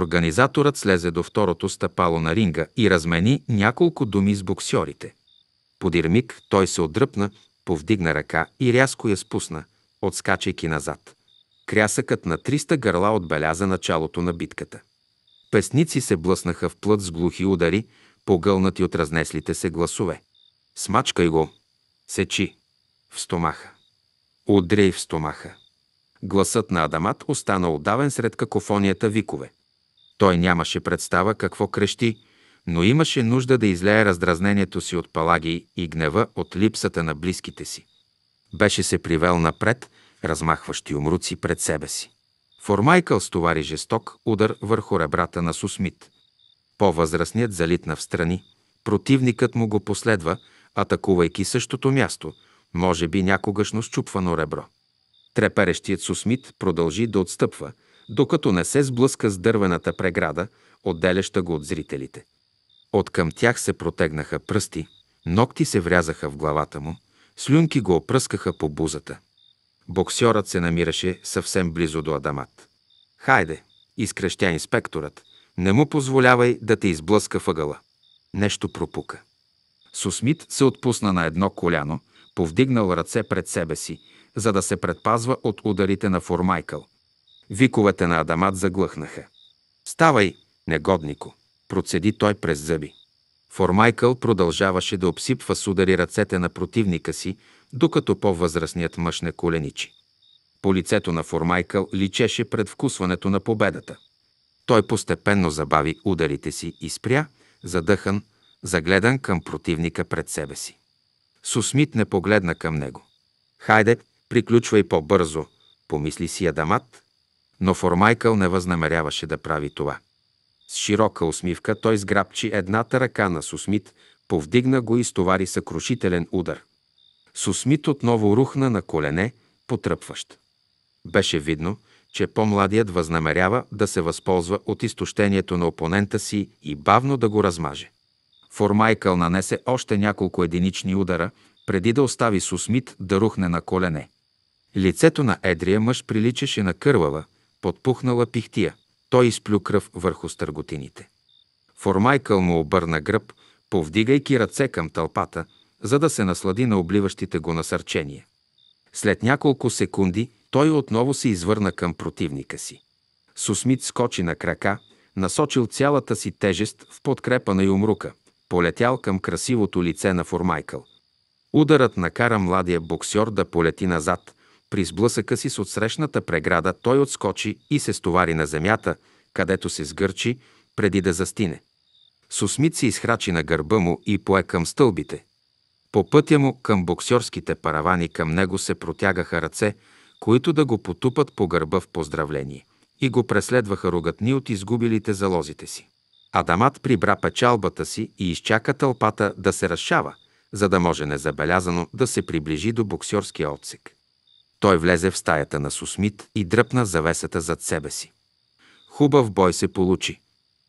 Организаторът слезе до второто стъпало на ринга и размени няколко думи с боксьорите. Подир миг той се отдръпна, повдигна ръка и рязко я спусна, отскачайки назад. Крясъкът на 300 гърла отбеляза началото на битката. Песници се блъснаха в плът с глухи удари, погълнати от разнеслите се гласове. Смачкай го! Сечи! В стомаха! Удрей в стомаха! Гласът на Адамат остана отдавен сред какофонията викове. Той нямаше представа какво крещи, но имаше нужда да излее раздразнението си от палаги и гнева от липсата на близките си. Беше се привел напред, размахващи умруци пред себе си. Формайкъл стовари жесток удар върху ребрата на Сусмит. По-възрастният залитна в страни. Противникът му го последва, атакувайки същото място, може би някогашно щупвано ребро. Треперещият Сусмит продължи да отстъпва – докато не се сблъска с дървената преграда, отделяща го от зрителите. От към тях се протегнаха пръсти, ногти се врязаха в главата му, слюнки го опръскаха по бузата. Боксьорът се намираше съвсем близо до Адамат. «Хайде!» – изкрещя инспекторът. «Не му позволявай да те изблъска въгъла». Нещо пропука. Сусмит се отпусна на едно коляно, повдигнал ръце пред себе си, за да се предпазва от ударите на Формайкъл – Виковете на Адамат заглъхнаха. «Ставай, негоднико!» процеди той през зъби. Формайкъл продължаваше да обсипва с удари ръцете на противника си, докато по-възрастният мъж не коленичи. По лицето на Формайкъл личеше предвкусването на победата. Той постепенно забави ударите си и спря, задъхан, загледан към противника пред себе си. Сусмит не погледна към него. «Хайде, приключвай по-бързо», помисли си Адамат но Формайкъл не възнамеряваше да прави това. С широка усмивка той сграбчи едната ръка на Сусмит, повдигна го и стовари съкрушителен удар. Сусмит отново рухна на колене, потръпващ. Беше видно, че по-младият възнамерява да се възползва от изтощението на опонента си и бавно да го размаже. Формайкъл нанесе още няколко единични удара, преди да остави Сусмит да рухне на колене. Лицето на едрия мъж приличаше на кървава, подпухнала пихтия. Той изплю кръв върху стърготините. Формайкъл му обърна гръб, повдигайки ръце към тълпата, за да се наслади на обливащите го насърчения. След няколко секунди той отново се извърна към противника си. Сусмит скочи на крака, насочил цялата си тежест в подкрепа на юмрука, полетял към красивото лице на Формайкъл. Ударът накара младия боксер да полети назад, при сблъсъка си с отсрещната преграда той отскочи и се стовари на земята, където се сгърчи, преди да застине. Сусмит се изхрачи на гърба му и пое към стълбите. По пътя му към боксьорските паравани към него се протягаха ръце, които да го потупат по гърба в поздравление. И го преследваха ругатни от изгубилите залозите си. Адамат прибра печалбата си и изчака тълпата да се разшава, за да може незабелязано да се приближи до боксьорския отсек. Той влезе в стаята на Сусмит и дръпна завесата зад себе си. Хубав бой се получи.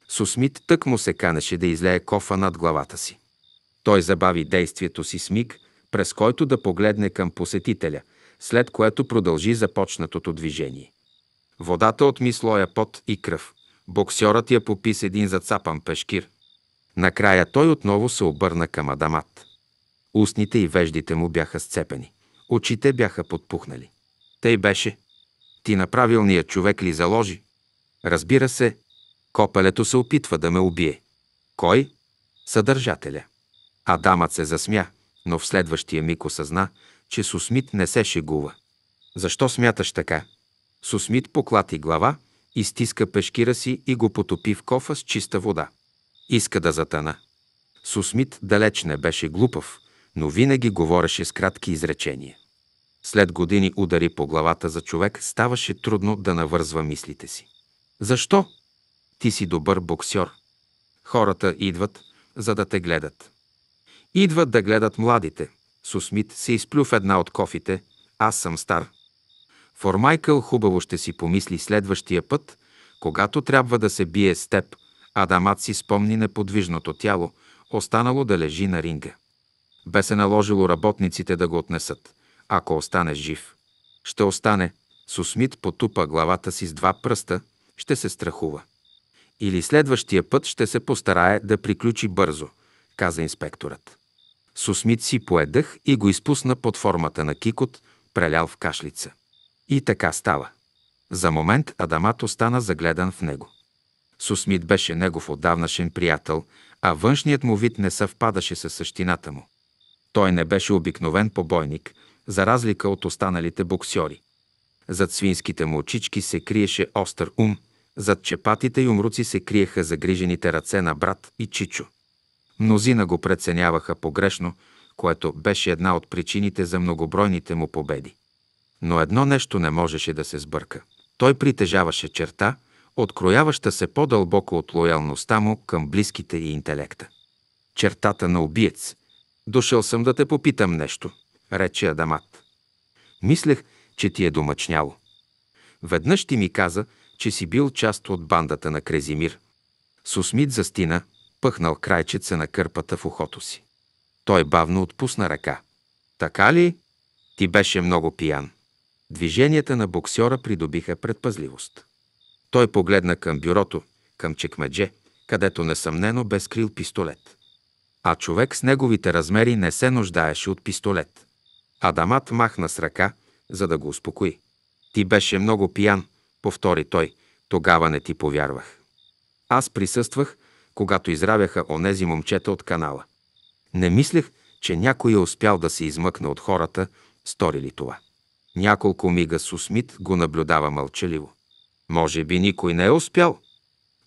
Сусмит тък му се канеше да излее кофа над главата си. Той забави действието си с миг, през който да погледне към посетителя, след което продължи започнатото движение. Водата от мислоя пот и кръв. Боксьорът я попис един зацапан пешкир. Накрая той отново се обърна към Адамат. Устните и веждите му бяха сцепени. Очите бяха подпухнали. Тъй беше. Ти на правилния човек ли заложи? Разбира се, копелето се опитва да ме убие. Кой? Съдържателя. Адамът се засмя, но в следващия миг осъзна, че Сусмит не се шегува. Защо смяташ така? Сусмит поклати глава, изтиска пешкира си и го потопи в кофа с чиста вода. Иска да затъна. Сусмит далеч не беше глупав, но винаги говореше с кратки изречения. След години удари по главата за човек ставаше трудно да навързва мислите си. Защо? Ти си добър боксер. Хората идват, за да те гледат. Идват да гледат младите. Сусмит се изплю в една от кофите. Аз съм стар. Формайкъл хубаво ще си помисли следващия път, когато трябва да се бие с теб. Адамат си спомни неподвижното тяло, останало да лежи на ринга. Бе се наложило работниците да го отнесат ако останеш жив. Ще остане. Сусмит потупа главата си с два пръста, ще се страхува. Или следващия път ще се постарае да приключи бързо, каза инспекторът. Сусмит си поедъх и го изпусна под формата на кикот, прелял в кашлица. И така става. За момент Адамат остана загледан в него. Сусмит беше негов отдавнашен приятел, а външният му вид не съвпадаше със същината му. Той не беше обикновен побойник, за разлика от останалите боксьори. Зад свинските му очички се криеше остър ум, зад чепатите и умруци се криеха загрижените ръце на брат и чичо. Мнозина го преценяваха погрешно, което беше една от причините за многобройните му победи. Но едно нещо не можеше да се сбърка. Той притежаваше черта, открояваща се по-дълбоко от лоялността му към близките и интелекта. Чертата на убиец. Дошъл съм да те попитам нещо рече Адамат. Мислех, че ти е домъчняло. Веднъж ти ми каза, че си бил част от бандата на Крезимир. Сусмит застина, пъхнал крайчеца на кърпата в ухото си. Той бавно отпусна ръка. Така ли? Ти беше много пиян. Движенията на боксера придобиха предпазливост. Той погледна към бюрото, към чекмедже, където несъмнено бе скрил пистолет. А човек с неговите размери не се нуждаеше от пистолет. Адамат махна с ръка, за да го успокои. Ти беше много пиян, повтори той. Тогава не ти повярвах. Аз присъствах, когато изравяха онези момчета от канала. Не мислех, че някой е успял да се измъкне от хората, сторили това. Няколко мига Сусмит го наблюдава мълчаливо. Може би никой не е успял.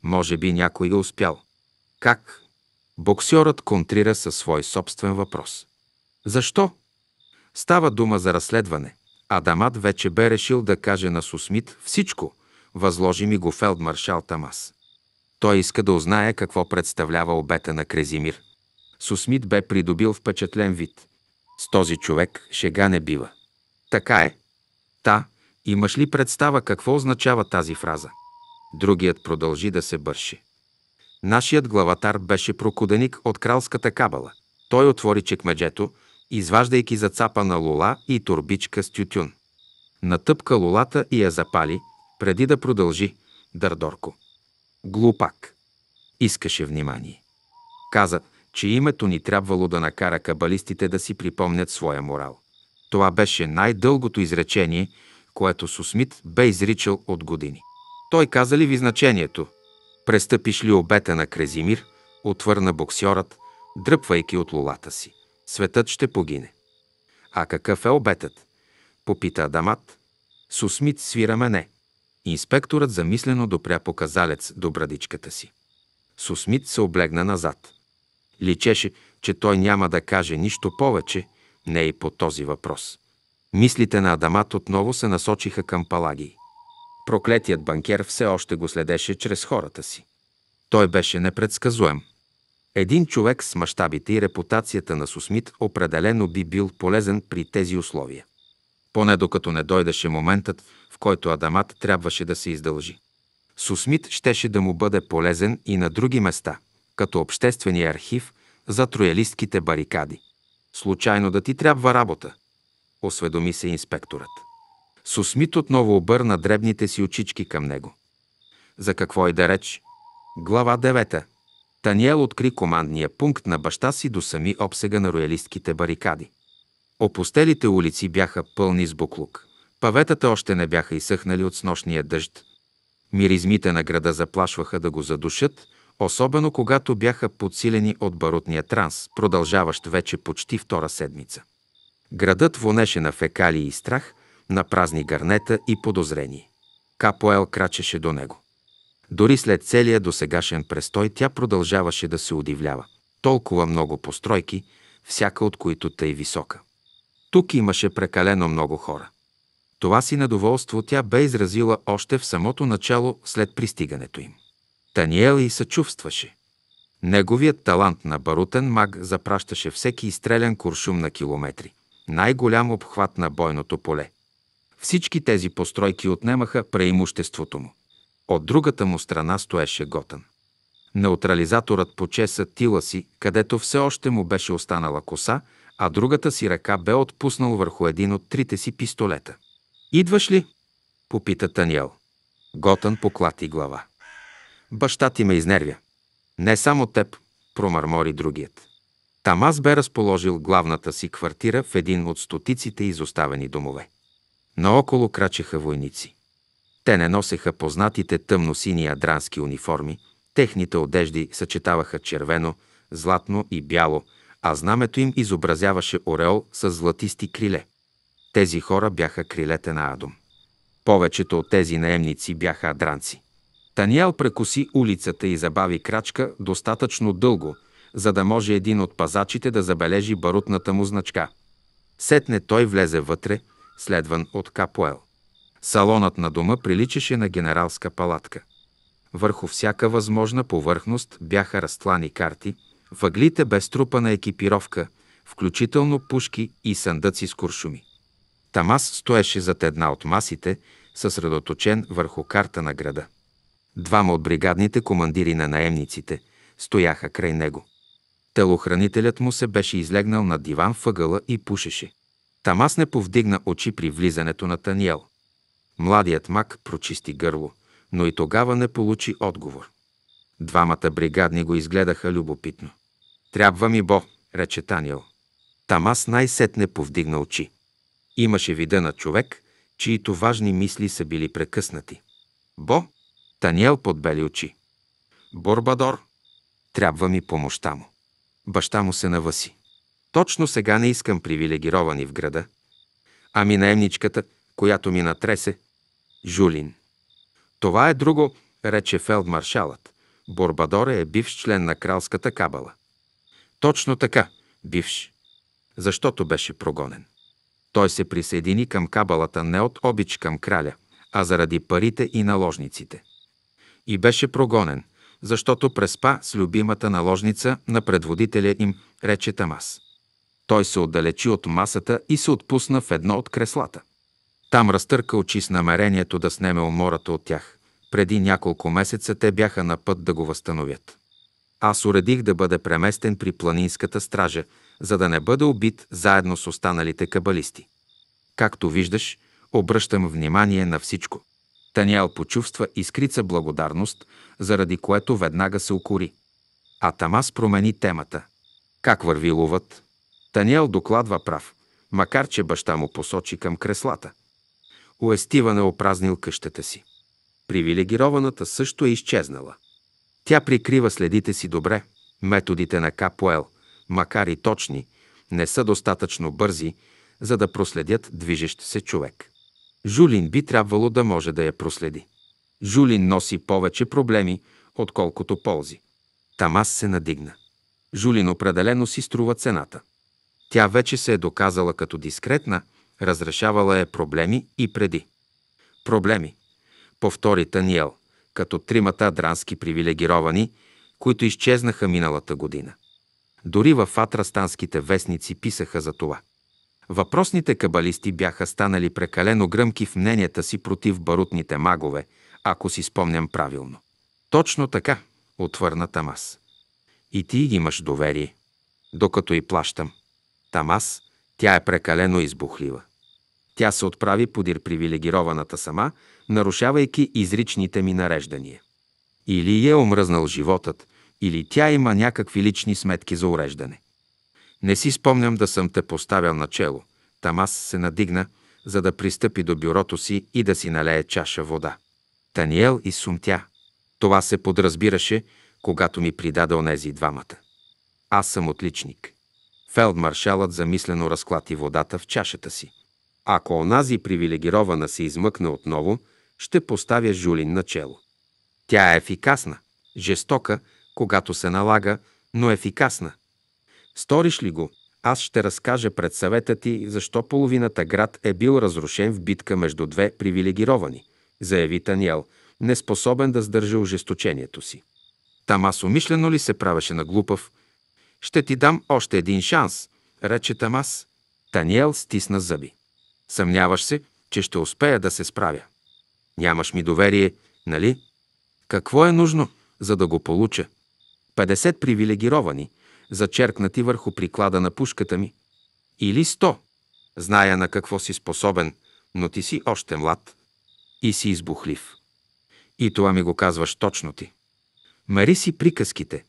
Може би някой е успял. Как? Боксьорът контрира със свой собствен въпрос. Защо? Става дума за разследване. Адамат вече бе решил да каже на Сусмит всичко, възложи ми го фелдмаршал Тамас. Той иска да узнае какво представлява обета на Крезимир. Сусмит бе придобил впечатлен вид. С този човек шега не бива. Така е. Та, имаш ли представа какво означава тази фраза? Другият продължи да се бърши. Нашият главатар беше прокуденик от кралската кабала. Той отвори чекмеджето, изваждайки зацапана лола и турбичка с тютюн. Натъпка лолата и я запали, преди да продължи, Дърдорко. Глупак. Искаше внимание. Каза, че името ни трябвало да накара кабалистите да си припомнят своя морал. Това беше най-дългото изречение, което Сусмит бе изричал от години. Той каза ли ви значението? Престъпиш ли обета на Крезимир? Отвърна боксьорът, дръпвайки от лолата си. Светът ще погине. А какъв е обетът? Попита Адамат. Сусмит свира мене. Инспекторът замислено допря показалец до брадичката си. Сусмит се облегна назад. Личеше, че той няма да каже нищо повече, не и по този въпрос. Мислите на Адамат отново се насочиха към Палагий. Проклетият банкер все още го следеше чрез хората си. Той беше непредсказуем – един човек с мащабите и репутацията на Сусмит определено би бил полезен при тези условия. Поне докато не дойдеше моментът, в който Адамат трябваше да се издължи. Сусмит щеше да му бъде полезен и на други места, като обществения архив за троялистките барикади. Случайно да ти трябва работа, осведоми се инспекторът. Сусмит отново обърна дребните си очички към него. За какво и да реч? Глава Таниел откри командния пункт на баща си до сами обсега на роялистките барикади. Опустелите улици бяха пълни с буклук. Паветата още не бяха изсъхнали от снощния дъжд. Миризмите на града заплашваха да го задушат, особено когато бяха подсилени от барутния транс, продължаващ вече почти втора седмица. Градът вонеше на фекалии и страх, на празни гарнета и подозрение. Капоел крачеше до него. Дори след целия досегашен престой тя продължаваше да се удивлява. Толкова много постройки, всяка от които тъй висока. Тук имаше прекалено много хора. Това си недоволство тя бе изразила още в самото начало след пристигането им. Таниел и съчувстваше. Неговият талант на барутен маг запращаше всеки изстрелян куршум на километри. Най-голям обхват на бойното поле. Всички тези постройки отнемаха преимуществото му. От другата му страна стоеше Готън. Неутрализаторът почеса тила си, където все още му беше останала коса, а другата си ръка бе отпуснал върху един от трите си пистолета. «Идваш ли?» – попита Таниел. Готън поклати глава. «Баща ти ме изнервя. Не само теб», промърмори другият. Тамас бе разположил главната си квартира в един от стотиците изоставени домове. Наоколо крачеха войници. Те не носеха познатите тъмносини адрански униформи, техните одежди съчетаваха червено, златно и бяло, а знамето им изобразяваше ореол с златисти криле. Тези хора бяха крилете на Адом. Повечето от тези наемници бяха адранци. Таниел прекуси улицата и забави крачка достатъчно дълго, за да може един от пазачите да забележи барутната му значка. Сетне той влезе вътре, следван от Капоел. Салонът на дома приличаше на генералска палатка. Върху всяка възможна повърхност бяха разтлани карти, въглите без трупа на екипировка, включително пушки и съндъци с куршуми. Тамас стоеше зад една от масите, съсредоточен върху карта на града. Двама от бригадните командири на наемниците стояха край него. Телохранителят му се беше излегнал на диван въгъла и пушеше. Тамас не повдигна очи при влизането на Таниел. Младият мак прочисти гърло, но и тогава не получи отговор. Двамата бригадни го изгледаха любопитно. «Трябва ми Бо», рече Таниел. Тамас най-сетне повдигна очи. Имаше вида на човек, чието важни мисли са били прекъснати. «Бо?» Таниел подбели очи. «Борбадор?» Трябва ми помощта му. Баща му се наваси. Точно сега не искам привилегировани в града. Ами наемничката която ми натресе. Жулин. Това е друго, рече фелдмаршалът. Борбадоре е бивш член на кралската кабала. Точно така, бивш. Защото беше прогонен. Той се присъедини към кабалата не от обич към краля, а заради парите и наложниците. И беше прогонен, защото преспа с любимата наложница на предводителя им, рече Тамас. Той се отдалечи от масата и се отпусна в едно от креслата – там разтърка очи с намерението да снеме умората от тях. Преди няколко месеца те бяха на път да го възстановят. Аз уредих да бъде преместен при планинската стража, за да не бъде убит заедно с останалите кабалисти. Както виждаш, обръщам внимание на всичко. Таниел почувства искрица благодарност, заради което веднага се укори. А Тамас промени темата. Как върви ловът? Таниел докладва прав, макар че баща му посочи към креслата – е опразнил къщата си. Привилегированата също е изчезнала. Тя прикрива следите си добре. Методите на Капуел, макар и точни, не са достатъчно бързи, за да проследят движещ се човек. Жулин би трябвало да може да я проследи. Жулин носи повече проблеми, отколкото ползи. Тамас се надигна. Жулин определено си струва цената. Тя вече се е доказала като дискретна – Разрешавала е проблеми и преди. Проблеми, повтори Таниел, като тримата адрански привилегировани, които изчезнаха миналата година. Дори в атрастанските вестници писаха за това. Въпросните кабалисти бяха станали прекалено гръмки в мненията си против барутните магове, ако си спомням правилно. Точно така, отвърна Тамас. И ти имаш доверие, докато и плащам. Тамас, тя е прекалено избухлива. Тя се отправи подир привилегированата сама, нарушавайки изричните ми нареждания. Или е омръзнал животът, или тя има някакви лични сметки за уреждане. Не си спомням да съм те поставял начело. Тамас се надигна, за да пристъпи до бюрото си и да си налее чаша вода. Таниел и сумтя. Това се подразбираше, когато ми придаде онези двамата. Аз съм отличник. Фелдмаршалът замислено разклати водата в чашата си. Ако онази привилегирована се измъкне отново, ще поставя Жулин начело. Тя е ефикасна, жестока, когато се налага, но ефикасна. Сториш ли го, аз ще разкажа пред съвета ти защо половината град е бил разрушен в битка между две привилегировани, заяви Таниел, неспособен да сдържа ожесточението си. Там аз умишлено ли се правеше на глупав? Ще ти дам още един шанс, рече Тамас. Таниел стисна зъби. Съмняваш се, че ще успея да се справя. Нямаш ми доверие, нали? Какво е нужно, за да го получа? 50 привилегировани, зачеркнати върху приклада на пушката ми. Или 100. Зная на какво си способен, но ти си още млад. И си избухлив. И това ми го казваш точно ти. Мари си приказките.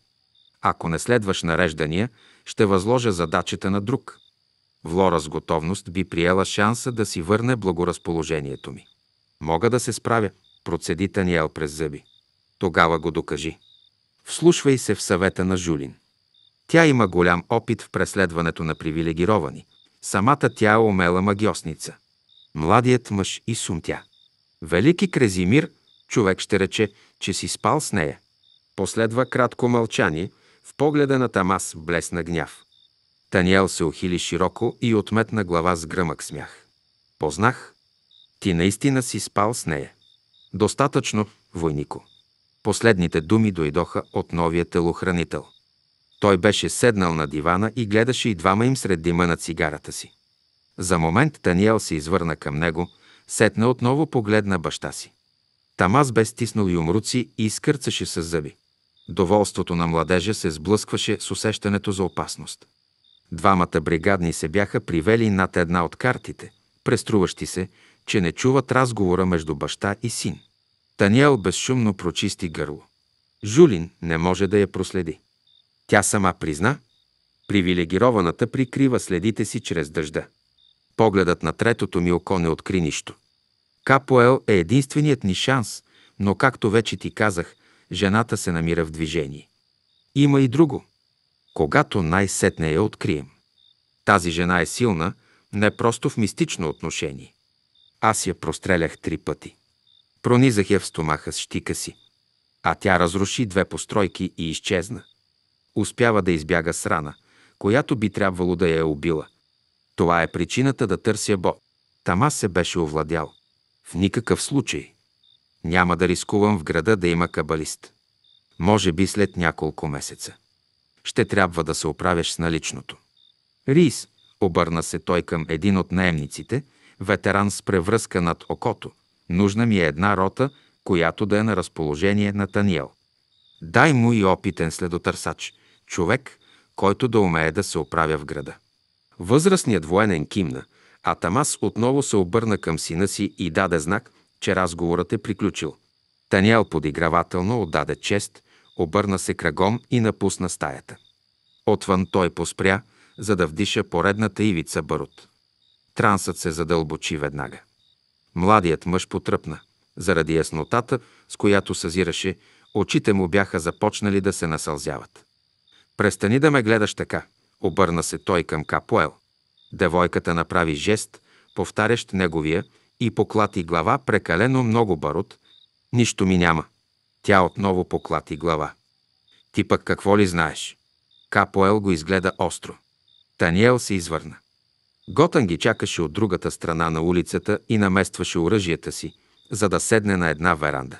Ако не следваш нареждания, ще възложа задачата на друг. Влора с готовност би приела шанса да си върне благоразположението ми. Мога да се справя, процеди Таниел през зъби. Тогава го докажи. Вслушвай се в съвета на Жулин. Тя има голям опит в преследването на привилегировани. Самата тя е умела магиосница. Младият мъж и сумтя. Велики Крезимир, човек ще рече, че си спал с нея. Последва кратко мълчание, в погледа на Тамас блесна гняв. Таниел се охили широко и отметна глава с гръмък смях. Познах. Ти наистина си спал с нея. Достатъчно, войнико. Последните думи дойдоха от новия телохранител. Той беше седнал на дивана и гледаше и двама им сред дима на цигарата си. За момент Таниел се извърна към него, сетна отново погледна баща си. Тамаз бе стиснал юмруци и изкърцаше с зъби. Доволството на младежа се сблъскваше с усещането за опасност. Двамата бригадни се бяха привели над една от картите, преструващи се, че не чуват разговора между баща и син. Таниел безшумно прочисти гърло. Жулин не може да я проследи. Тя сама призна, привилегированата прикрива следите си чрез дъжда. Погледът на третото ми око не откри нищо. Капоел е единственият ни шанс, но както вече ти казах, жената се намира в движение. Има и друго когато най-сетне я открием. Тази жена е силна, не просто в мистично отношение. Аз я прострелях три пъти. Пронизах я в стомаха с щика си. А тя разруши две постройки и изчезна. Успява да избяга с рана, която би трябвало да я е убила. Това е причината да търся Бо. Тама се беше овладял. В никакъв случай. Няма да рискувам в града да има кабалист. Може би след няколко месеца ще трябва да се оправяш с наличното. Рис, обърна се той към един от наемниците, ветеран с превръзка над окото. Нужна ми е една рота, която да е на разположение на Таниел. Дай му и опитен следотърсач, човек, който да умее да се оправя в града. Възрастният военен кимна, а Тамас отново се обърна към сина си и даде знак, че разговорът е приключил. Таниел подигравателно отдаде чест обърна се крагом и напусна стаята. Отвън той поспря, за да вдиша поредната ивица барут. Трансът се задълбочи веднага. Младият мъж потръпна. Заради яснотата, с която съзираше, очите му бяха започнали да се насълзяват. «Престани да ме гледаш така», обърна се той към Капоел. Девойката направи жест, повтарящ неговия, и поклати глава прекалено много барут. «Нищо ми няма», тя отново поклати глава. Ти пък какво ли знаеш? Капоел го изгледа остро. Таниел се извърна. Готан ги чакаше от другата страна на улицата и наместваше оръжията си, за да седне на една веранда.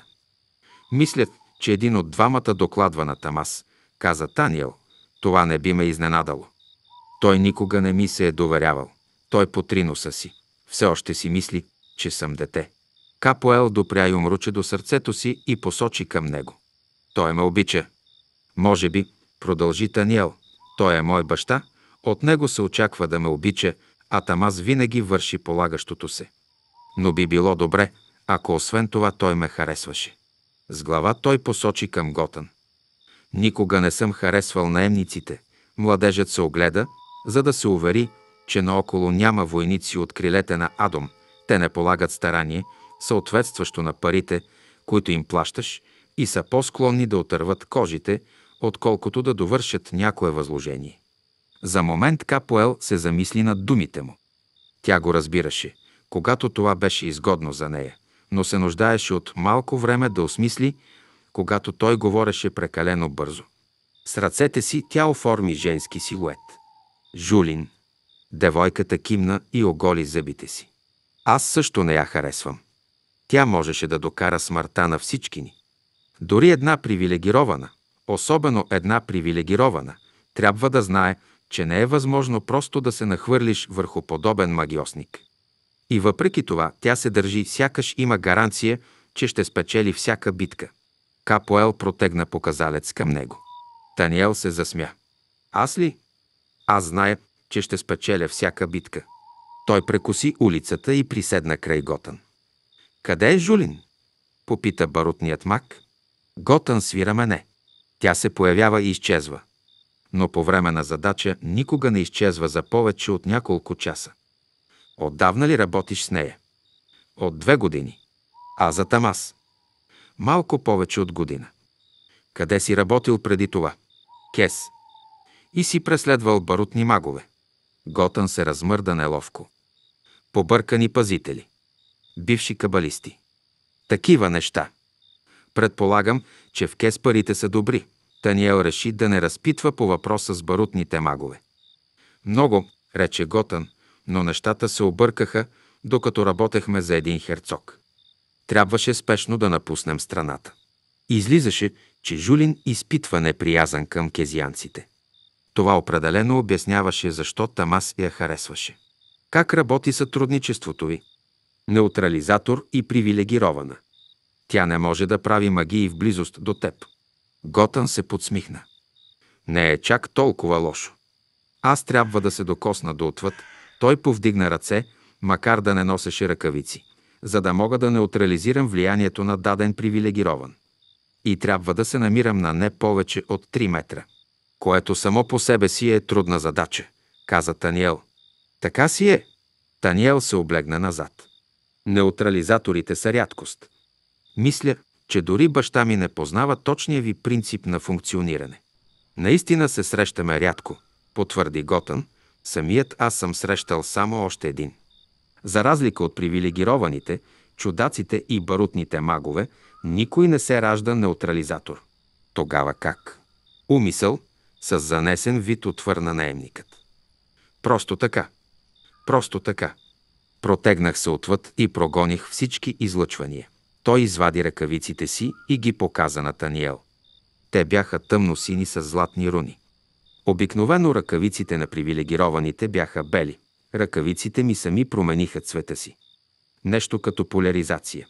Мислят, че един от двамата докладва на Тамас, каза Таниел. Това не би ме изненадало. Той никога не ми се е доверявал. Той потри носа си. Все още си мисли, че съм дете. Капоел допря юмруче до сърцето си и посочи към него. Той ме обича. Може би, продължи Таниел, той е мой баща, от него се очаква да ме обича, а Тамаз винаги върши полагащото се. Но би било добре, ако освен това той ме харесваше. С глава той посочи към Готан. Никога не съм харесвал наемниците. Младежът се огледа, за да се увери, че наоколо няма войници от крилете на Адом. Те не полагат старание, съответстващо на парите, които им плащаш, и са по-склонни да отърват кожите, отколкото да довършат някое възложение. За момент Капоел се замисли над думите му. Тя го разбираше, когато това беше изгодно за нея, но се нуждаеше от малко време да осмисли, когато той говореше прекалено бързо. С ръцете си тя оформи женски силует. Жулин. Девойката кимна и оголи зъбите си. Аз също не я харесвам. Тя можеше да докара смъртта на всички ни. Дори една привилегирована, особено една привилегирована, трябва да знае, че не е възможно просто да се нахвърлиш върху подобен магиосник. И въпреки това, тя се държи, сякаш има гаранция, че ще спечели всяка битка. Капоел протегна показалец към него. Таниел се засмя. Аз ли? Аз зная, че ще спечеля всяка битка. Той прекоси улицата и приседна край Готан. Къде е Жулин? Попита барутният мак. Готън свира мене. Тя се появява и изчезва. Но по време на задача никога не изчезва за повече от няколко часа. Отдавна ли работиш с нея? От две години. А за Тамас? Малко повече от година. Къде си работил преди това? Кес. И си преследвал барутни магове. Готън се размърда неловко. Побъркани пазители бивши кабалисти. Такива неща. Предполагам, че в Кес парите са добри. Таниел реши да не разпитва по въпроса с барутните магове. Много, рече Готън, но нещата се объркаха, докато работехме за един херцог. Трябваше спешно да напуснем страната. Излизаше, че Жулин изпитва неприязан към кезианците. Това определено обясняваше защо Тамас я харесваше. Как работи сътрудничеството ви? неутрализатор и привилегирована. Тя не може да прави магии в близост до теб. Готън се подсмихна. Не е чак толкова лошо. Аз трябва да се докосна до отвъд. Той повдигна ръце, макар да не носеше ръкавици, за да мога да неутрализирам влиянието на даден привилегирован. И трябва да се намирам на не повече от 3 метра, което само по себе си е трудна задача, каза Таниел. Така си е. Таниел се облегна назад. Неутрализаторите са рядкост. Мисля, че дори баща ми не познава точния ви принцип на функциониране. Наистина се срещаме рядко, потвърди Готън. Самият аз съм срещал само още един. За разлика от привилегированите, чудаците и барутните магове, никой не се ражда неутрализатор. Тогава как? Умисъл с занесен вид отвърна наемникът. Просто така. Просто така. Протегнах се отвъд и прогоних всички излъчвания. Той извади ръкавиците си и ги показа на Таниел. Те бяха тъмно-сини с златни руни. Обикновено ръкавиците на привилегированите бяха бели. Ръкавиците ми сами промениха цвета си. Нещо като поляризация.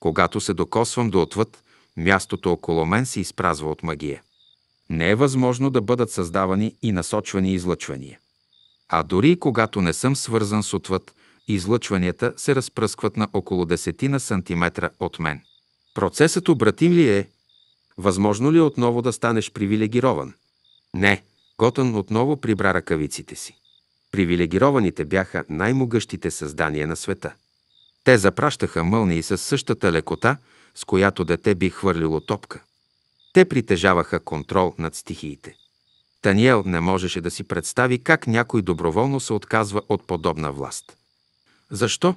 Когато се докосвам до отвъд, мястото около мен се изпразва от магия. Не е възможно да бъдат създавани и насочвани излъчвания. А дори когато не съм свързан с отвъд, излъчванията се разпръскват на около десетина сантиметра от мен. Процесът обратим ли е? Възможно ли е отново да станеш привилегирован? Не, Готън отново прибра ръкавиците си. Привилегированите бяха най-могъщите създания на света. Те запращаха и със същата лекота, с която дете би хвърлило топка. Те притежаваха контрол над стихиите. Таниел не можеше да си представи как някой доброволно се отказва от подобна власт. Защо?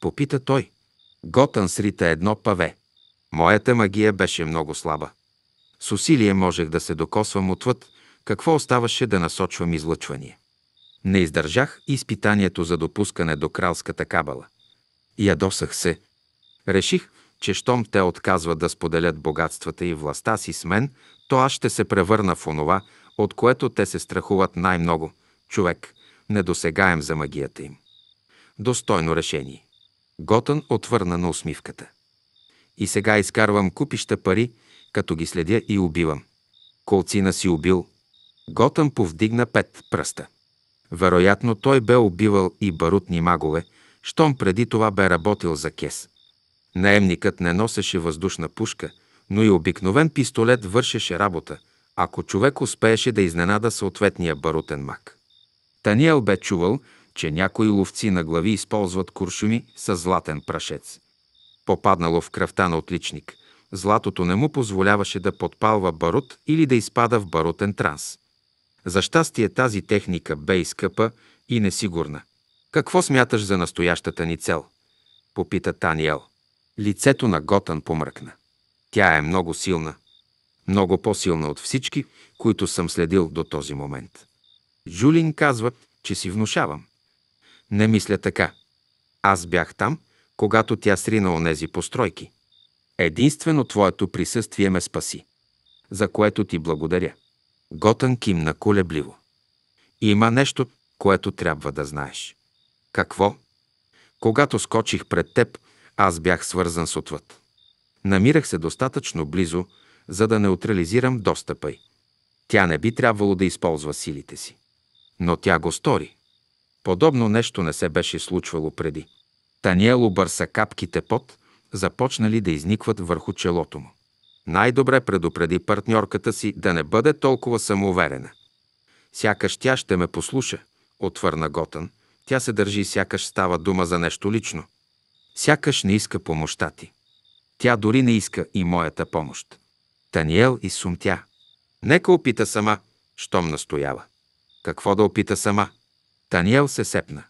Попита той. Готан срита едно паве. Моята магия беше много слаба. С усилие можех да се докосвам отвъд, какво оставаше да насочвам излъчвания. Не издържах изпитанието за допускане до кралската кабала. Ядосах се. Реших, че щом те отказват да споделят богатствата и властта си с мен, то аз ще се превърна в онова, от което те се страхуват най-много – човек, недосегаем за магията им достойно решение. Готън отвърна на усмивката. И сега изкарвам купища пари, като ги следя и убивам. Колцина си убил. Готън повдигна пет пръста. Вероятно той бе убивал и барутни магове, щом преди това бе работил за кес. Наемникът не носеше въздушна пушка, но и обикновен пистолет вършеше работа, ако човек успееше да изненада съответния барутен мак. Таниел бе чувал, че някои ловци на глави използват куршуми с златен прашец. Попаднало в кръвта на отличник, златото не му позволяваше да подпалва барут или да изпада в барутен транс. За щастие тази техника бе изкъпа и несигурна. Какво смяташ за настоящата ни цел? Попита Таниел. Лицето на Готан помръкна. Тя е много силна. Много по-силна от всички, които съм следил до този момент. Жулин казва, че си внушавам. Не мисля така. Аз бях там, когато тя срина онези постройки. Единствено твоето присъствие ме спаси, за което ти благодаря. Готън кимна колебливо. Има нещо, което трябва да знаеш. Какво? Когато скочих пред теб, аз бях свързан с отвъд. Намирах се достатъчно близо, за да неутрализирам достъпа й. Тя не би трябвало да използва силите си. Но тя го стори. Подобно нещо не се беше случвало преди. Таниел обърса капките пот, започнали да изникват върху челото му. Най-добре предупреди партньорката си да не бъде толкова самоуверена. Сякаш тя ще ме послуша, отвърна Готън. Тя се държи, сякаш става дума за нещо лично. Сякаш не иска помощта ти. Тя дори не иска и моята помощ. Таниел и сумтя. Нека опита сама, щом настоява. Какво да опита сама? Таниел се сепна.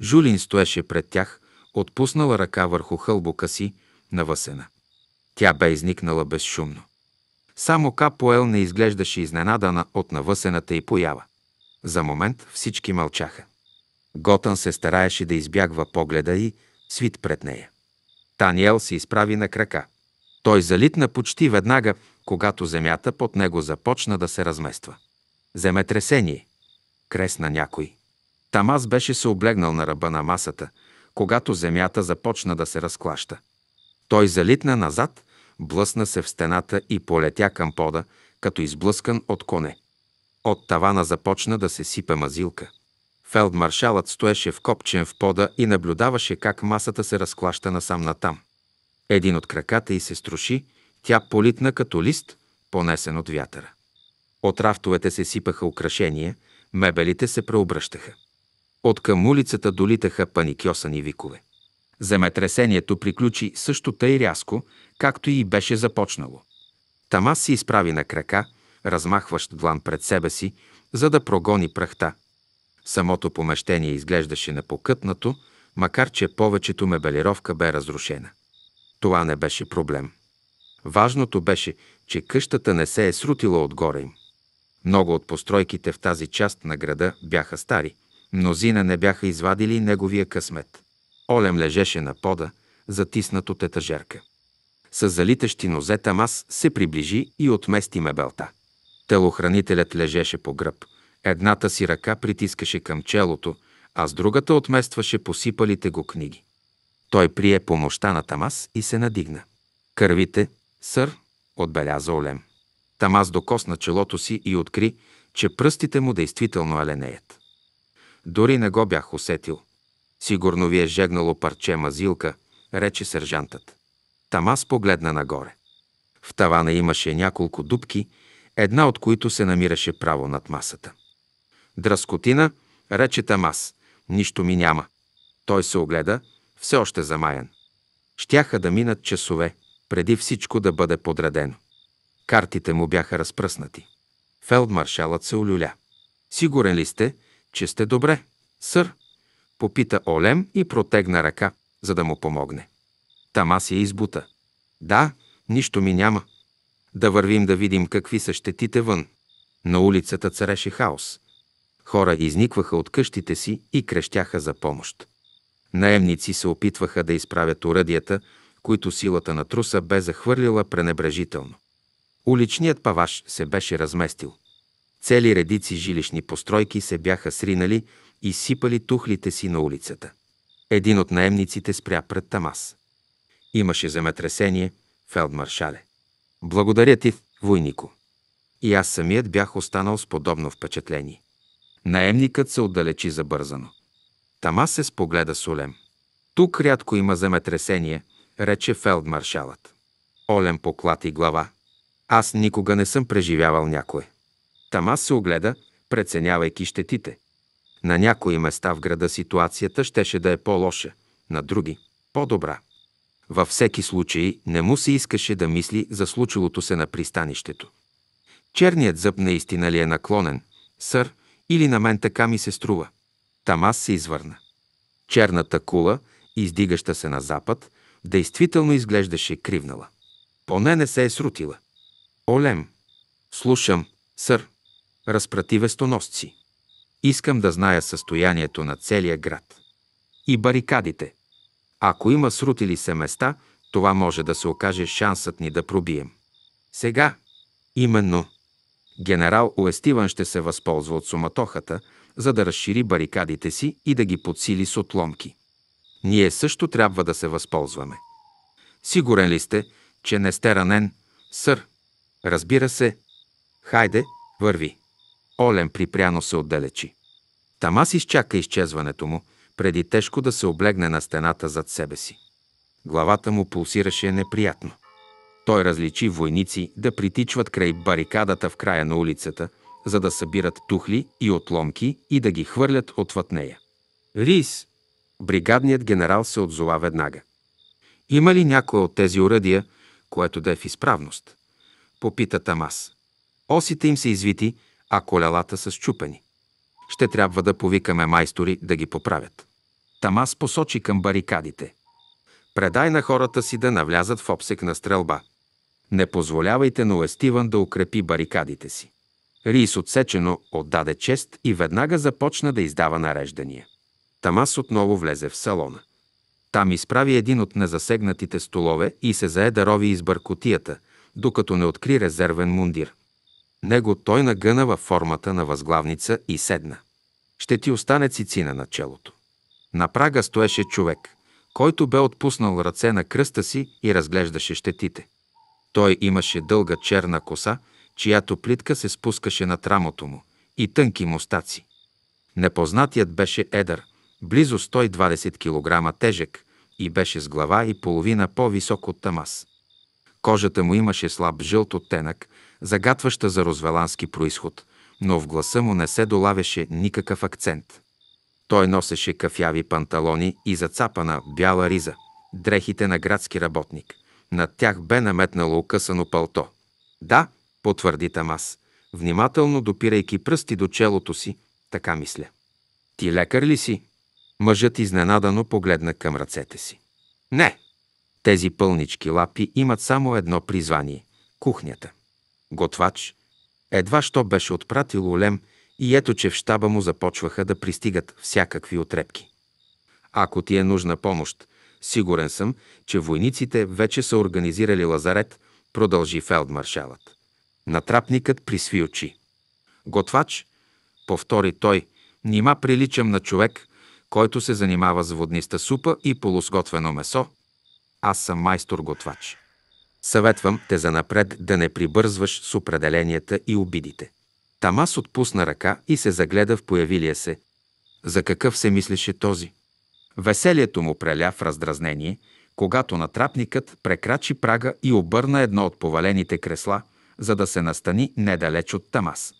Жулин стоеше пред тях, отпуснала ръка върху хълбока си, навъсена. Тя бе изникнала безшумно. Само Капоел не изглеждаше изненадана от навъсената и поява. За момент всички мълчаха. Готън се стараеше да избягва погледа и свит пред нея. Таниел се изправи на крака. Той залитна почти веднага, когато земята под него започна да се размества. Земетресение. Кресна някой. Тамас беше се облегнал на ръба на масата, когато земята започна да се разклаща. Той залитна назад, блъсна се в стената и полетя към пода, като изблъскан от коне. От тавана започна да се сипе мазилка. Фелдмаршалът стоеше вкопчен в пода и наблюдаваше как масата се разклаща насам натам. Един от краката й се струши, тя политна като лист, понесен от вятъра. От рафтовете се сипаха украшения, мебелите се преобръщаха. От към улицата долитаха паникьосани викове. Земетресението приключи също тъй рязко, както и беше започнало. Тама се изправи на крака, размахващ длан пред себе си, за да прогони прахта. Самото помещение изглеждаше непокътнато, макар че повечето мебелировка бе разрушена. Това не беше проблем. Важното беше, че къщата не се е срутила отгоре им. Много от постройките в тази част на града бяха стари, Мнозина не бяха извадили неговия късмет. Олем лежеше на пода, затиснат от етажерка. С залитащи нозе Тамас се приближи и отмести мебелта. Телохранителят лежеше по гръб. Едната си ръка притискаше към челото, а с другата отместваше посипалите го книги. Той прие помощта на Тамас и се надигна. Кървите, сър, отбеляза Олем. Тамас докосна челото си и откри, че пръстите му действително аленеят. Е дори не го бях усетил. Сигурно ви е жегнало парче мазилка, рече сержантът. Тамас погледна нагоре. В тавана имаше няколко дубки, една от които се намираше право над масата. Драскотина, рече Тамас, нищо ми няма. Той се огледа, все още замаян. Щяха да минат часове, преди всичко да бъде подредено. Картите му бяха разпръснати. Фелдмаршалът се олюля. Сигурен ли сте, че сте добре, сър? Попита Олем и протегна ръка, за да му помогне. Тама си избута. Да, нищо ми няма. Да вървим да видим какви са щетите вън. На улицата цареше хаос. Хора изникваха от къщите си и крещяха за помощ. Наемници се опитваха да изправят уръдията, които силата на труса бе захвърлила пренебрежително. Уличният паваш се беше разместил. Цели редици жилищни постройки се бяха сринали и сипали тухлите си на улицата. Един от наемниците спря пред Тамас. Имаше земетресение, фелдмаршале. Благодаря ти, войнико. И аз самият бях останал с подобно впечатление. Наемникът се отдалечи забързано. Тамас се спогледа с Олем. Тук рядко има земетресение, рече фелдмаршалът. Олем поклати глава. Аз никога не съм преживявал някое. Тамас се огледа, преценявайки щетите. На някои места в града ситуацията щеше да е по-лоша, на други – по-добра. Във всеки случай не му се искаше да мисли за случилото се на пристанището. Черният зъб наистина ли е наклонен, сър, или на мен така ми се струва? Тамас се извърна. Черната кула, издигаща се на запад, действително изглеждаше кривнала. Поне не се е срутила. Олем. Слушам, сър разпрати вестоносци. Искам да зная състоянието на целия град. И барикадите. Ако има срутили се места, това може да се окаже шансът ни да пробием. Сега, именно, генерал Уестиван ще се възползва от суматохата, за да разшири барикадите си и да ги подсили с отломки. Ние също трябва да се възползваме. Сигурен ли сте, че не сте ранен, сър? Разбира се. Хайде, върви. Олен припряно се отдалечи. Тамас изчака изчезването му, преди тежко да се облегне на стената зад себе си. Главата му пулсираше неприятно. Той различи войници да притичват край барикадата в края на улицата, за да събират тухли и отломки и да ги хвърлят отвъд нея. Рис! Бригадният генерал се отзова веднага. Има ли някое от тези уръдия, което да е в изправност? Попита Тамас. Осите им се извити, а колелата са счупени. Ще трябва да повикаме майстори да ги поправят. Тамас посочи към барикадите. Предай на хората си да навлязат в обсек на стрелба. Не позволявайте на Уестиван да укрепи барикадите си. Рис отсечено отдаде чест и веднага започна да издава нареждания. Тамас отново влезе в салона. Там изправи един от незасегнатите столове и се заеда рови из бъркотията, докато не откри резервен мундир. Него той нагъна във формата на възглавница и седна. Ще ти остане цицина на челото. На прага стоеше човек, който бе отпуснал ръце на кръста си и разглеждаше щетите. Той имаше дълга черна коса, чиято плитка се спускаше на трамото му, и тънки мустаци. Непознатият беше едър, близо 120 кг тежък и беше с глава и половина по-висок от Тамас. Кожата му имаше слаб жълт оттенък, загатваща за розвелански происход, но в гласа му не се долавяше никакъв акцент. Той носеше кафяви панталони и зацапана бяла риза, дрехите на градски работник. Над тях бе наметнало окъсано палто. Да, потвърди Тамас, внимателно допирайки пръсти до челото си, така мисля. Ти лекар ли си? Мъжът изненадано погледна към ръцете си. Не! Тези пълнички лапи имат само едно призвание – кухнята готвач, едва що беше отпратил Олем и ето, че в щаба му започваха да пристигат всякакви отрепки. Ако ти е нужна помощ, сигурен съм, че войниците вече са организирали лазарет, продължи фелдмаршалът. Натрапникът присви очи. Готвач, повтори той, нима приличам на човек, който се занимава с водниста супа и полусготвено месо. Аз съм майстор готвач. Съветвам те занапред да не прибързваш с определенията и обидите. Тамас отпусна ръка и се загледа в появилия се. За какъв се мислеше този? Веселието му преля в раздразнение, когато натрапникът прекрачи прага и обърна едно от повалените кресла, за да се настани недалеч от Тамас.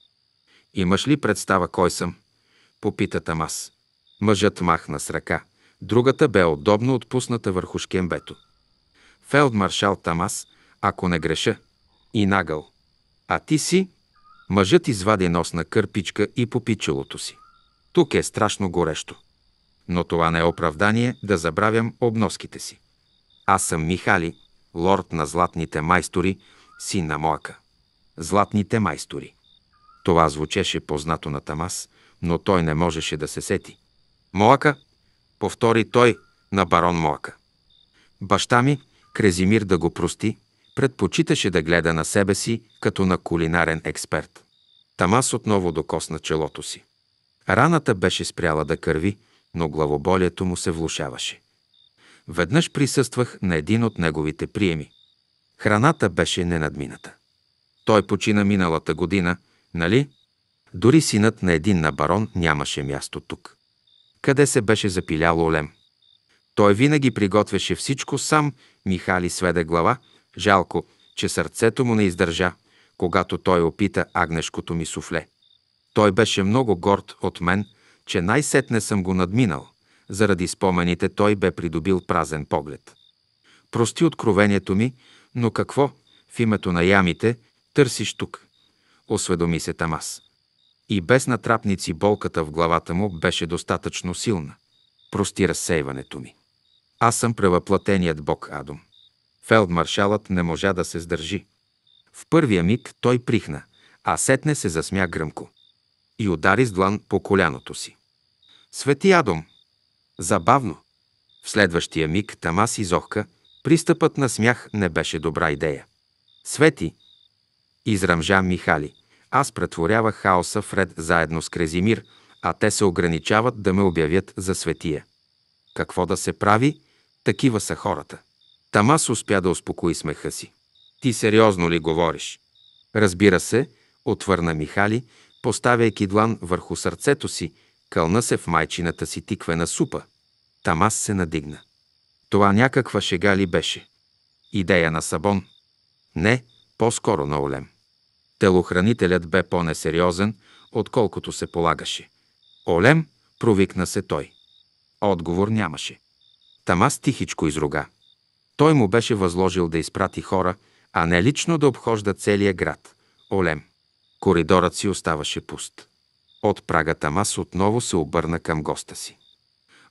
«Имаш ли представа кой съм?» – попита Тамас. Мъжът махна с ръка. Другата бе удобно отпусната върху шкембето фелдмаршал Тамас, ако не греша, и нагъл. А ти си? Мъжът извади носна кърпичка и по пичелото си. Тук е страшно горещо. Но това не е оправдание да забравям обноските си. Аз съм Михали, лорд на златните майстори, син на Моака. Златните майстори. Това звучеше познато на Тамас, но той не можеше да се сети. Моака, повтори той на барон Моака. Баща ми, Крезимир да го прости, предпочиташе да гледа на себе си като на кулинарен експерт. Тамас отново докосна челото си. Раната беше спряла да кърви, но главоболието му се влушаваше. Веднъж присъствах на един от неговите приеми. Храната беше ненадмината. Той почина миналата година, нали? Дори синът на един на барон нямаше място тук. Къде се беше запилял Олем? Той винаги приготвяше всичко сам, Михали сведе глава, жалко, че сърцето му не издържа, когато той опита агнешкото ми суфле. Той беше много горд от мен, че най-сетне съм го надминал. Заради спомените той бе придобил празен поглед. Прости откровението ми, но какво, в името на ямите, търсиш тук? Осведоми се Тамас. И без натрапници болката в главата му беше достатъчно силна. Прости разсейването ми. Аз съм превъплатеният бог Адом. Фелдмаршалът не можа да се сдържи. В първия миг той прихна, а сетне се засмя гръмко и удари с длан по коляното си. Свети Адом! Забавно! В следващия миг Тамас изохка, пристъпът на смях не беше добра идея. Свети! Израмжа Михали. Аз претворявах хаоса вред заедно с Крезимир, а те се ограничават да ме обявят за светия. Какво да се прави, такива са хората. Тамас успя да успокои смеха си. Ти сериозно ли говориш? Разбира се, отвърна Михали, поставяйки длан върху сърцето си, кълна се в майчината си тиквена супа. Тамас се надигна. Това някаква шега ли беше? Идея на Сабон? Не, по-скоро на Олем. Телохранителят бе по-несериозен, отколкото се полагаше. Олем, провикна се той. Отговор нямаше. Тамас тихичко изруга. Той му беше възложил да изпрати хора, а не лично да обхожда целия град – Олем. Коридорът си оставаше пуст. От прага Тамас отново се обърна към госта си.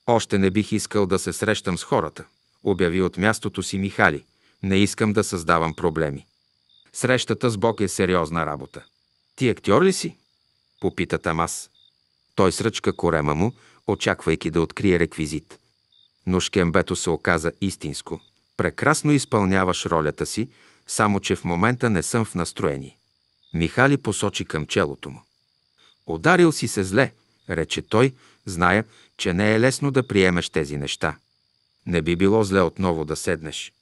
Още не бих искал да се срещам с хората, обяви от мястото си Михали. Не искам да създавам проблеми. Срещата с Бог е сериозна работа. Ти актьор ли си? Попита Тамас. Той сръчка корема му, очаквайки да открие реквизит но шкембето се оказа истинско. Прекрасно изпълняваш ролята си, само че в момента не съм в настроение. Михали посочи към челото му. Ударил си се зле, рече той, зная, че не е лесно да приемеш тези неща. Не би било зле отново да седнеш.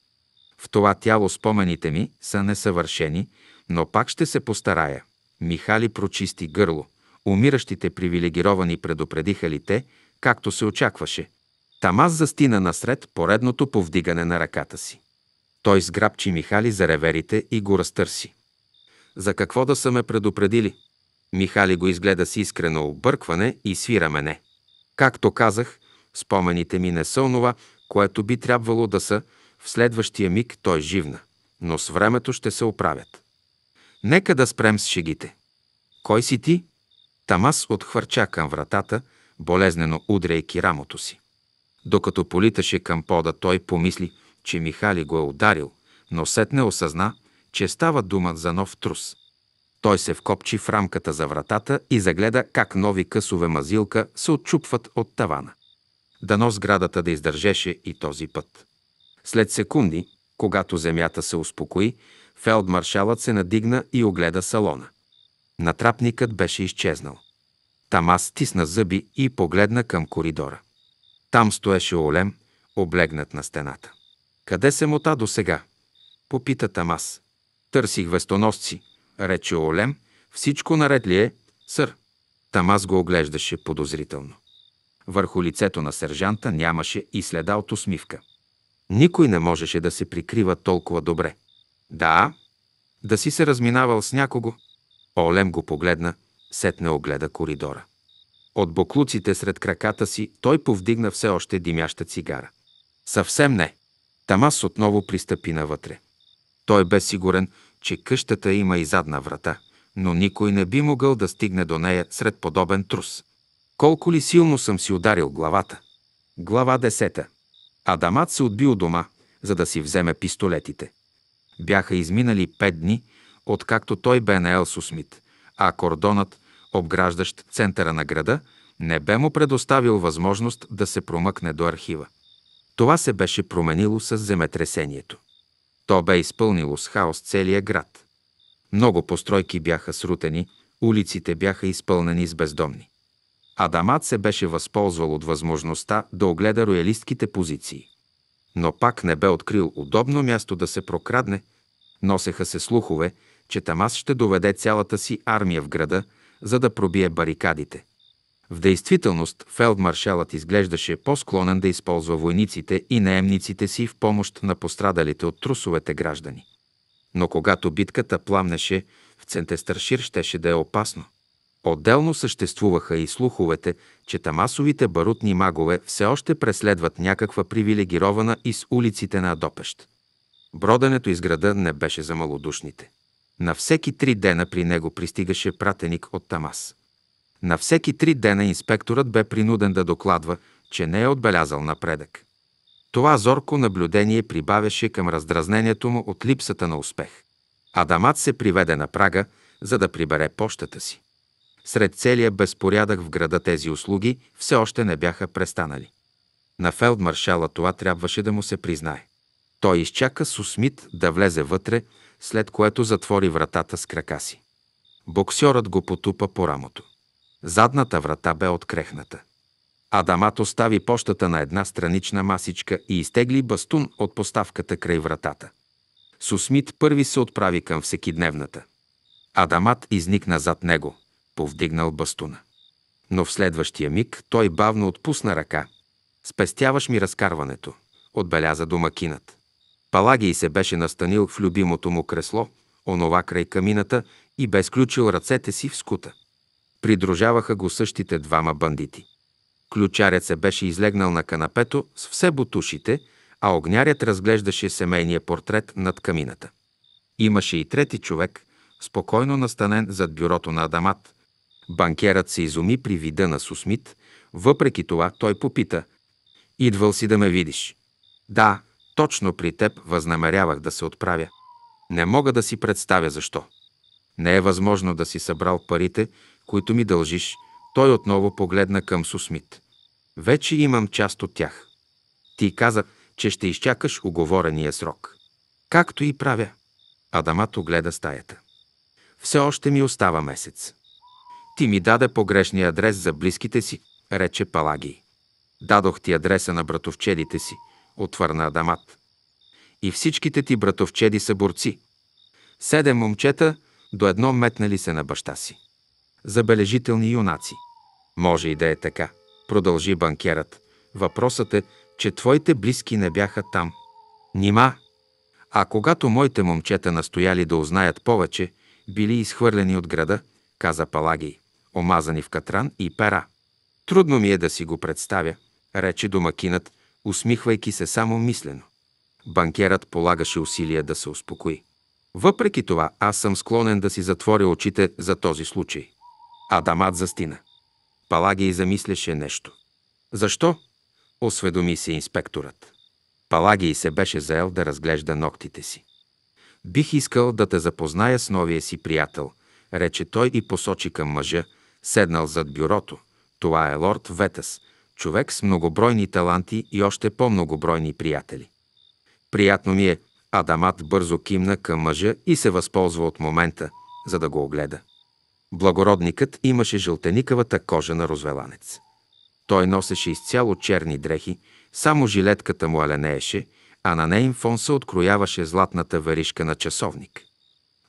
В това тяло спомените ми са несъвършени, но пак ще се постарая. Михали прочисти гърло. Умиращите привилегировани предупредиха ли те, както се очакваше – Тамас застина насред поредното повдигане на ръката си. Той сграбчи Михали за реверите и го разтърси. За какво да са ме предупредили? Михали го изгледа с искрено объркване и свира мене. Както казах, спомените ми не са онова, което би трябвало да са, в следващия миг той живна, но с времето ще се оправят. Нека да спрем с шегите. Кой си ти? Тамас отхвърча към вратата, болезнено удряйки рамото си. Докато политаше към пода, той помисли, че Михали го е ударил, но сетне осъзна, че става дума за нов трус. Той се вкопчи в рамката за вратата и загледа как нови късове мазилка се отчупват от тавана. Дано сградата да издържеше и този път. След секунди, когато земята се успокои, фелдмаршалът се надигна и огледа салона. Натрапникът беше изчезнал. Тамас стисна зъби и погледна към коридора. Там стоеше Олем, облегнат на стената. Къде се мота до сега? Попита Тамас. Търсих вестоносци, рече Олем. Всичко наред ли е, сър? Тамас го оглеждаше подозрително. Върху лицето на сержанта нямаше и следа от усмивка. Никой не можеше да се прикрива толкова добре. Да, да си се разминавал с някого. Олем го погледна, сетне огледа коридора. От боклуците сред краката си той повдигна все още димяща цигара. Съвсем не. Тамас отново пристъпи навътре. Той бе сигурен, че къщата има и задна врата, но никой не би могъл да стигне до нея сред подобен трус. Колко ли силно съм си ударил главата? Глава 10. Адамат се отби от дома, за да си вземе пистолетите. Бяха изминали пет дни, откакто той бе на Елсусмит, а кордонът, обграждащ центъра на града, не бе му предоставил възможност да се промъкне до архива. Това се беше променило с земетресението. То бе изпълнило с хаос целия град. Много постройки бяха срутени, улиците бяха изпълнени с бездомни. Адамат се беше възползвал от възможността да огледа роялистките позиции. Но пак не бе открил удобно място да се прокрадне. Носеха се слухове, че Тамас ще доведе цялата си армия в града – за да пробие барикадите. В действителност фелдмаршалът изглеждаше по-склонен да използва войниците и наемниците си в помощ на пострадалите от трусовете граждани. Но когато битката пламнеше, в Центестършир щеше да е опасно. Отделно съществуваха и слуховете, че тамасовите барутни магове все още преследват някаква привилегирована из улиците на Адопещ. Броденето из града не беше за малодушните. На всеки три дена при него пристигаше пратеник от Тамас. На всеки три дена инспекторът бе принуден да докладва, че не е отбелязал напредък. Това зорко наблюдение прибавяше към раздразнението му от липсата на успех. Адамат се приведе на прага, за да прибере пощата си. Сред целия безпорядък в града тези услуги все още не бяха престанали. На фелдмаршала това трябваше да му се признае. Той изчака Сусмит да влезе вътре, след което затвори вратата с крака си. Боксьорът го потупа по рамото. Задната врата бе открехната. Адамат остави пощата на една странична масичка и изтегли бастун от поставката край вратата. Сусмит първи се отправи към всекидневната. Адамат изникна зад него, повдигнал бастуна. Но в следващия миг той бавно отпусна ръка. Спестяваш ми разкарването, отбеляза домакинът. Палагий се беше настанил в любимото му кресло, онова край камината, и бе сключил ръцете си в скута. Придружаваха го същите двама бандити. Ключарят се беше излегнал на канапето с все бутушите, а огнярят разглеждаше семейния портрет над камината. Имаше и трети човек, спокойно настанен зад бюрото на Адамат. Банкерът се изуми при вида на Сусмит, въпреки това той попита. «Идвал си да ме видиш». «Да, точно при теб възнамерявах да се отправя. Не мога да си представя защо. Не е възможно да си събрал парите, които ми дължиш. Той отново погледна към Сусмит. Вече имам част от тях. Ти каза, че ще изчакаш оговорения срок. Както и правя. Адамат огледа стаята. Все още ми остава месец. Ти ми даде погрешния адрес за близките си, рече Палагий. Дадох ти адреса на братовчедите си, отвърна Адамат. И всичките ти братовчеди са борци. Седем момчета до едно метнали се на баща си. Забележителни юнаци. Може и да е така, продължи банкерът. Въпросът е, че твоите близки не бяха там. Нима. А когато моите момчета настояли да узнаят повече, били изхвърлени от града, каза Палагий, омазани в катран и пера. Трудно ми е да си го представя, рече домакинът, усмихвайки се само мислено. Банкерът полагаше усилия да се успокои. Въпреки това, аз съм склонен да си затворя очите за този случай. Адамат застина. Палагий замисляше нещо. Защо? осведоми се инспекторът. Палагий се беше заел да разглежда ногтите си. Бих искал да те запозная с новия си приятел, рече той и посочи към мъжа, седнал зад бюрото. Това е лорд Ветас, човек с многобройни таланти и още по-многобройни приятели. Приятно ми е, Адамат бързо кимна към мъжа и се възползва от момента, за да го огледа. Благородникът имаше жълтеникавата кожа на розвеланец. Той носеше изцяло черни дрехи, само жилетката му аленееше, а на нейн фон се открояваше златната варишка на часовник.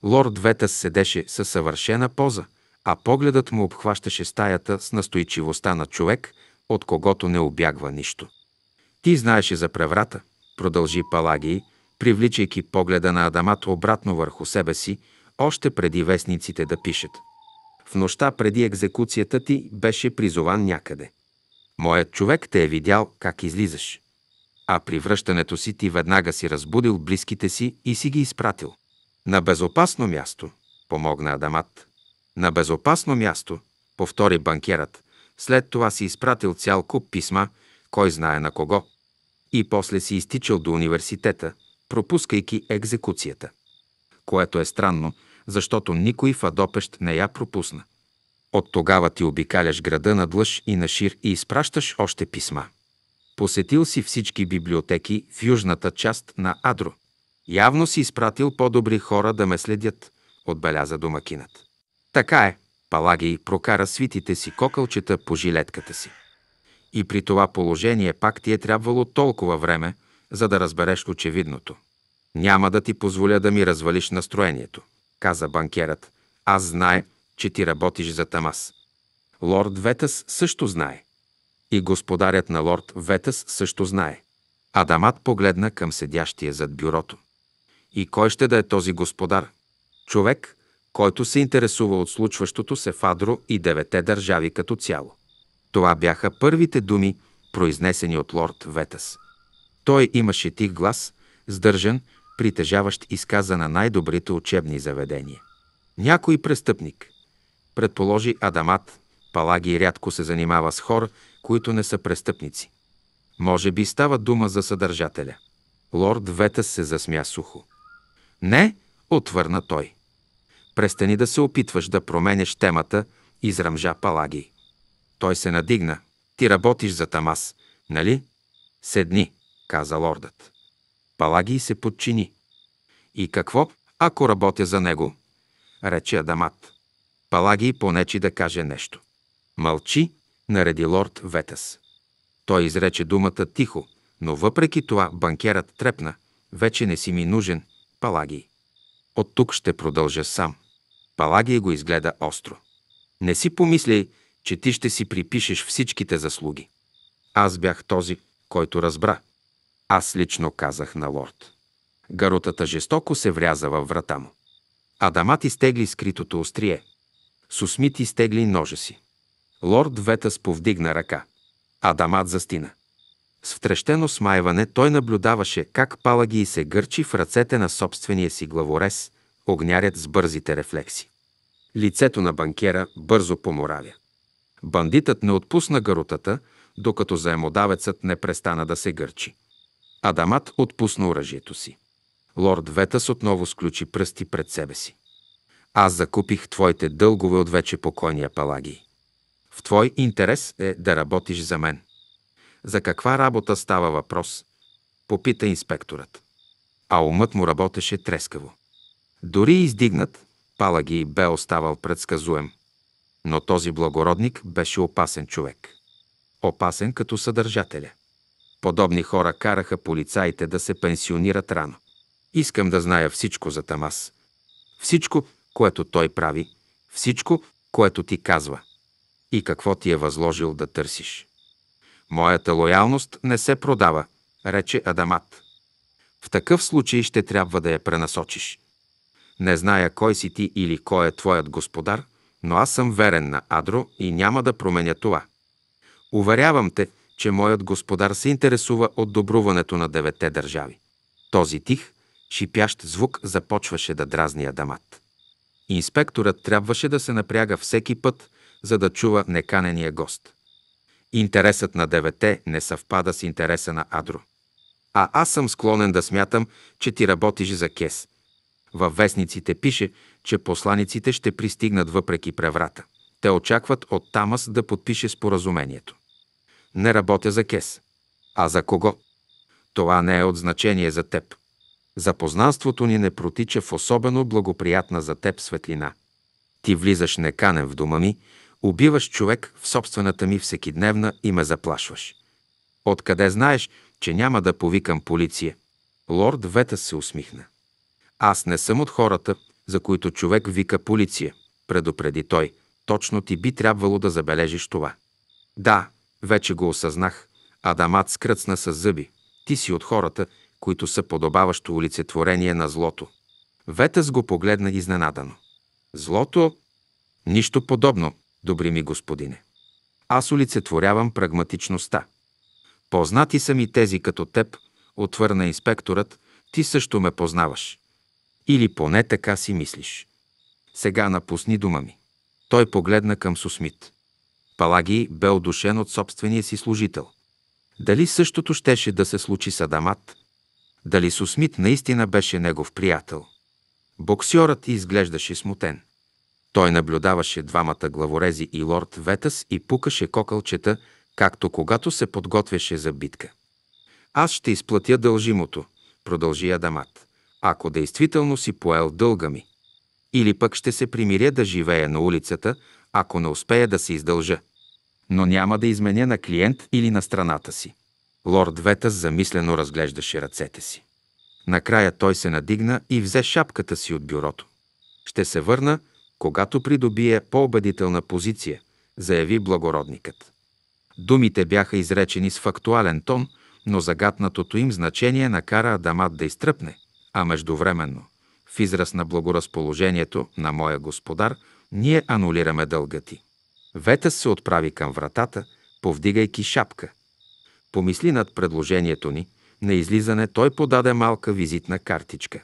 Лорд Ветас седеше със съвършена поза, а погледът му обхващаше стаята с настойчивостта на човек – от когото не обягва нищо. Ти знаеше за преврата, продължи Палагий, привличайки погледа на Адамат обратно върху себе си, още преди вестниците да пишат. В нощта преди екзекуцията ти беше призован някъде. Моят човек те е видял как излизаш. А при връщането си ти веднага си разбудил близките си и си ги изпратил. На безопасно място, помогна Адамат. На безопасно място, повтори банкерът, след това си изпратил цял куп писма, кой знае на кого. И после си изтичал до университета, пропускайки екзекуцията. Което е странно, защото никой в Адопещ не я пропусна. От тогава ти обикаляш града на длъж и на шир и изпращаш още писма. Посетил си всички библиотеки в южната част на Адро. Явно си изпратил по-добри хора да ме следят, отбеляза домакинът. Така е, Палагий прокара свитите си кокълчета по жилетката си. И при това положение пак ти е трябвало толкова време, за да разбереш очевидното. Няма да ти позволя да ми развалиш настроението, каза банкерът. Аз знае, че ти работиш за Тамас. Лорд Ветас също знае. И господарят на лорд Ветас също знае. Адамат погледна към седящия зад бюрото. И кой ще да е този господар? Човек, който се интересува от случващото се в Адро и девете държави като цяло. Това бяха първите думи, произнесени от лорд Ветас. Той имаше тих глас, сдържан, притежаващ изказа на най-добрите учебни заведения. Някой престъпник, предположи Адамат, Палаги рядко се занимава с хора, които не са престъпници. Може би става дума за съдържателя. Лорд Ветас се засмя сухо. Не, отвърна той. Престани да се опитваш да променеш темата, израмжа Палагий. Той се надигна. Ти работиш за Тамас, нали? Седни, каза лордът. Палагий се подчини. И какво, ако работя за него? Рече Адамат. Палагий понечи да каже нещо. Мълчи, нареди лорд Ветас. Той изрече думата тихо, но въпреки това банкерът трепна. Вече не си ми нужен, Палагий. От тук ще продължа сам. Палагия го изгледа остро. Не си помисляй, че ти ще си припишеш всичките заслуги. Аз бях този, който разбра. Аз лично казах на лорд. Гарутата жестоко се вряза във врата му. Адамат изтегли скритото острие. Сусмит изтегли ножа си. Лорд Ветас повдигна ръка. Адамат застина. С втрещено смайване той наблюдаваше как и се гърчи в ръцете на собствения си главорез, огнярят с бързите рефлекси. Лицето на банкера бързо поморавя. Бандитът не отпусна гарутата, докато заемодавецът не престана да се гърчи. Адамат отпусна оръжието си. Лорд Ветас отново сключи пръсти пред себе си. Аз закупих твоите дългове от вече покойния Палагий. В твой интерес е да работиш за мен. За каква работа става въпрос? Попита инспекторът. А умът му работеше трескаво. Дори издигнат, Палаги бе оставал предсказуем. Но този благородник беше опасен човек. Опасен като съдържателя. Подобни хора караха полицаите да се пенсионират рано. Искам да зная всичко за Тамас. Всичко, което той прави, всичко, което ти казва. И какво ти е възложил да търсиш. Моята лоялност не се продава, рече Адамат. В такъв случай ще трябва да я пренасочиш. Не зная кой си ти или кой е твоят господар, но аз съм верен на Адро и няма да променя това. Уверявам те, че моят господар се интересува от добруването на девете държави. Този тих, шипящ звук започваше да дразни Адамат. Инспекторът трябваше да се напряга всеки път, за да чува неканения гост. Интересът на девете не съвпада с интереса на Адро. А аз съм склонен да смятам, че ти работиш за кес, във вестниците пише, че посланиците ще пристигнат въпреки преврата. Те очакват от Тамас да подпише споразумението. Не работя за Кес. А за кого? Това не е от значение за теб. Запознанството ни не протича в особено благоприятна за теб светлина. Ти влизаш неканен в дома ми, убиваш човек в собствената ми всекидневна и ме заплашваш. Откъде знаеш, че няма да повикам полиция? Лорд Ветас се усмихна. Аз не съм от хората, за които човек вика полиция, предупреди той. Точно ти би трябвало да забележиш това. Да, вече го осъзнах. Адамат скръцна с зъби. Ти си от хората, които са подобаващо олицетворение на злото. Ветъс го погледна изненадано. Злото? Нищо подобно, добри ми господине. Аз олицетворявам прагматичността. Познати са ми тези като теб, отвърна инспекторът, ти също ме познаваш. Или поне така си мислиш. Сега напусни дума ми. Той погледна към Сусмит. Палагий бе одушен от собствения си служител. Дали същото щеше да се случи с Адамат? Дали Сусмит наистина беше негов приятел? Боксьорът изглеждаше смутен. Той наблюдаваше двамата главорези и лорд Ветъс и пукаше кокълчета, както когато се подготвяше за битка. Аз ще изплатя дължимото, продължи Адамат ако действително си поел дълга ми. Или пък ще се примиря да живея на улицата, ако не успея да се издължа. Но няма да изменя на клиент или на страната си. Лорд Ветас замислено разглеждаше ръцете си. Накрая той се надигна и взе шапката си от бюрото. Ще се върна, когато придобие по-убедителна позиция, заяви благородникът. Думите бяха изречени с фактуален тон, но загатнатото им значение накара Адамат да изтръпне – а междувременно, в израз на благоразположението на моя господар, ние анулираме дълга ти. Ветъс се отправи към вратата, повдигайки шапка. Помисли над предложението ни, на излизане той подаде малка визитна картичка.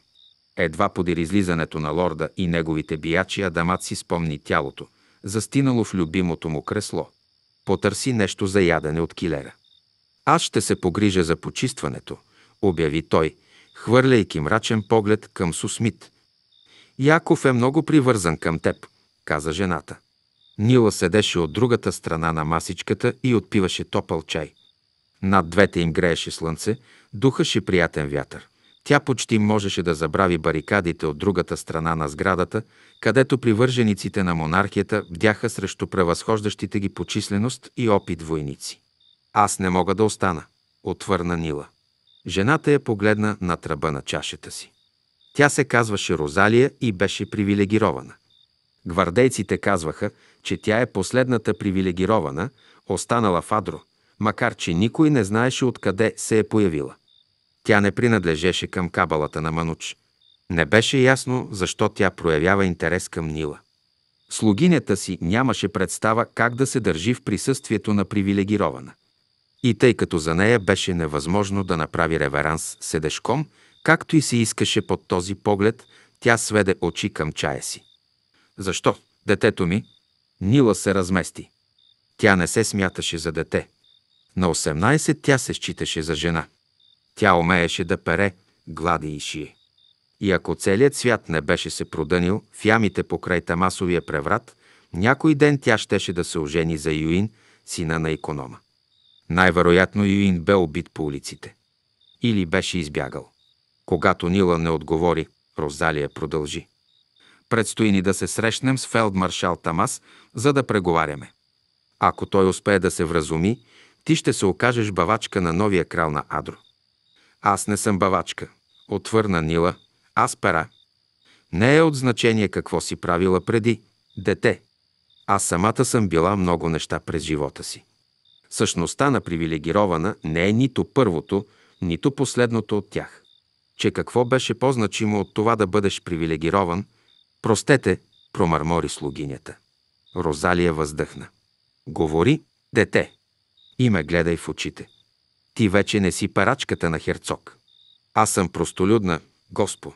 Едва подир излизането на лорда и неговите биячи, Адамат си спомни тялото, застинало в любимото му кресло. Потърси нещо за ядене от килера. Аз ще се погрижа за почистването, обяви той хвърляйки мрачен поглед към Сусмит. Яков е много привързан към теб, каза жената. Нила седеше от другата страна на масичката и отпиваше топъл чай. Над двете им грееше слънце, духаше приятен вятър. Тя почти можеше да забрави барикадите от другата страна на сградата, където привържениците на монархията бдяха срещу превъзхождащите ги по численост и опит войници. Аз не мога да остана, отвърна Нила. Жената я погледна на тръба на чашата си. Тя се казваше Розалия и беше привилегирована. Гвардейците казваха, че тя е последната привилегирована, останала в Адро, макар че никой не знаеше откъде се е появила. Тя не принадлежеше към кабалата на Мануч. Не беше ясно защо тя проявява интерес към Нила. Слугинята си нямаше представа как да се държи в присъствието на привилегирована. И тъй като за нея беше невъзможно да направи реверанс седешком, както и се искаше под този поглед, тя сведе очи към чая си. Защо, детето ми? Нила се размести. Тя не се смяташе за дете. На 18 тя се считаше за жена. Тя умееше да пере, глади и шие. И ако целият свят не беше се продънил в ямите покрай Тамасовия преврат, някой ден тя щеше да се ожени за Юин, сина на економа. Най-вероятно Юин бе убит по улиците. Или беше избягал. Когато Нила не отговори, Розалия продължи. Предстои ни да се срещнем с фелдмаршал Тамас, за да преговаряме. Ако той успее да се вразуми, ти ще се окажеш бавачка на новия крал на Адро. Аз не съм бавачка, отвърна Нила. Аз пера. Не е от значение какво си правила преди, дете. Аз самата съм била много неща през живота си. Същността на привилегирована не е нито първото, нито последното от тях. Че какво беше по-значимо от това да бъдеш привилегирован? Простете, промърмори слугинята. Розалия въздъхна. Говори, дете. И ме гледай в очите. Ти вече не си парачката на херцог. Аз съм простолюдна, госпо.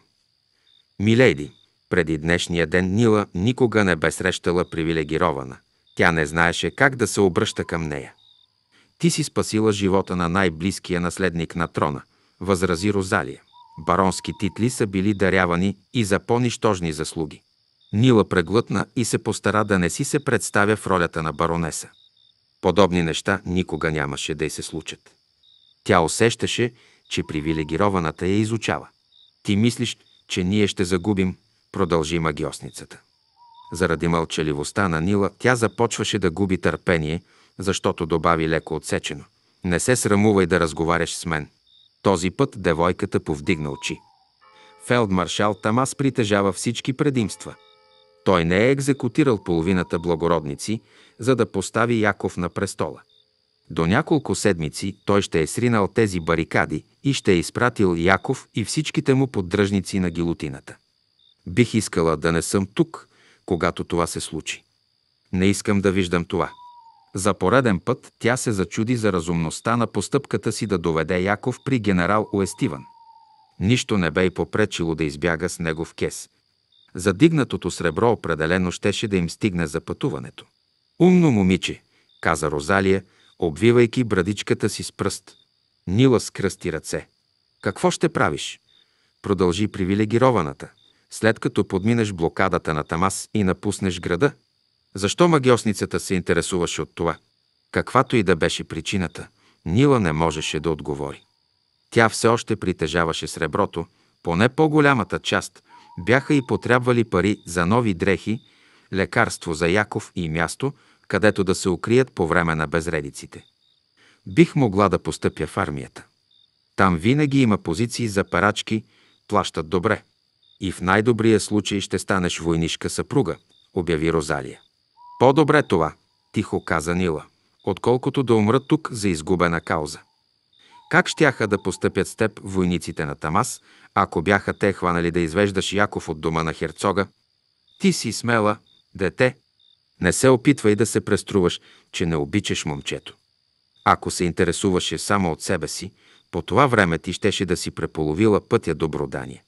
Милейди, преди днешния ден Нила никога не бе срещала привилегирована. Тя не знаеше как да се обръща към нея. Ти си спасила живота на най-близкия наследник на трона, възрази Розалия. Баронски титли са били дарявани и за по-нищожни заслуги. Нила преглътна и се постара да не си се представя в ролята на баронеса. Подобни неща никога нямаше да й се случат. Тя усещаше, че привилегированата я изучава. Ти мислиш, че ние ще загубим, продължи магиосницата. Заради мълчаливостта на Нила тя започваше да губи търпение – защото добави леко отсечено. Не се срамувай да разговаряш с мен. Този път девойката повдигна очи. Фелдмаршал Тамас притежава всички предимства. Той не е екзекутирал половината благородници, за да постави Яков на престола. До няколко седмици той ще е сринал тези барикади и ще е изпратил Яков и всичките му поддръжници на гилотината. Бих искала да не съм тук, когато това се случи. Не искам да виждам това. За пореден път тя се зачуди за разумността на постъпката си да доведе Яков при генерал Уестиван. Нищо не бе и попречило да избяга с него в кес. Задигнатото сребро определено щеше да им стигне за пътуването. «Умно момиче», каза Розалия, обвивайки брадичката си с пръст. Нила скръсти ръце. «Какво ще правиш?» Продължи привилегированата. След като подминеш блокадата на Тамас и напуснеш града, защо магиосницата се интересуваше от това? Каквато и да беше причината, Нила не можеше да отговори. Тя все още притежаваше среброто, поне по-голямата част бяха и потрябвали пари за нови дрехи, лекарство за Яков и място, където да се укрият по време на безредиците. Бих могла да постъпя в армията. Там винаги има позиции за парачки, плащат добре. И в най-добрия случай ще станеш войнишка съпруга, обяви Розалия. По-добре това, тихо каза Нила, отколкото да умрат тук за изгубена кауза. Как щяха да постъпят с теб войниците на Тамас, ако бяха те хванали да извеждаш Яков от дома на херцога? Ти си смела, дете. Не се опитвай да се преструваш, че не обичаш момчето. Ако се интересуваше само от себе си, по това време ти щеше да си преполовила пътя добродание.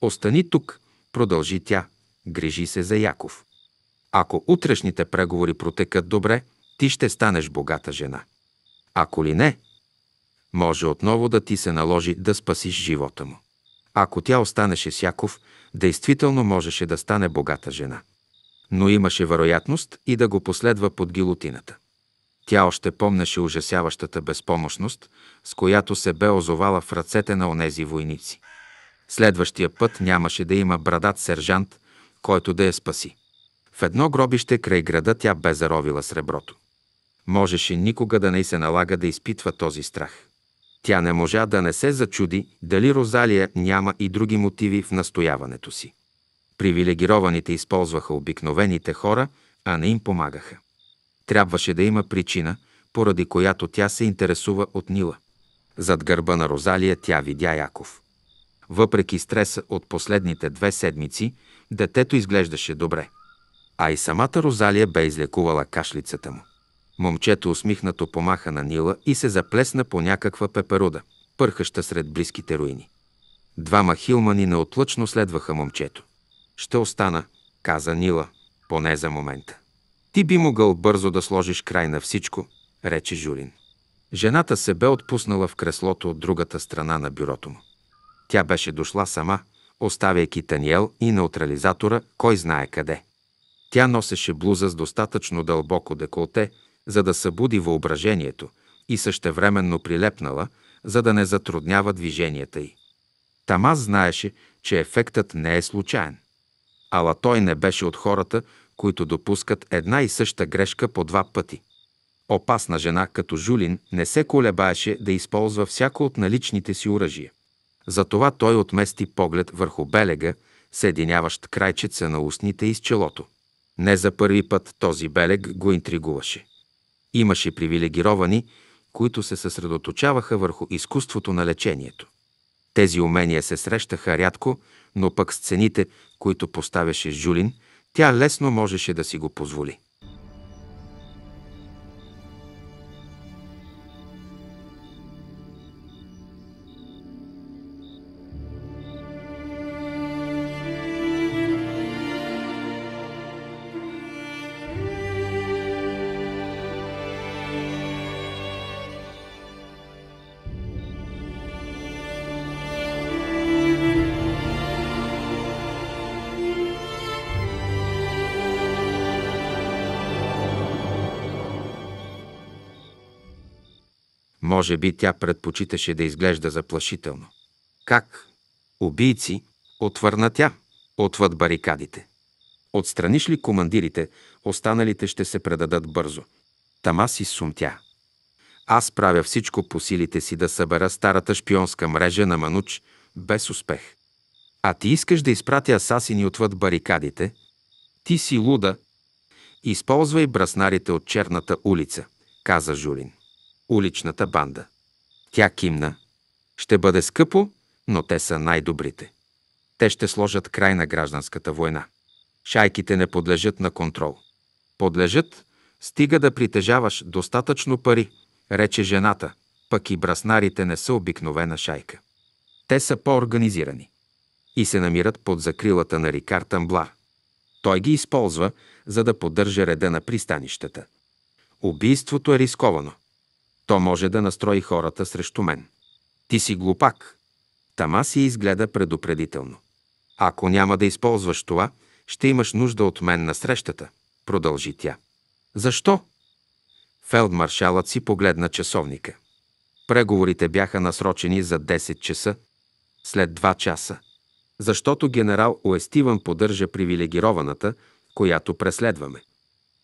Остани тук, продължи тя, грижи се за Яков. Ако утрешните преговори протекат добре, ти ще станеш богата жена. Ако ли не, може отново да ти се наложи да спасиш живота му. Ако тя останеше с Яков, действително можеше да стане богата жена. Но имаше вероятност и да го последва под гилотината. Тя още помнеше ужасяващата безпомощност, с която се бе озовала в ръцете на онези войници. Следващия път нямаше да има брадат сержант, който да я спаси. В едно гробище край града тя бе заровила среброто. Можеше никога да не се налага да изпитва този страх. Тя не можа да не се зачуди дали Розалия няма и други мотиви в настояването си. Привилегированите използваха обикновените хора, а не им помагаха. Трябваше да има причина, поради която тя се интересува от Нила. Зад гърба на Розалия тя видя Яков. Въпреки стреса от последните две седмици, детето изглеждаше добре а и самата Розалия бе излекувала кашлицата му. Момчето усмихнато помаха на Нила и се заплесна по някаква пеперуда, пърхаща сред близките руини. Двама хилмани неотлъчно следваха момчето. «Ще остана», каза Нила, «поне за момента». «Ти би могъл бързо да сложиш край на всичко», рече Журин. Жената се бе отпуснала в креслото от другата страна на бюрото му. Тя беше дошла сама, оставяйки Таниел и неутрализатора, кой знае къде – тя носеше блуза с достатъчно дълбоко деколте, за да събуди въображението и същевременно прилепнала, за да не затруднява движенията й. Тамас знаеше, че ефектът не е случайен. Ала той не беше от хората, които допускат една и съща грешка по два пъти. Опасна жена като Жулин не се колебаеше да използва всяко от наличните си оръжия. Затова той отмести поглед върху белега, съединяващ крайчеца на устните и с челото. Не за първи път този белег го интригуваше. Имаше привилегировани, които се съсредоточаваха върху изкуството на лечението. Тези умения се срещаха рядко, но пък с цените, които поставяше Жулин, тя лесно можеше да си го позволи. Може би тя предпочиташе да изглежда заплашително. Как? Убийци? Отвърна тя. Отвъд барикадите. Отстраниш ли командирите, останалите ще се предадат бързо. Тама си сумтя. Аз правя всичко по силите си да събера старата шпионска мрежа на Мануч без успех. А ти искаш да изпратя асасини отвъд барикадите? Ти си луда. Използвай браснарите от черната улица, каза Жулин уличната банда. Тя кимна. Ще бъде скъпо, но те са най-добрите. Те ще сложат край на гражданската война. Шайките не подлежат на контрол. Подлежат, стига да притежаваш достатъчно пари, рече жената, пък и браснарите не са обикновена шайка. Те са по-организирани и се намират под закрилата на Рикар Тамблар. Той ги използва, за да поддържа реда на пристанищата. Убийството е рисковано. То може да настрои хората срещу мен. Ти си глупак. Тама си изгледа предупредително. Ако няма да използваш това, ще имаш нужда от мен на срещата, продължи тя. Защо? Фелдмаршалът си погледна часовника. Преговорите бяха насрочени за 10 часа, след 2 часа, защото генерал Уестиван поддържа привилегированата, която преследваме.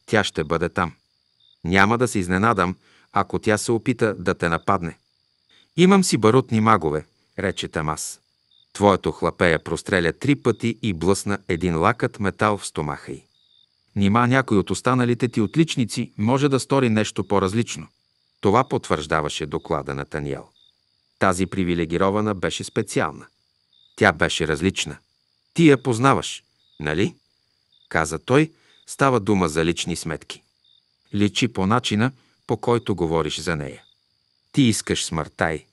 Тя ще бъде там. Няма да се изненадам, ако тя се опита да те нападне. Имам си барутни магове, рече Тамас. Твоето хлапе я простреля три пъти и блъсна един лакът метал в стомаха й. Нима някой от останалите ти отличници може да стори нещо по-различно. Това потвърждаваше доклада на Таниел. Тази привилегирована беше специална. Тя беше различна. Ти я познаваш, нали? Каза той, става дума за лични сметки. Личи по начина, по който говориш за нея. Ти искаш смъртта й.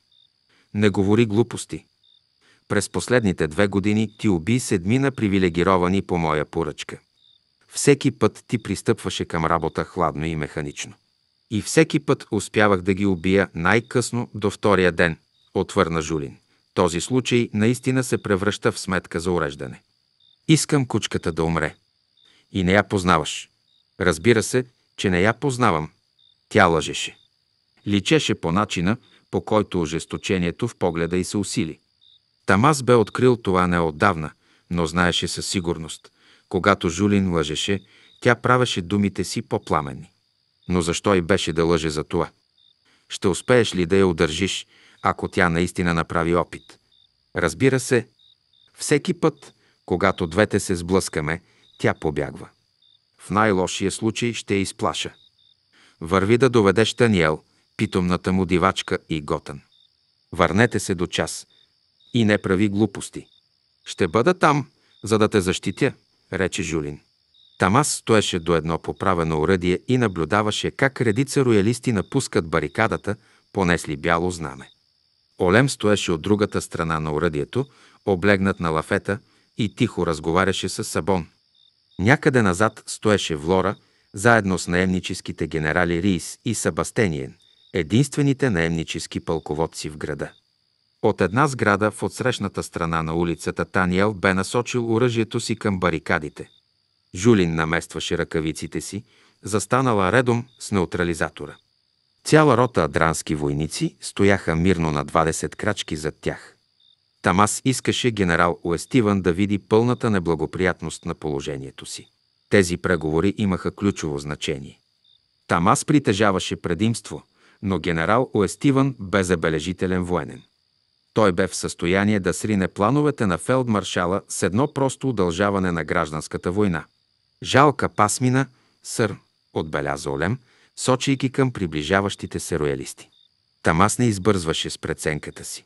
Не говори глупости. През последните две години ти уби седмина привилегировани по моя поръчка. Всеки път ти пристъпваше към работа хладно и механично. И всеки път успявах да ги убия най-късно до втория ден, отвърна Жулин. Този случай наистина се превръща в сметка за уреждане. Искам кучката да умре. И не я познаваш. Разбира се, че не я познавам, тя лъжеше. Личеше по начина, по който ожесточението в погледа й се усили. Тамас бе открил това не отдавна, но знаеше със сигурност. Когато Жулин лъжеше, тя правеше думите си по пламенни Но защо и беше да лъже за това? Ще успееш ли да я удържиш, ако тя наистина направи опит? Разбира се, всеки път, когато двете се сблъскаме, тя побягва. В най-лошия случай ще я изплаша. Върви да доведеш Таниел, питомната му дивачка и Готън. Върнете се до час и не прави глупости. Ще бъда там, за да те защитя, рече Жулин. Тамас стоеше до едно поправено уръдие и наблюдаваше как редица роялисти напускат барикадата, понесли бяло знаме. Олем стоеше от другата страна на уръдието, облегнат на лафета и тихо разговаряше с Сабон. Някъде назад стоеше Влора заедно с наемническите генерали Рис и Сабастениен, единствените наемнически пълководци в града. От една сграда в отсрещната страна на улицата Таниел бе насочил оръжието си към барикадите. Жулин наместваше ръкавиците си, застанала редом с неутрализатора. Цяла рота адрански войници стояха мирно на 20 крачки зад тях. Тамас искаше генерал Уестиван да види пълната неблагоприятност на положението си. Тези преговори имаха ключово значение. Тамас притежаваше предимство, но генерал Оестиван бе забележителен военен. Той бе в състояние да срине плановете на фелдмаршала с едно просто удължаване на гражданската война. Жалка пасмина, сър, отбеляза Олем, сочейки към приближаващите се роялисти. Тамас не избързваше с преценката си.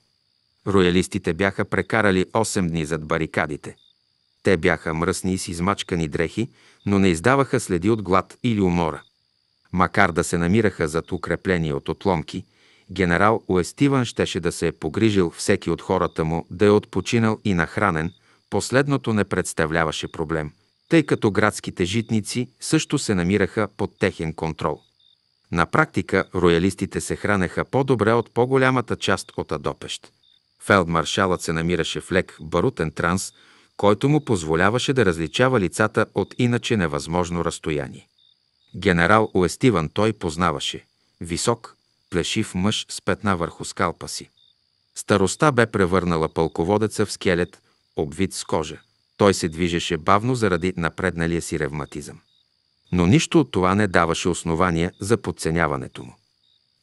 Роялистите бяха прекарали 8 дни зад барикадите – те бяха мръсни и с измачкани дрехи, но не издаваха следи от глад или умора. Макар да се намираха зад укрепление от отломки, генерал Уестиван щеше да се е погрижил всеки от хората му да е отпочинал и нахранен, последното не представляваше проблем, тъй като градските житници също се намираха под техен контрол. На практика роялистите се хранеха по-добре от по-голямата част от Адопещ. Фелдмаршалът се намираше в лек барутен транс, който му позволяваше да различава лицата от иначе невъзможно разстояние. Генерал Уестиван той познаваше – висок, плешив мъж с петна върху скалпа си. Староста бе превърнала пълководеца в скелет, обвит с кожа. Той се движеше бавно заради напредналия си ревматизъм. Но нищо от това не даваше основания за подценяването му.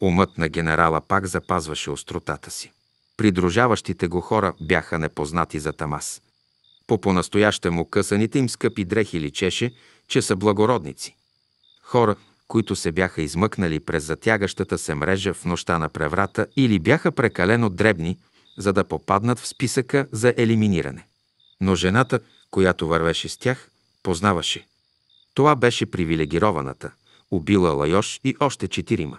Умът на генерала пак запазваше остротата си. Придружаващите го хора бяха непознати за Тамас. По понастоящему късаните им скъпи дрехи личеше, че са благородници. Хора, които се бяха измъкнали през затягащата се мрежа в нощта на преврата или бяха прекалено дребни, за да попаднат в списъка за елиминиране. Но жената, която вървеше с тях, познаваше. Това беше привилегированата, убила Лайош и още четирима.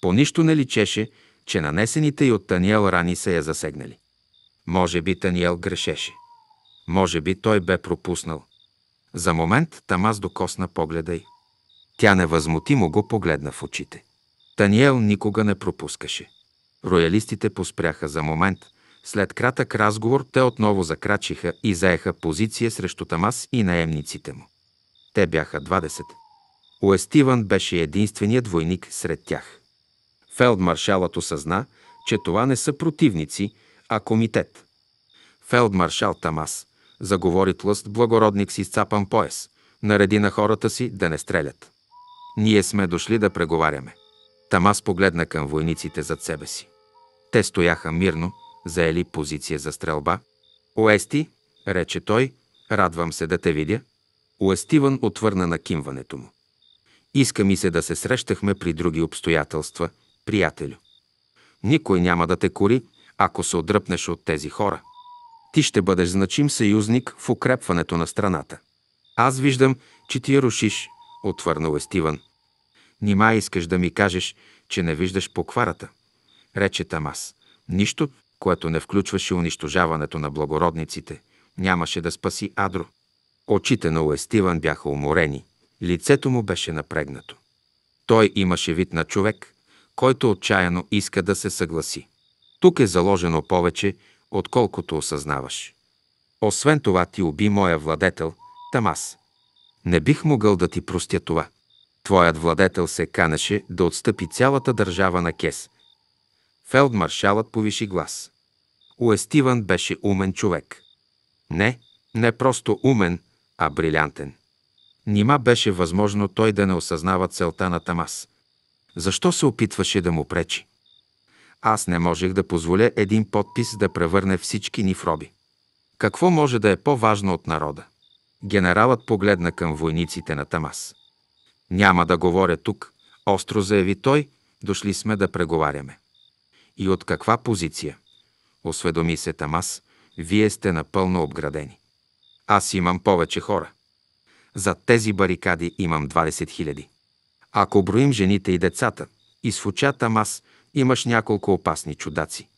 По нищо не личеше, че нанесените и от Таниел рани са я засегнали. Може би Таниел грешеше. Може би той бе пропуснал. За момент Тамас докосна погледа й. Тя невъзмутимо го погледна в очите. Таниел никога не пропускаше. Роялистите поспряха за момент. След кратък разговор те отново закрачиха и заеха позиция срещу Тамас и наемниците му. Те бяха 20. Уестиван беше единственият войник сред тях. Фелдмаршалът осъзна, че това не са противници, а комитет. Фелдмаршал Тамас – заговори тлъст благородник си изцапан пояс, нареди на хората си да не стрелят. Ние сме дошли да преговаряме. Тамас погледна към войниците зад себе си. Те стояха мирно, заели позиция за стрелба. Оести, рече той, радвам се да те видя. Уестиван отвърна на кимването му. Иска ми се да се срещахме при други обстоятелства, приятелю. Никой няма да те кори, ако се отдръпнеш от тези хора. Ти ще бъдеш значим съюзник в укрепването на страната. Аз виждам, че ти я рушиш, отвърнал е Стиван. Нима искаш да ми кажеш, че не виждаш покварата, рече Тамас. Нищо, което не включваше унищожаването на благородниците, нямаше да спаси Адро. Очите на Уестиван бяха уморени, лицето му беше напрегнато. Той имаше вид на човек, който отчаяно иска да се съгласи. Тук е заложено повече, отколкото осъзнаваш. Освен това ти уби моя владетел, Тамас. Не бих могъл да ти простя това. Твоят владетел се канеше да отстъпи цялата държава на Кес. Фелдмаршалът повиши глас. Уестиван беше умен човек. Не, не просто умен, а брилянтен. Нима беше възможно той да не осъзнава целта на Тамас. Защо се опитваше да му пречи? Аз не можех да позволя един подпис да превърне всички ни в роби. Какво може да е по-важно от народа? Генералът погледна към войниците на Тамас. Няма да говоря тук, остро заяви той, дошли сме да преговаряме. И от каква позиция? Осведоми се Тамас, вие сте напълно обградени. Аз имам повече хора. За тези барикади имам 20 000. Ако броим жените и децата, изфуча Тамас имаш няколко опасни чудаци.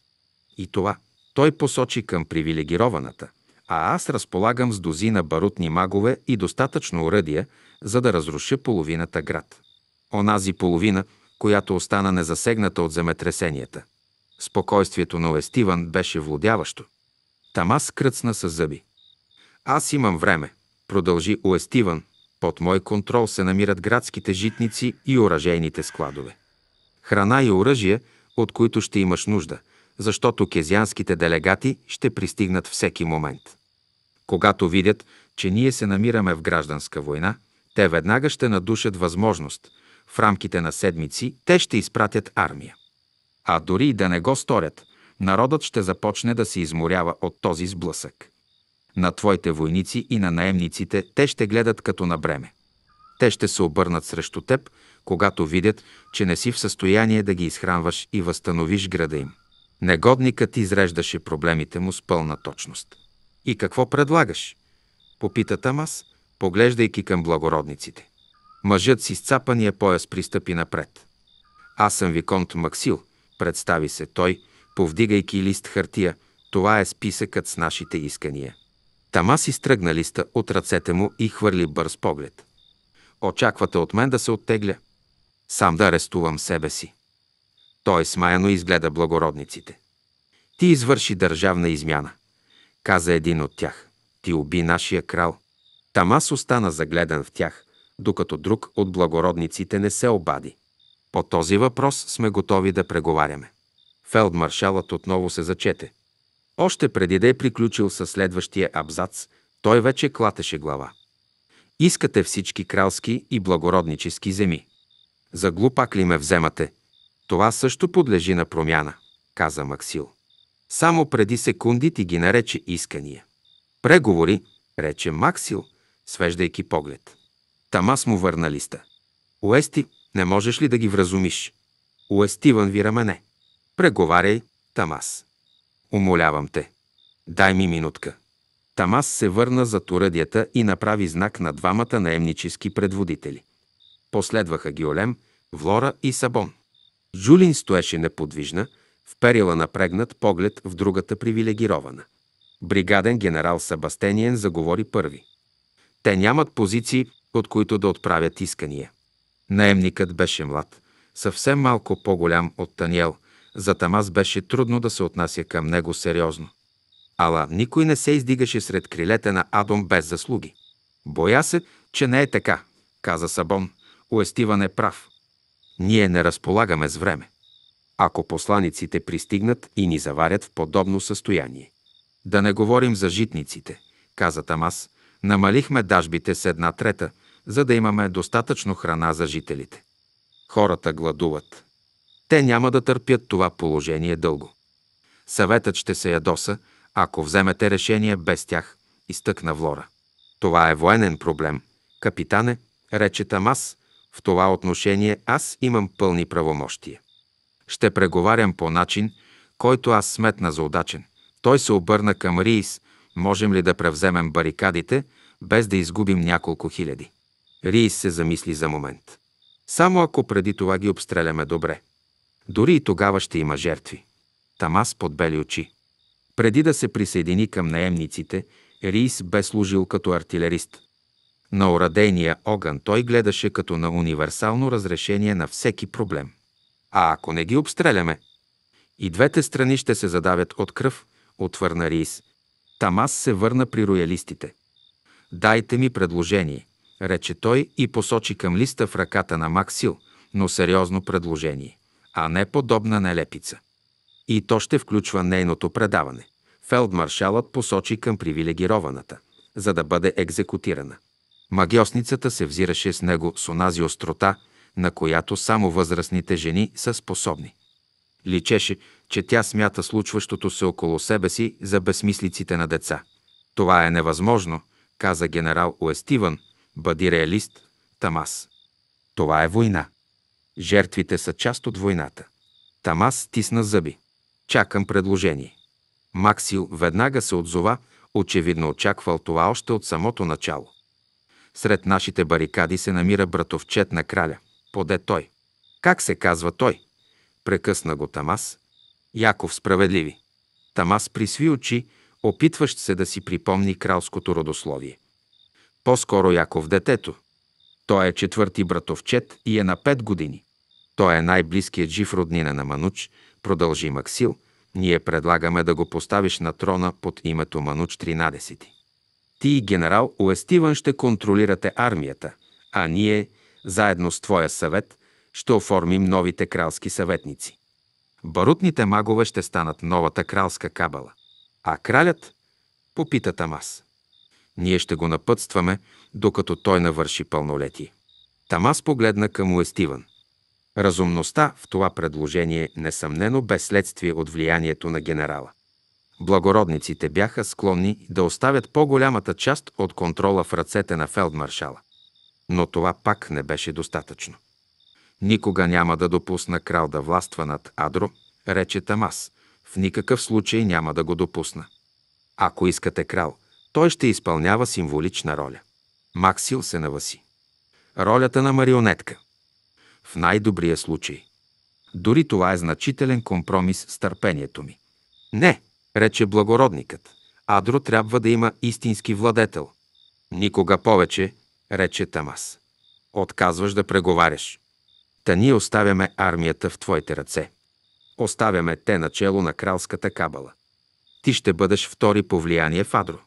И това. Той посочи към привилегированата, а аз разполагам с дозина барутни магове и достатъчно уръдия, за да разруша половината град. Онази половина, която остана незасегната от земетресенията. Спокойствието на Уестиван беше владяващо. Тамас кръцна с зъби. Аз имам време, продължи Уестиван. Под мой контрол се намират градските житници и оръжейните складове храна и оръжие, от които ще имаш нужда, защото кезианските делегати ще пристигнат всеки момент. Когато видят, че ние се намираме в гражданска война, те веднага ще надушат възможност. В рамките на седмици те ще изпратят армия. А дори и да не го сторят, народът ще започне да се изморява от този сблъсък. На твоите войници и на наемниците те ще гледат като на бреме. Те ще се обърнат срещу теб, когато видят, че не си в състояние да ги изхранваш и възстановиш града им. Негодникът изреждаше проблемите му с пълна точност. И какво предлагаш? Попита Тамас, поглеждайки към благородниците. Мъжът с изцапания пояс пристъпи напред. Аз съм Виконт Максил, представи се той, повдигайки лист хартия. Това е списъкът с нашите искания. Тамас изтръгна листа от ръцете му и хвърли бърз поглед. Очаквате от мен да се оттегля. Сам да арестувам себе си. Той смаяно изгледа благородниците. Ти извърши държавна измяна, каза един от тях. Ти уби нашия крал. Тамас остана загледан в тях, докато друг от благородниците не се обади. По този въпрос сме готови да преговаряме. Фелдмаршалът отново се зачете. Още преди да е приключил със следващия абзац, той вече клатеше глава. Искате всички кралски и благороднически земи. За глупак ли ме вземате? Това също подлежи на промяна, каза Максил. Само преди секунди ти ги нарече искания. Преговори, рече Максил, свеждайки поглед. Тамас му върна листа. Уести, не можеш ли да ги вразумиш? Уестиван ви рамене. Преговаряй, Тамас. Умолявам те. Дай ми минутка. Тамас се върна за уръдията и направи знак на двамата наемнически предводители. Последваха ги Олем, Влора и Сабон. Джулин стоеше неподвижна, вперила напрегнат поглед в другата привилегирована. Бригаден генерал Сабастениен заговори първи. Те нямат позиции, от които да отправят искания. Наемникът беше млад, съвсем малко по-голям от Таниел, за Тамас беше трудно да се отнася към него сериозно. Ала никой не се издигаше сред крилете на Адом без заслуги. Боя се, че не е така, каза Сабон. Уестиван е прав. Ние не разполагаме с време. Ако посланиците пристигнат и ни заварят в подобно състояние. Да не говорим за житниците, каза Тамас. Намалихме дажбите с една трета, за да имаме достатъчно храна за жителите. Хората гладуват. Те няма да търпят това положение дълго. Съветът ще се ядоса, ако вземете решение без тях, изтъкна Влора. Това е военен проблем. Капитане, рече Тамас, в това отношение аз имам пълни правомощия. Ще преговарям по начин, който аз сметна за удачен. Той се обърна към Риис, можем ли да превземем барикадите, без да изгубим няколко хиляди. Риис се замисли за момент. Само ако преди това ги обстреляме добре. Дори и тогава ще има жертви. Тамас подбели очи. Преди да се присъедини към наемниците, Рис бе служил като артилерист. На орадейния огън той гледаше като на универсално разрешение на всеки проблем. А ако не ги обстреляме? И двете страни ще се задавят от кръв, отвърна Рис. Тамас се върна при роялистите. Дайте ми предложение, рече той и посочи към листа в ръката на Максил, но сериозно предложение, а не подобна нелепица и то ще включва нейното предаване. Фелдмаршалът посочи към привилегированата, за да бъде екзекутирана. Магиосницата се взираше с него с онази острота, на която само възрастните жени са способни. Личеше, че тя смята случващото се около себе си за безмислиците на деца. Това е невъзможно, каза генерал Уестиван, бъди реалист, Тамас. Това е война. Жертвите са част от войната. Тамас стисна зъби. Чакам предложение. Максил веднага се отзова, очевидно очаквал това още от самото начало. Сред нашите барикади се намира братовчет на краля. Поде той. Как се казва той? Прекъсна го Тамас. Яков справедливи. Тамас присви очи, опитващ се да си припомни кралското родословие. По-скоро Яков детето. Той е четвърти братовчет и е на пет години. Той е най-близкият жив роднина на Мануч – продължи Максил, ние предлагаме да го поставиш на трона под името Мануч 13. Ти и генерал Уестиван ще контролирате армията, а ние, заедно с твоя съвет, ще оформим новите кралски съветници. Барутните магове ще станат новата кралска кабала. А кралят? Попита Тамас. Ние ще го напътстваме, докато той навърши пълнолетие. Тамас погледна към Уестиван – Разумността в това предложение несъмнено бе следствие от влиянието на генерала. Благородниците бяха склонни да оставят по-голямата част от контрола в ръцете на фелдмаршала. Но това пак не беше достатъчно. Никога няма да допусна крал да властва над Адро, рече Тамас. В никакъв случай няма да го допусна. Ако искате крал, той ще изпълнява символична роля. Максил се наваси. Ролята на марионетка в най-добрия случай. Дори това е значителен компромис с търпението ми. Не, рече благородникът. Адро трябва да има истински владетел. Никога повече, рече Тамас. Отказваш да преговаряш. Та ние оставяме армията в твоите ръце. Оставяме те начело на кралската кабала. Ти ще бъдеш втори по влияние в Адро.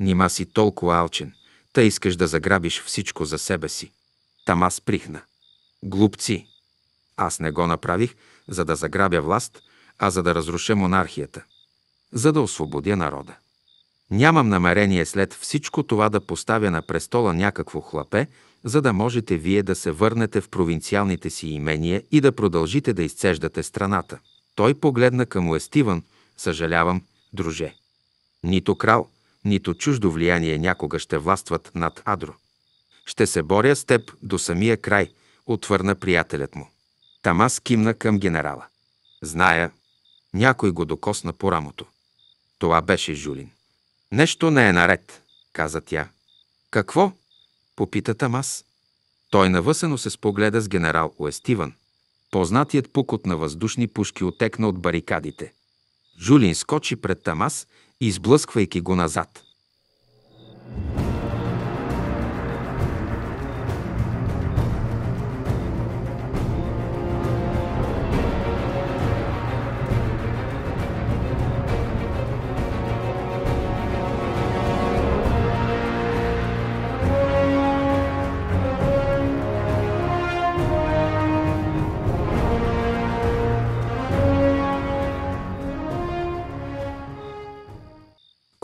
Нима си толкова алчен, та искаш да заграбиш всичко за себе си. Тамас прихна. Глупци! Аз не го направих, за да заграбя власт, а за да разруша монархията, за да освободя народа. Нямам намерение след всичко това да поставя на престола някакво хлапе, за да можете вие да се върнете в провинциалните си имения и да продължите да изцеждате страната. Той погледна към Уестиван, съжалявам, друже. Нито крал, нито чуждо влияние някога ще властват над Адро. Ще се боря с теб до самия край – отвърна приятелят му. Тамас кимна към генерала. Зная, някой го докосна по рамото. Това беше Жулин. Нещо не е наред, каза тя. Какво? попита Тамас. Той навъсено се спогледа с генерал Уестиван. Познатият пукот на въздушни пушки отекна от барикадите. Жулин скочи пред Тамас, изблъсквайки го назад.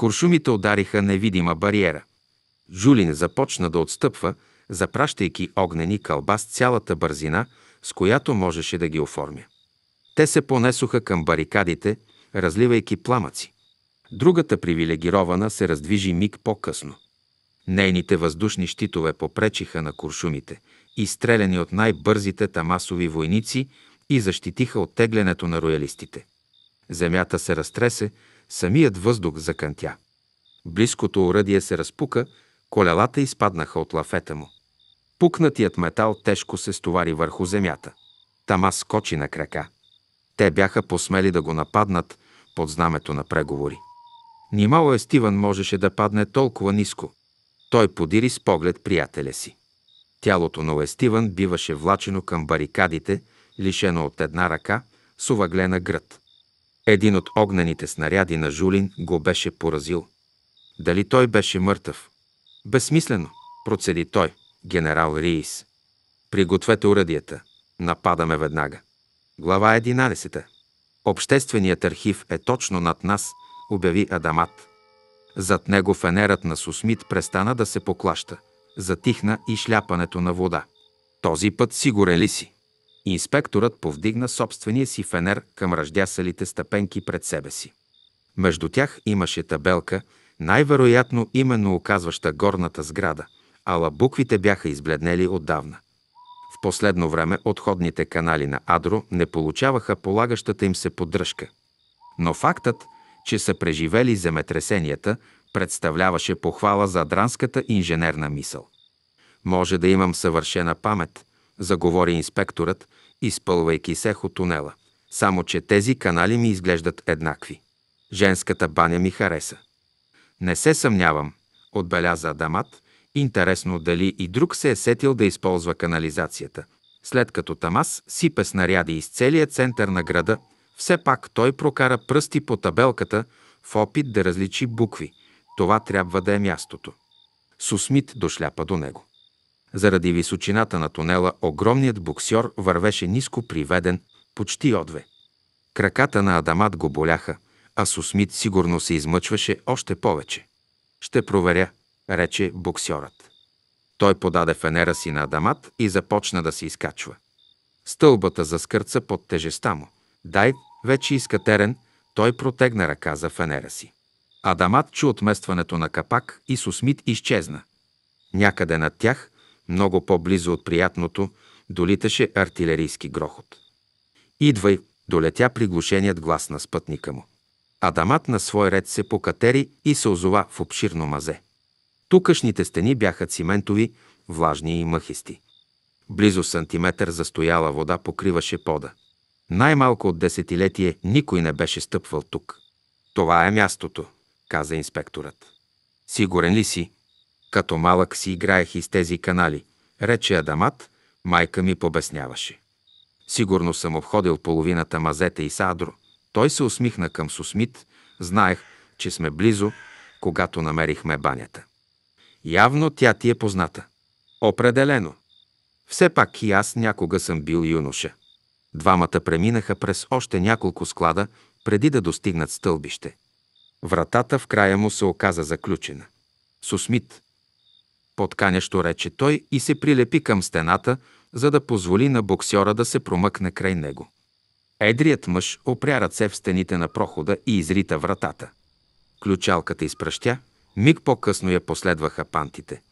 Куршумите удариха невидима бариера. Жулин започна да отстъпва, запращайки огнени кълба с цялата бързина, с която можеше да ги оформя. Те се понесоха към барикадите, разливайки пламъци. Другата привилегирована се раздвижи миг по-късно. Нейните въздушни щитове попречиха на куршумите, изстреляни от най-бързите тамасови войници и защитиха оттеглянето на роялистите. Земята се разтресе, Самият въздух закънтя. Близкото оръдие се разпука, колелата изпаднаха от лафета му. Пукнатият метал тежко се стовари върху земята. Тама скочи на крака. Те бяха посмели да го нападнат под знамето на преговори. Нимало е Стивън можеше да падне толкова ниско. Той подири с поглед приятеля си. Тялото на Уестиван биваше влачено към барикадите, лишено от една ръка, с оваглена гръд. Един от огнените снаряди на Жулин го беше поразил. Дали той беше мъртъв? Безсмислено, процеди той, генерал Риис. Пригответе уръдията. Нападаме веднага. Глава 11. Общественият архив е точно над нас, обяви Адамат. Зад него фенерът на Сусмит престана да се поклаща. Затихна и шляпането на вода. Този път сигурен ли си? И инспекторът повдигна собствения си фенер към ръждясалите стъпенки пред себе си. Между тях имаше табелка, най-вероятно именно оказваща горната сграда, ала буквите бяха избледнели отдавна. В последно време отходните канали на Адро не получаваха полагащата им се поддръжка. Но фактът, че са преживели земетресенията, представляваше похвала за дранската инженерна мисъл. Може да имам съвършена памет, заговори инспекторът, изпълвайки се хотунела. Само, че тези канали ми изглеждат еднакви. Женската баня ми хареса. Не се съмнявам, отбеляза Адамат, интересно дали и друг се е сетил да използва канализацията. След като Тамас сипе снаряди из целия център на града, все пак той прокара пръсти по табелката в опит да различи букви. Това трябва да е мястото. Сусмит дошляпа до него. Заради височината на тунела огромният буксьор вървеше ниско приведен, почти одве. Краката на Адамат го боляха, а Сусмит сигурно се измъчваше още повече. «Ще проверя», рече буксьорът. Той подаде фенера си на Адамат и започна да се изкачва. Стълбата заскърца под тежеста му. Дай, вече иска терен, той протегна ръка за фенера си. Адамат чу отместването на капак и Сусмит изчезна. Някъде над тях много по-близо от приятното, долиташе артилерийски грохот. Идвай, долетя приглушеният глас на спътника му. Адамат на свой ред се покатери и се озова в обширно мазе. Тукашните стени бяха циментови, влажни и мъхисти. Близо сантиметър застояла вода покриваше пода. Най-малко от десетилетие никой не беше стъпвал тук. Това е мястото, каза инспекторът. Сигурен ли си, като малък си играех и с тези канали, рече Адамат, майка ми побесняваше. Сигурно съм обходил половината мазета и садро. Той се усмихна към Сусмит, знаех, че сме близо, когато намерихме банята. Явно тя ти е позната. Определено. Все пак и аз някога съм бил юноша. Двамата преминаха през още няколко склада, преди да достигнат стълбище. Вратата в края му се оказа заключена. Сусмит, Подканящо рече той и се прилепи към стената, за да позволи на боксера да се промъкне край него. Едрият мъж опря ръце в стените на прохода и изрита вратата. Ключалката изпращя, миг по-късно я последваха пантите.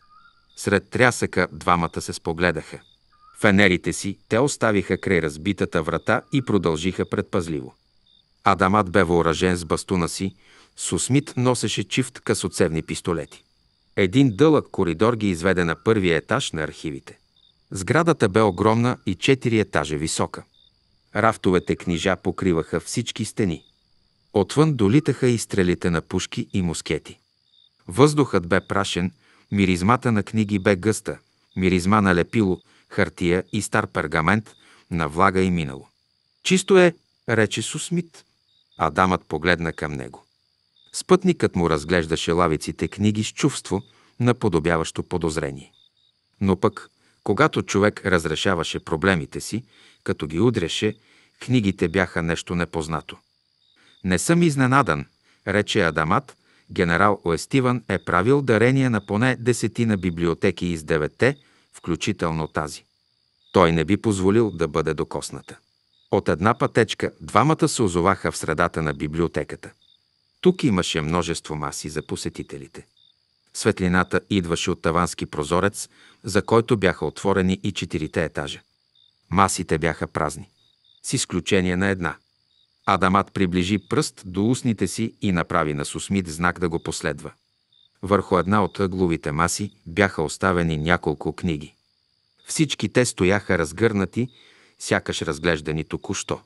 Сред трясъка двамата се спогледаха. Фенерите си те оставиха край разбитата врата и продължиха предпазливо. Адамат бе въоръжен с бастуна си, Сусмит носеше чифт късоцевни пистолети. Един дълъг коридор ги изведе на първия етаж на архивите. Сградата бе огромна и четири етажа висока. Рафтовете книжа покриваха всички стени. Отвън долитаха и стрелите на пушки и мускети. Въздухът бе прашен, миризмата на книги бе гъста, миризма на лепило, хартия и стар пергамент, на влага и минало. Чисто е, рече Сусмит, Адамът погледна към него. Спътникът му разглеждаше лавиците книги с чувство, наподобяващо подозрение. Но пък, когато човек разрешаваше проблемите си, като ги удряше, книгите бяха нещо непознато. Не съм изненадан, рече Адамат, генерал Оестиван е правил дарение на поне десетина библиотеки из девете, включително тази. Той не би позволил да бъде докосната. От една пътечка двамата се озоваха в средата на библиотеката. Тук имаше множество маси за посетителите. Светлината идваше от тавански прозорец, за който бяха отворени и четирите етажа. Масите бяха празни, с изключение на една. Адамат приближи пръст до устните си и направи на Сусмит знак да го последва. Върху една от ъгловите маси бяха оставени няколко книги. Всички те стояха разгърнати, сякаш разглеждани току-що.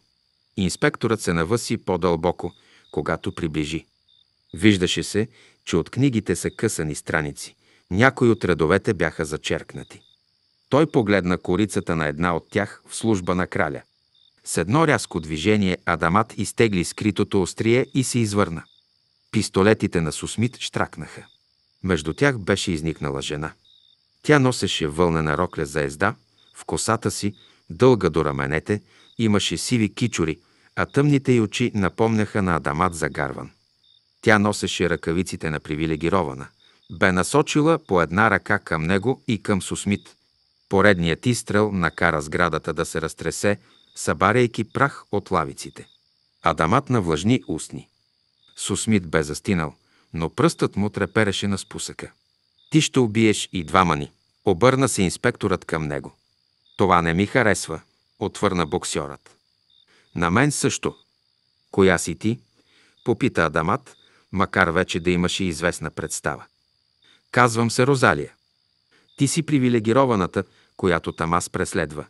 Инспекторът се навъси по-дълбоко, когато приближи. Виждаше се, че от книгите са късани страници. Някои от редовете бяха зачеркнати. Той погледна корицата на една от тях в служба на краля. С едно рязко движение Адамат изтегли скритото острие и се извърна. Пистолетите на Сусмит штракнаха. Между тях беше изникнала жена. Тя носеше вълнена рокля за езда, в косата си, дълга до раменете, имаше сиви кичури, а тъмните й очи напомняха на Адамат загарван. Тя носеше ръкавиците на привилегирована. Бе насочила по една ръка към него и към Сусмит. Поредният изстрел накара сградата да се разтресе, събаряйки прах от лавиците. Адамат навлажни устни. Сусмит бе застинал, но пръстът му трепереше на спусъка. Ти ще убиеш и двама ни. Обърна се инспекторът към него. Това не ми харесва, отвърна боксьорът. На мен също. Коя си ти? Попита Адамат, макар вече да имаше известна представа. Казвам се Розалия. Ти си привилегированата, която Тамас преследва.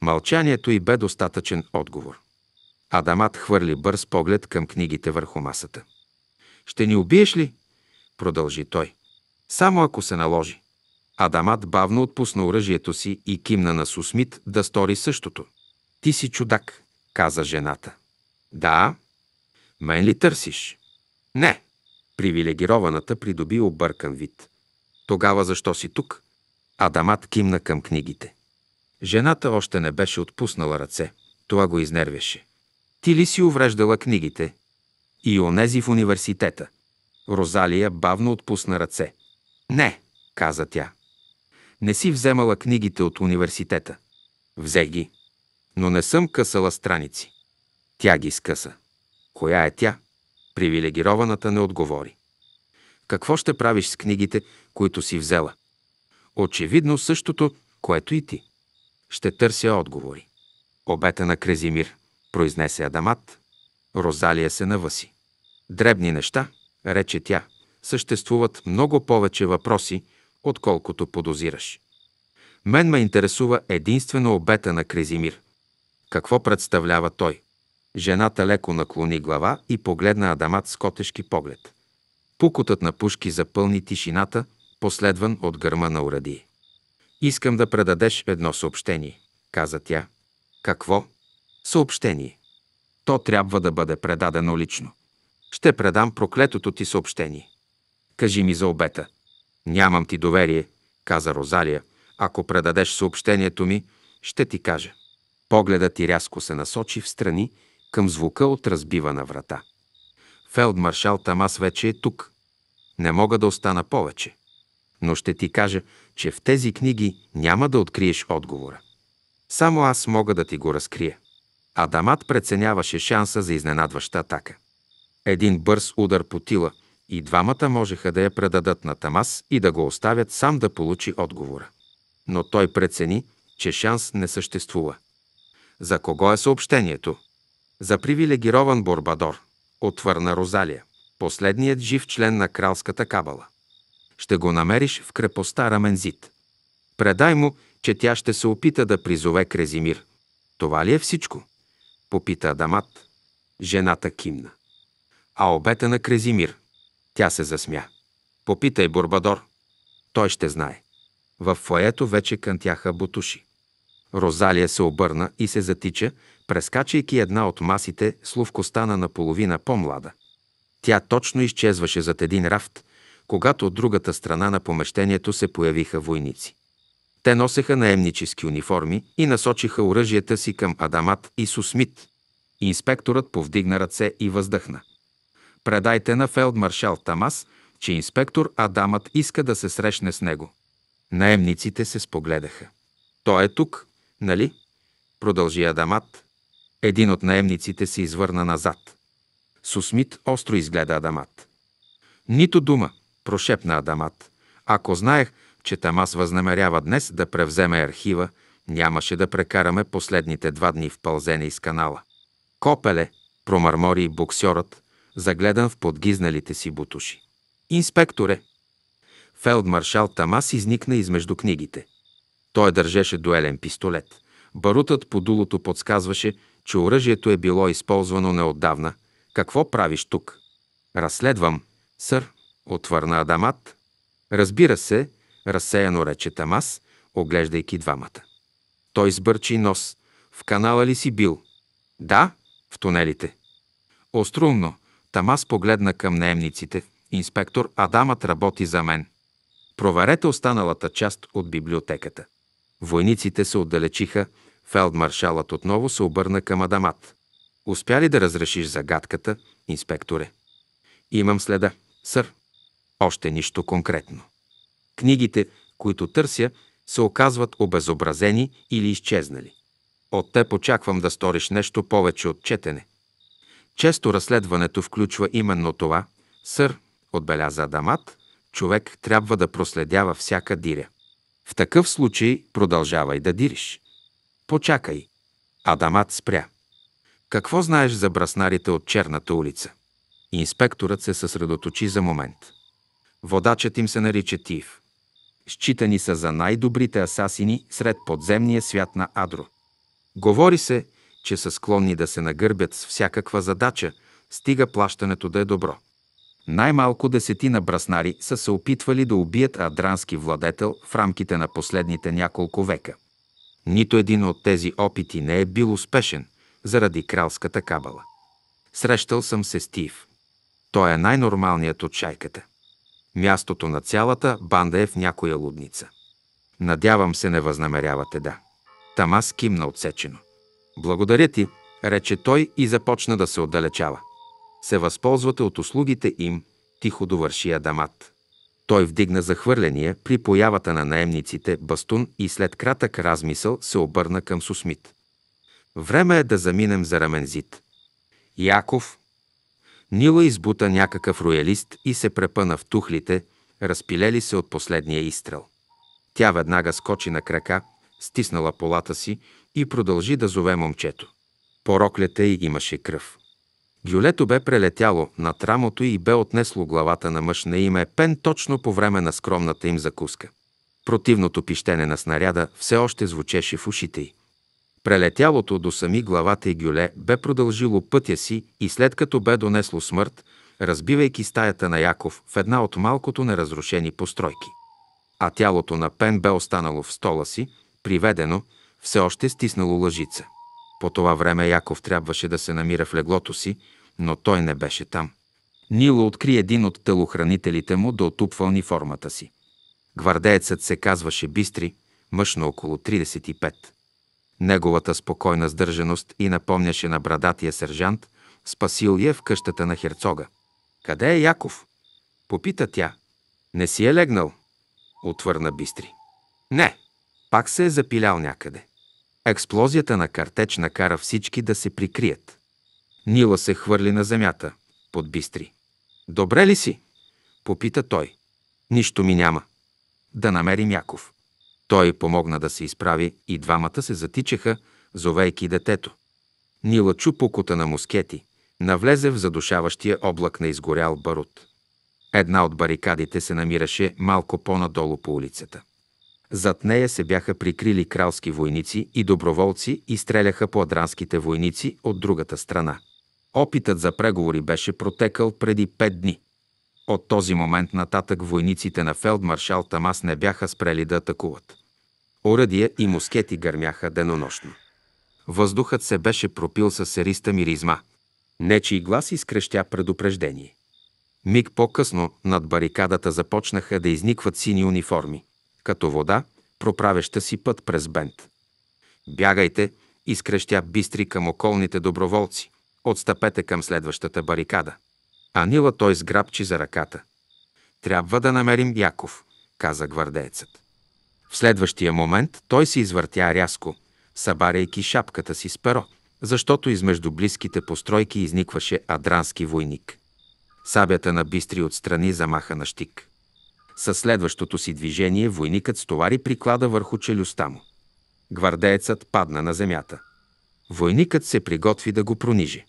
Мълчанието й бе достатъчен отговор. Адамат хвърли бърз поглед към книгите върху масата. «Ще ни убиеш ли?» продължи той. «Само ако се наложи». Адамат бавно отпусна оръжието си и кимна на Сусмит да стори същото. «Ти си чудак», каза жената. «Да, мен ли търсиш?» Не, привилегированата придоби объркан вид. Тогава защо си тук? Адамат кимна към книгите. Жената още не беше отпуснала ръце. Това го изнервяше. Ти ли си увреждала книгите? И онези в университета. Розалия бавно отпусна ръце. Не, каза тя. Не си вземала книгите от университета. Взе ги. Но не съм късала страници. Тя ги скъса. Коя е тя? Привилегированата не отговори. Какво ще правиш с книгите, които си взела? Очевидно същото, което и ти. Ще търся отговори. Обета на Крезимир, произнесе Адамат. Розалия се наваси. Дребни неща, рече тя, съществуват много повече въпроси, отколкото подозираш. Мен ме интересува единствено обета на Крезимир. Какво представлява той? Жената леко наклони глава и погледна Адамат с котешки поглед. Пукотът на пушки запълни тишината, последван от гърма на уради. «Искам да предадеш едно съобщение», каза тя. «Какво?» «Съобщение. То трябва да бъде предадено лично. Ще предам проклетото ти съобщение. Кажи ми за обета». «Нямам ти доверие», каза Розалия. «Ако предадеш съобщението ми, ще ти кажа». Погледът ти рязко се насочи в страни към звука от разбивана врата. Фелдмаршал Тамас вече е тук. Не мога да остана повече. Но ще ти кажа, че в тези книги няма да откриеш отговора. Само аз мога да ти го разкрия. Адамат преценяваше шанса за изненадваща атака. Един бърз удар по тила и двамата можеха да я предадат на Тамас и да го оставят сам да получи отговора. Но той прецени, че шанс не съществува. За кого е съобщението? За привилегирован Борбадор, отвърна Розалия, последният жив член на кралската кабала. Ще го намериш в крепостта Рамензит. Предай му, че тя ще се опита да призове Крезимир. Това ли е всичко? Попита Адамат. Жената кимна. А обета на Крезимир. Тя се засмя. Попитай Борбадор. Той ще знае. В фоето вече кънтяха бутуши. Розалия се обърна и се затича, прескачайки една от масите, Слувко стана наполовина по-млада. Тя точно изчезваше зад един рафт, когато от другата страна на помещението се появиха войници. Те носеха наемнически униформи и насочиха оръжията си към Адамат и Сусмит. Инспекторът повдигна ръце и въздъхна. Предайте на фелдмаршал Тамас, че инспектор Адамът иска да се срещне с него. Наемниците се спогледаха. Той е тук, нали? Продължи Адамат. Един от наемниците се извърна назад. Сусмит остро изгледа Адамат. Нито дума, прошепна Адамат. Ако знаех, че Тамас възнамерява днес да превземе архива, нямаше да прекараме последните два дни в пълзене из канала. Копеле, промърмори боксьорът, загледан в подгизналите си бутуши. Инспекторе! Фелдмаршал Тамас изникна измежду книгите. Той държеше дуелен пистолет. Барутът по дулото подсказваше, че оръжието е било използвано неотдавна. Какво правиш тук? Разследвам, сър, отвърна Адамат. Разбира се, разсеяно рече Тамас, оглеждайки двамата. Той сбърчи нос. В канала ли си бил? Да, в тунелите. Острумно, Тамас погледна към наемниците. Инспектор Адамът работи за мен. Проверете останалата част от библиотеката. Войниците се отдалечиха, Фелдмаршалът отново се обърна към Адамат. Успя ли да разрешиш загадката, инспекторе? Имам следа, сър. Още нищо конкретно. Книгите, които търся, се оказват обезобразени или изчезнали. От теб очаквам да сториш нещо повече от четене. Често разследването включва именно това, сър, отбеляза Адамат, човек трябва да проследява всяка диря. В такъв случай продължавай да дириш. Почакай. Адамат спря. Какво знаеш за браснарите от черната улица? Инспекторът се съсредоточи за момент. Водачът им се нарича Тив. Считани са за най-добрите асасини сред подземния свят на Адро. Говори се, че са склонни да се нагърбят с всякаква задача, стига плащането да е добро. Най-малко десетина браснари са се опитвали да убият адрански владетел в рамките на последните няколко века. Нито един от тези опити не е бил успешен заради кралската кабала. Срещал съм се с Стив. Той е най-нормалният от чайката. Мястото на цялата банда е в някоя лудница. Надявам се не възнамерявате да. Тамас кимна отсечено. Благодаря ти, рече той и започна да се отдалечава. Се възползвате от услугите им, тихо довърши Адамат. Той вдигна захвърления при появата на наемниците бастун и след кратък размисъл се обърна към Сусмит. Време е да заминем за рамензит. Яков. Нила избута някакъв роялист и се препъна в тухлите, разпилели се от последния изстрел. Тя веднага скочи на крака, стиснала полата си и продължи да зове момчето. По роклята й имаше кръв. Гюлето бе прелетяло над рамото и бе отнесло главата на мъж на име Пен точно по време на скромната им закуска. Противното пищене на снаряда все още звучеше в ушите й. Прелетялото до сами главата и гюле бе продължило пътя си и след като бе донесло смърт, разбивайки стаята на Яков в една от малкото неразрушени постройки. А тялото на Пен бе останало в стола си, приведено, все още стиснало лъжица. По това време Яков трябваше да се намира в леглото си, но той не беше там. Нило откри един от телохранителите му да отупва униформата си. Гвардеецът се казваше Бистри, мъж на около 35. Неговата спокойна сдържаност и напомняше на брадатия сержант, спасил я в къщата на херцога. «Къде е Яков?» Попита тя. «Не си е легнал?» Отвърна Бистри. «Не, пак се е запилял някъде. Експлозията на картеч накара всички да се прикрият. Нила се хвърли на земята, под бистри. Добре ли си? Попита той. Нищо ми няма. Да намерим Яков. Той помогна да се изправи и двамата се затичаха, зовейки детето. Нила чу пукота на мускети, навлезе в задушаващия облак на изгорял барут. Една от барикадите се намираше малко по-надолу по улицата. Зад нея се бяха прикрили кралски войници и доброволци и стреляха по адранските войници от другата страна. Опитът за преговори беше протекал преди пет дни. От този момент нататък войниците на фелдмаршал Тамас не бяха спрели да атакуват. Оръдия и мускети гърмяха денонощно. Въздухът се беше пропил със сериста миризма. нечи глас изкрещя предупреждение. Миг по-късно над барикадата започнаха да изникват сини униформи като вода, проправеща си път през бент. Бягайте, изкрещя бистри към околните доброволци. Отстъпете към следващата барикада. Анила той сграбчи за ръката. Трябва да намерим Яков, каза гвардеецът. В следващия момент той се извъртя рязко, събаряйки шапката си с перо, защото измежду близките постройки изникваше адрански войник. Сабята на бистри отстрани замаха на щик. Със следващото си движение войникът стовари приклада върху челюстта му. Гвардеецът падна на земята. Войникът се приготви да го пронижи.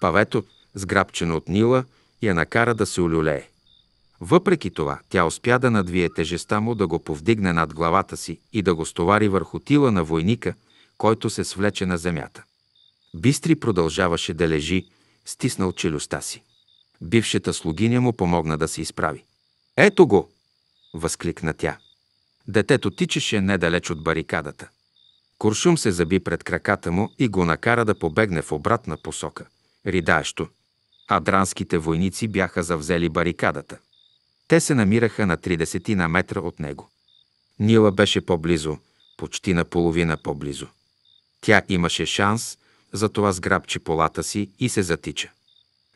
Павето, сграбчено от Нила, я накара да се олюлее. Въпреки това, тя успя да надвие тежеста му, да го повдигне над главата си и да го стовари върху тила на войника, който се свлече на земята. Бистри продължаваше да лежи, стиснал челюстта си. Бившата слугиня му помогна да се изправи. Ето го! възкликна тя. Детето тичеше недалеч от барикадата. Куршум се заби пред краката му и го накара да побегне в обратна посока, ридаещо. Адранските войници бяха завзели барикадата. Те се намираха на 30 на метра от него. Нила беше по-близо, почти наполовина по-близо. Тя имаше шанс, затова сграбчи полата си и се затича.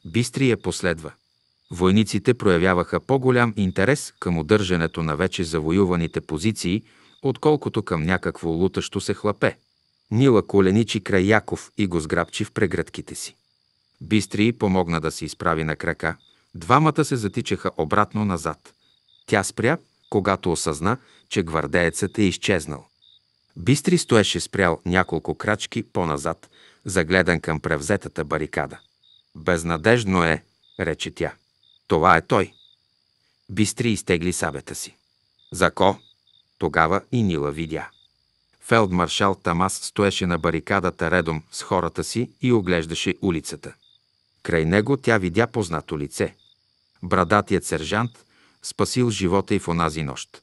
Бистрия последва. Войниците проявяваха по-голям интерес към удържането на вече завоюваните позиции, отколкото към някакво лутащо се хлапе. Нила коленичи край Яков и го сграбчи в прегръдките си. Бистри помогна да се изправи на крака. Двамата се затичаха обратно назад. Тя спря, когато осъзна, че гвардеецът е изчезнал. Бистри стоеше спрял няколко крачки по-назад, загледан към превзетата барикада. Безнадежно е, рече тя. Това е той. Бистри изтегли сабета си. Зако? Тогава и Нила видя. Фелдмаршал Тамас стоеше на барикадата редом с хората си и оглеждаше улицата. Край него тя видя познато лице. Брадатият сержант спасил живота и в онази нощ.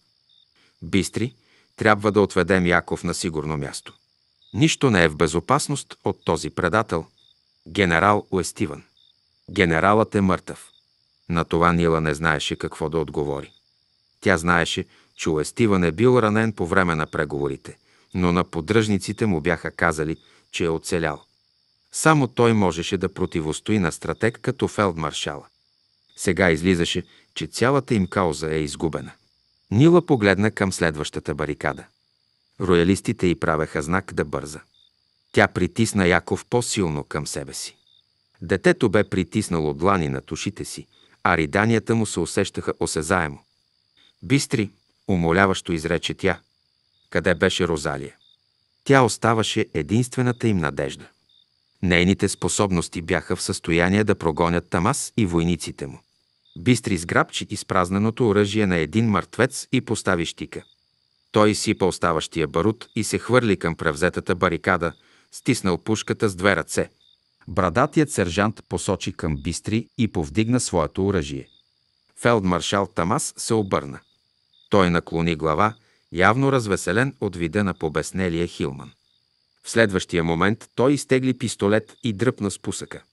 Бистри, трябва да отведем Яков на сигурно място. Нищо не е в безопасност от този предател. Генерал Уестиван. Генералът е мъртъв. На това Нила не знаеше какво да отговори. Тя знаеше, че Уестиван е бил ранен по време на преговорите, но на поддръжниците му бяха казали, че е оцелял. Само той можеше да противостои на стратег като фелдмаршала. Сега излизаше, че цялата им кауза е изгубена. Нила погледна към следващата барикада. Роялистите й правеха знак да бърза. Тя притисна Яков по-силно към себе си. Детето бе притиснало длани на тушите си а риданията му се усещаха осезаемо. Бистри, умоляващо изрече тя. Къде беше Розалия? Тя оставаше единствената им надежда. Нейните способности бяха в състояние да прогонят Тамас и войниците му. Бистри сграбчи изпразненото оръжие на един мъртвец и постави щика. Той изсипа оставащия барут и се хвърли към превзетата барикада, стиснал пушката с две ръце. Брадатият сержант посочи към Бистри и повдигна своето оръжие. Фелдмаршал Тамас се обърна. Той наклони глава, явно развеселен от вида на побеснелия Хилман. В следващия момент той изтегли пистолет и дръпна спусъка.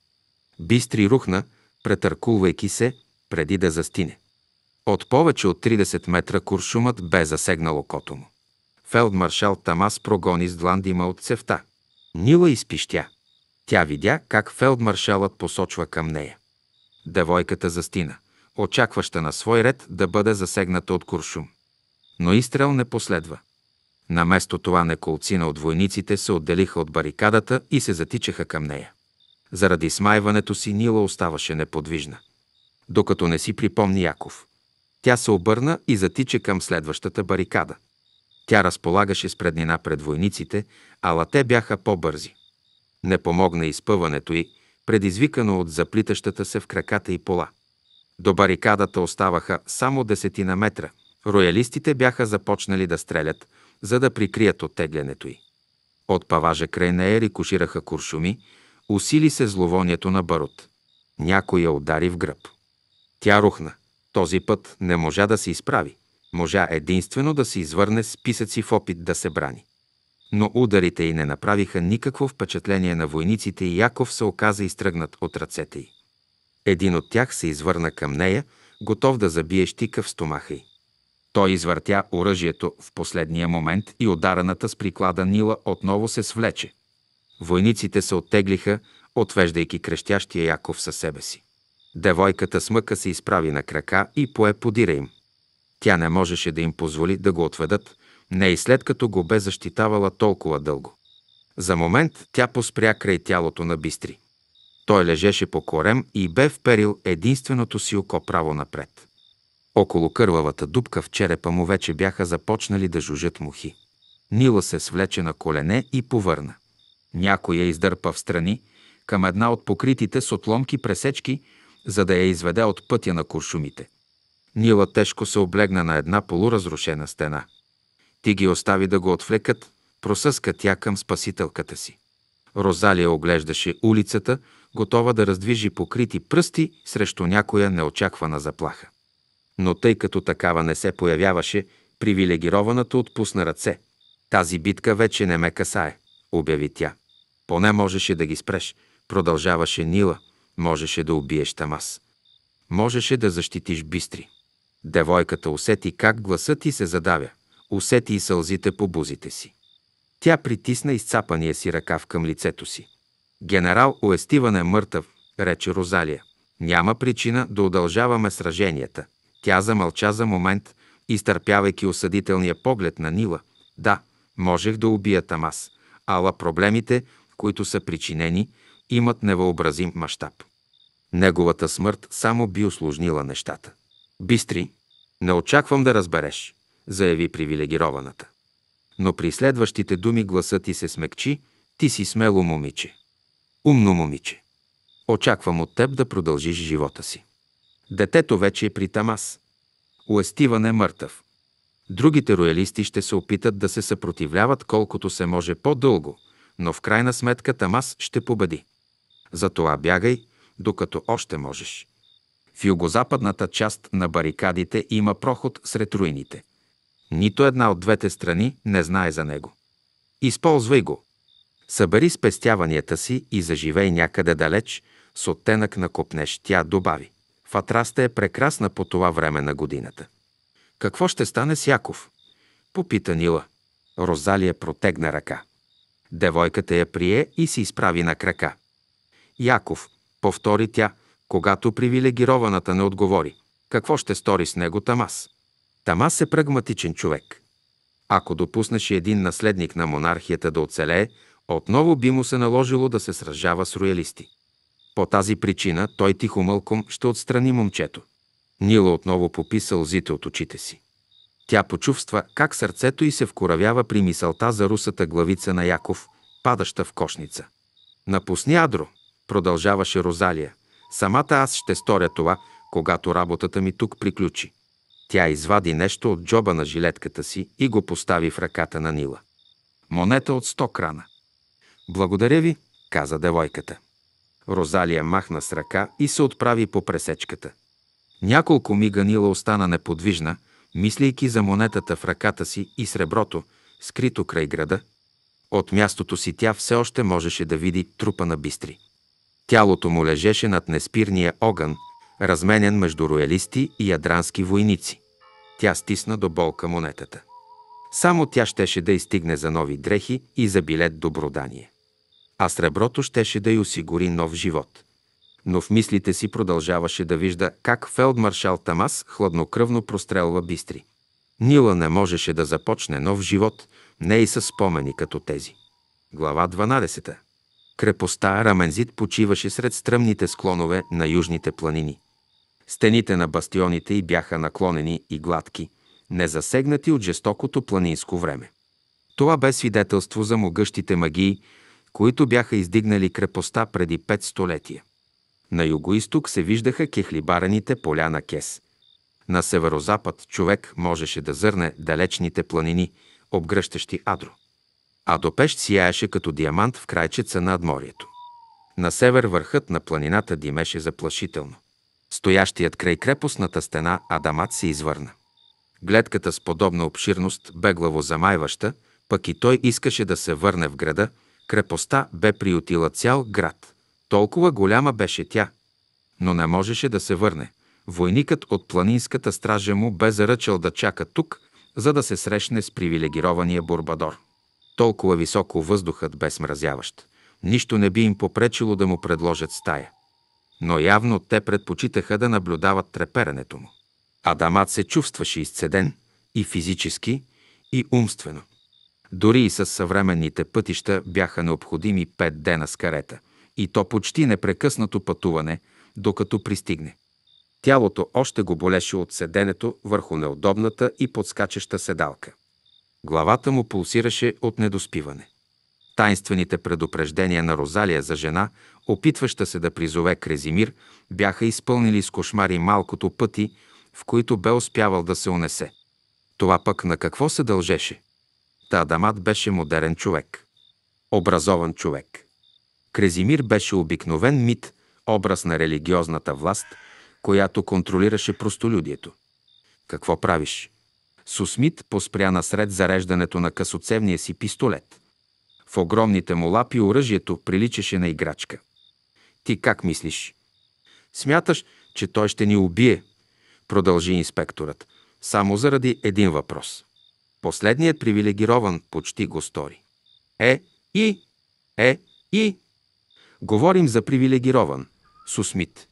Бистри рухна, претъркувайки се, преди да застине. От повече от 30 метра куршумът бе засегнал окото му. Фелдмаршал Тамас прогони с дландима от цевта. Нила изпищя. Тя видя как фелдмаршалът посочва към нея. Девойката застина, очакваща на свой ред да бъде засегната от куршум. Но изстрел не последва. Наместо това неколцина от войниците се отделиха от барикадата и се затичаха към нея. Заради смайването си Нила оставаше неподвижна. Докато не си припомни Яков. Тя се обърна и затича към следващата барикада. Тя разполагаше с преднина пред войниците, ала те бяха по-бързи. Не помогна изпъването й, предизвикано от заплитащата се в краката и пола. До барикадата оставаха само десетина метра. Роялистите бяха започнали да стрелят, за да прикрият оттеглянето й. От паважа край нея рикошираха куршуми, усили се зловонието на барут. Някой я удари в гръб. Тя рухна. Този път не можа да се изправи. Можа единствено да се извърне с писъци в опит да се брани но ударите й не направиха никакво впечатление на войниците и Яков се оказа изтръгнат от ръцете й. Един от тях се извърна към нея, готов да забие щика в стомаха й. Той извъртя оръжието в последния момент и удараната с приклада Нила отново се свлече. Войниците се оттеглиха, отвеждайки крещящия Яков със себе си. Девойката с мъка се изправи на крака и пое подира им. Тя не можеше да им позволи да го отведат, не и след като го бе защитавала толкова дълго. За момент тя поспря край тялото на Бистри. Той лежеше по корем и бе вперил единственото си око право напред. Около кървавата дупка в черепа му вече бяха започнали да жужат мухи. Нила се свлече на колене и повърна. Някой я издърпа в страни, към една от покритите с отломки пресечки, за да я изведе от пътя на куршумите. Нила тежко се облегна на една полуразрушена стена – ти ги остави да го отвлекат, просъска тя към спасителката си. Розалия оглеждаше улицата, готова да раздвижи покрити пръсти срещу някоя неочаквана заплаха. Но тъй като такава не се появяваше, привилегированата отпусна ръце. Тази битка вече не ме касае, обяви тя. Поне можеше да ги спреш, продължаваше Нила, можеше да убиеш Тамас. Можеше да защитиш Бистри. Девойката усети как гласът ти се задавя – усети и сълзите по бузите си. Тя притисна изцапания си ръкав към лицето си. Генерал Уестиван е мъртъв, рече Розалия. Няма причина да удължаваме сраженията. Тя замълча за момент, изтърпявайки осъдителния поглед на Нила. Да, можех да убия Тамас, ала проблемите, които са причинени, имат невъобразим мащаб. Неговата смърт само би осложнила нещата. Бистри, не очаквам да разбереш заяви привилегированата. Но при следващите думи гласът ти се смекчи, ти си смело момиче. Умно момиче. Очаквам от теб да продължиш живота си. Детето вече е при Тамас. Уестиван е мъртъв. Другите роялисти ще се опитат да се съпротивляват колкото се може по-дълго, но в крайна сметка Тамас ще победи. Затова бягай, докато още можеш. В югозападната част на барикадите има проход сред руините – нито една от двете страни не знае за него. Използвай го. Събери спестяванията си и заживей някъде далеч с оттенък на копнеш. Тя добави. Фатраста е прекрасна по това време на годината. Какво ще стане с Яков? Попита Нила. Розалия протегна ръка. Девойката я прие и се изправи на крака. Яков, повтори тя, когато привилегированата не отговори. Какво ще стори с него Тамас? Тамас е прагматичен човек. Ако допуснеше един наследник на монархията да оцелее, отново би му се наложило да се сражава с роялисти. По тази причина той тихо мълком ще отстрани момчето. Нила отново пописал зите от очите си. Тя почувства как сърцето й се вкоравява при мисълта за русата главица на Яков, падаща в кошница. Напусни Адро, продължаваше Розалия. Самата аз ще сторя това, когато работата ми тук приключи. Тя извади нещо от джоба на жилетката си и го постави в ръката на Нила. Монета от сто крана. Благодаря ви, каза девойката. Розалия махна с ръка и се отправи по пресечката. Няколко мига Нила остана неподвижна, мислейки за монетата в ръката си и среброто, скрито край града. От мястото си тя все още можеше да види трупа на бистри. Тялото му лежеше над неспирния огън, разменен между роялисти и ядрански войници. Тя стисна до болка монетата. Само тя щеше да изтигне за нови дрехи и за билет добродание. А среброто щеше да й осигури нов живот. Но в мислите си продължаваше да вижда как фелдмаршал Тамас хладнокръвно прострелва бистри. Нила не можеше да започне нов живот, не и с спомени като тези. Глава 12. Крепостта Рамензит почиваше сред стръмните склонове на южните планини. Стените на бастионите й бяха наклонени и гладки, незасегнати от жестокото планинско време. Това бе свидетелство за могъщите магии, които бяха издигнали крепостта преди пет столетия. На югоисток се виждаха кехлибарените поля на Кес. На северозапад човек можеше да зърне далечните планини, обгръщащи Адро. А пещ сияеше като диамант в крайчеца на надморието. На север върхът на планината димеше заплашително. Стоящият край крепостната стена Адамат се извърна. Гледката с подобна обширност бе главозамайваща, пък и той искаше да се върне в града, крепостта бе приютила цял град. Толкова голяма беше тя. Но не можеше да се върне. Войникът от планинската стража му бе заръчал да чака тук, за да се срещне с привилегирования Бурбадор. Толкова високо въздухът бе смразяващ. Нищо не би им попречило да му предложат стая но явно те предпочитаха да наблюдават треперенето му. Адамат се чувстваше изцеден и физически, и умствено. Дори и с съвременните пътища бяха необходими пет дена с карета, и то почти непрекъснато пътуване, докато пристигне. Тялото още го болеше от седенето върху неудобната и подскачаща седалка. Главата му пулсираше от недоспиване. Тайнствените предупреждения на Розалия за жена, опитваща се да призове Крезимир, бяха изпълнили с кошмари малкото пъти, в които бе успявал да се унесе. Това пък на какво се дължеше? Та Адамат беше модерен човек. Образован човек. Крезимир беше обикновен мит, образ на религиозната власт, която контролираше простолюдието. Какво правиш? Сусмит поспря насред зареждането на късоцевния си пистолет – в огромните му лапи оръжието приличаше на играчка. Ти как мислиш? Смяташ, че той ще ни убие, продължи инспекторът, само заради един въпрос. Последният привилегирован почти го стори. Е, и, е, и. Говорим за привилегирован, Сусмит.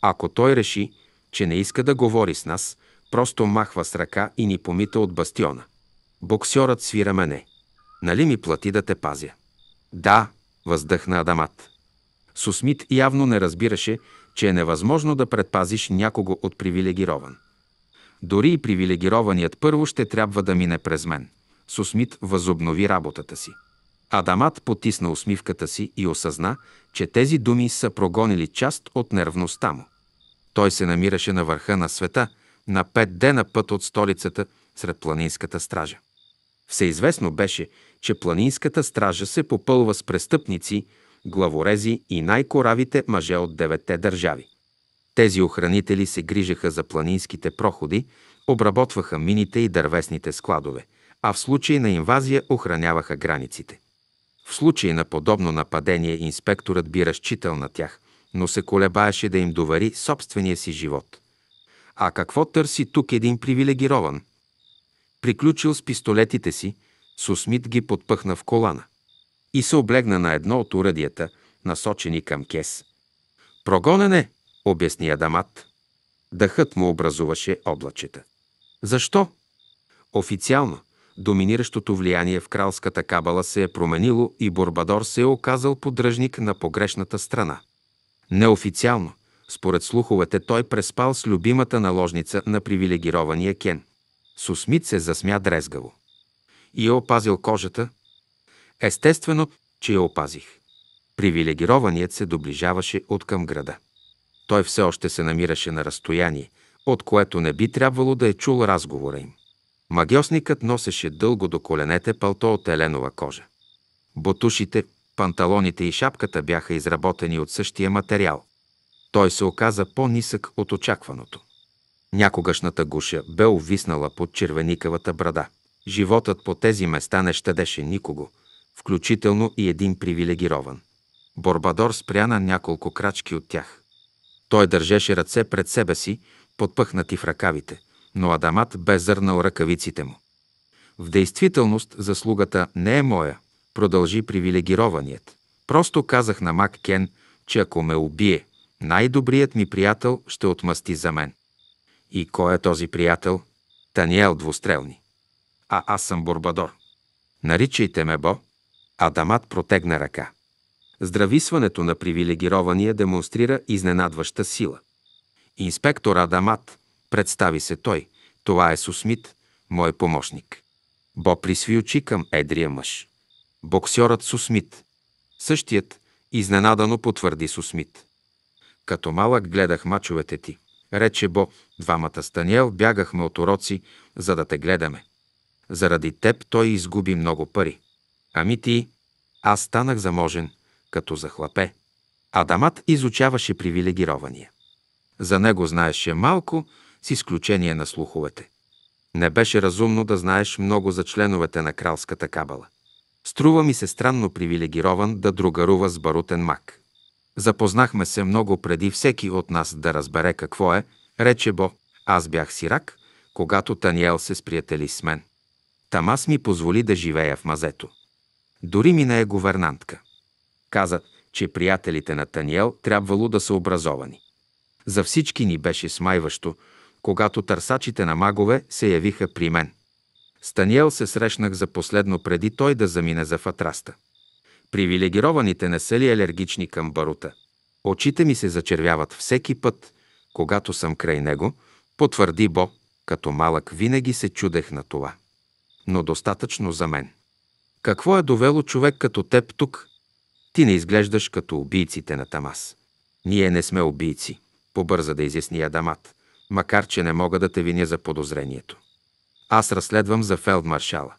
Ако той реши, че не иска да говори с нас, просто махва с ръка и ни помита от бастиона. Боксьорът свира мене. Нали ми плати да те пазя? Да, въздъхна Адамат. Сусмит явно не разбираше, че е невъзможно да предпазиш някого от привилегирован. Дори и привилегированият първо ще трябва да мине през мен. Сусмит възобнови работата си. Адамат потисна усмивката си и осъзна, че тези думи са прогонили част от нервността му. Той се намираше на върха на света, на пет дена път от столицата, сред планинската стража. Всеизвестно беше, че планинската стража се попълва с престъпници, главорези и най-коравите мъже от девете държави. Тези охранители се грижаха за планинските проходи, обработваха мините и дървесните складове, а в случай на инвазия охраняваха границите. В случай на подобно нападение инспекторът би разчитал на тях, но се колебаеше да им довари собствения си живот. А какво търси тук един привилегирован? Приключил с пистолетите си – Сусмит ги подпъхна в колана и се облегна на едно от уръдията, насочени към кес. Прогонене, обясни Адамат. Дъхът му образуваше облачета. Защо? Официално, доминиращото влияние в кралската кабала се е променило и Борбадор се е оказал поддръжник на погрешната страна. Неофициално, според слуховете, той преспал с любимата наложница на привилегирования Кен. Сусмит се засмя дрезгаво и е опазил кожата, естествено, че я опазих. Привилегированият се доближаваше от към града. Той все още се намираше на разстояние, от което не би трябвало да е чул разговора им. Магиосникът носеше дълго до коленете пълто от еленова кожа. Ботушите, панталоните и шапката бяха изработени от същия материал. Той се оказа по-нисък от очакваното. Някогашната гуша бе увиснала под червеникавата брада. Животът по тези места не щадеше никого, включително и един привилегирован. Борбадор спря на няколко крачки от тях. Той държеше ръце пред себе си, подпъхнати в ръкавите, но Адамат бе зърнал ръкавиците му. В действителност заслугата не е моя, продължи привилегированият. Просто казах на Мак Кен, че ако ме убие, най-добрият ми приятел ще отмъсти за мен. И кой е този приятел? Таниел Двустрелни а аз съм Борбадор. Наричайте ме Бо. Адамат протегна ръка. Здрависването на привилегирования демонстрира изненадваща сила. Инспектор Адамат, представи се той, това е Сусмит, мой помощник. Бо присви очи към едрия мъж. Боксьорът Сусмит. Същият, изненадано потвърди Сусмит. Като малък гледах мачовете ти. Рече Бо, двамата с бягахме от уроци, за да те гледаме. Заради теб той изгуби много пари. Ами ти, аз станах заможен, като захлапе. Адамат изучаваше привилегирования. За него знаеше малко, с изключение на слуховете. Не беше разумно да знаеш много за членовете на кралската кабала. Струва ми се странно привилегирован да другарува с барутен мак. Запознахме се много преди всеки от нас да разбере какво е, рече Бо. Аз бях сирак, когато Таниел се сприятели с мен. Тамас ми позволи да живея в мазето. Дори ми не е говернантка. Каза, че приятелите на Таниел трябвало да са образовани. За всички ни беше смайващо, когато търсачите на магове се явиха при мен. С Таниел се срещнах за последно преди той да замине за фатраста. Привилегированите не са ли алергични към барута? Очите ми се зачервяват всеки път, когато съм край него, потвърди Бо, като малък винаги се чудех на това но достатъчно за мен. Какво е довело човек като теб тук? Ти не изглеждаш като убийците на Тамас. Ние не сме убийци, побърза да изясни Адамат, макар че не мога да те виня за подозрението. Аз разследвам за фелдмаршала.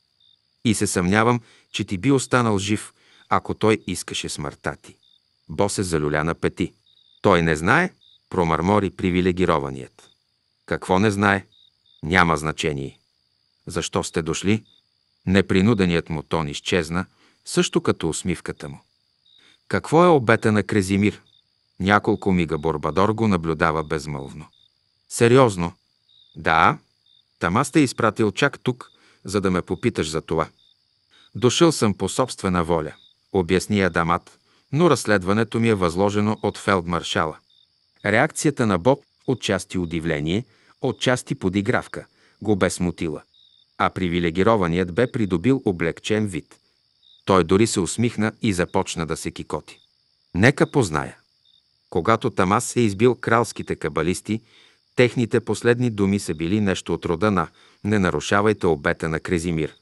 И се съмнявам, че ти би останал жив, ако той искаше смъртта ти. Бо се залюля на пети. Той не знае, промърмори привилегированият. Какво не знае? Няма значение. Защо сте дошли? Непринуденият му тон изчезна, също като усмивката му. Какво е обета на Крезимир? Няколко мига Борбадор го наблюдава безмълвно. Сериозно? Да. Тама сте изпратил чак тук, за да ме попиташ за това. Дошъл съм по собствена воля, обясни Адамат, но разследването ми е възложено от фелдмаршала. Реакцията на Боб отчасти удивление, отчасти подигравка, го бе смутила а привилегированият бе придобил облегчен вид. Той дори се усмихна и започна да се кикоти. Нека позная. Когато Тамас е избил кралските кабалисти, техните последни думи са били нещо от рода на «Не нарушавайте обета на Крезимир».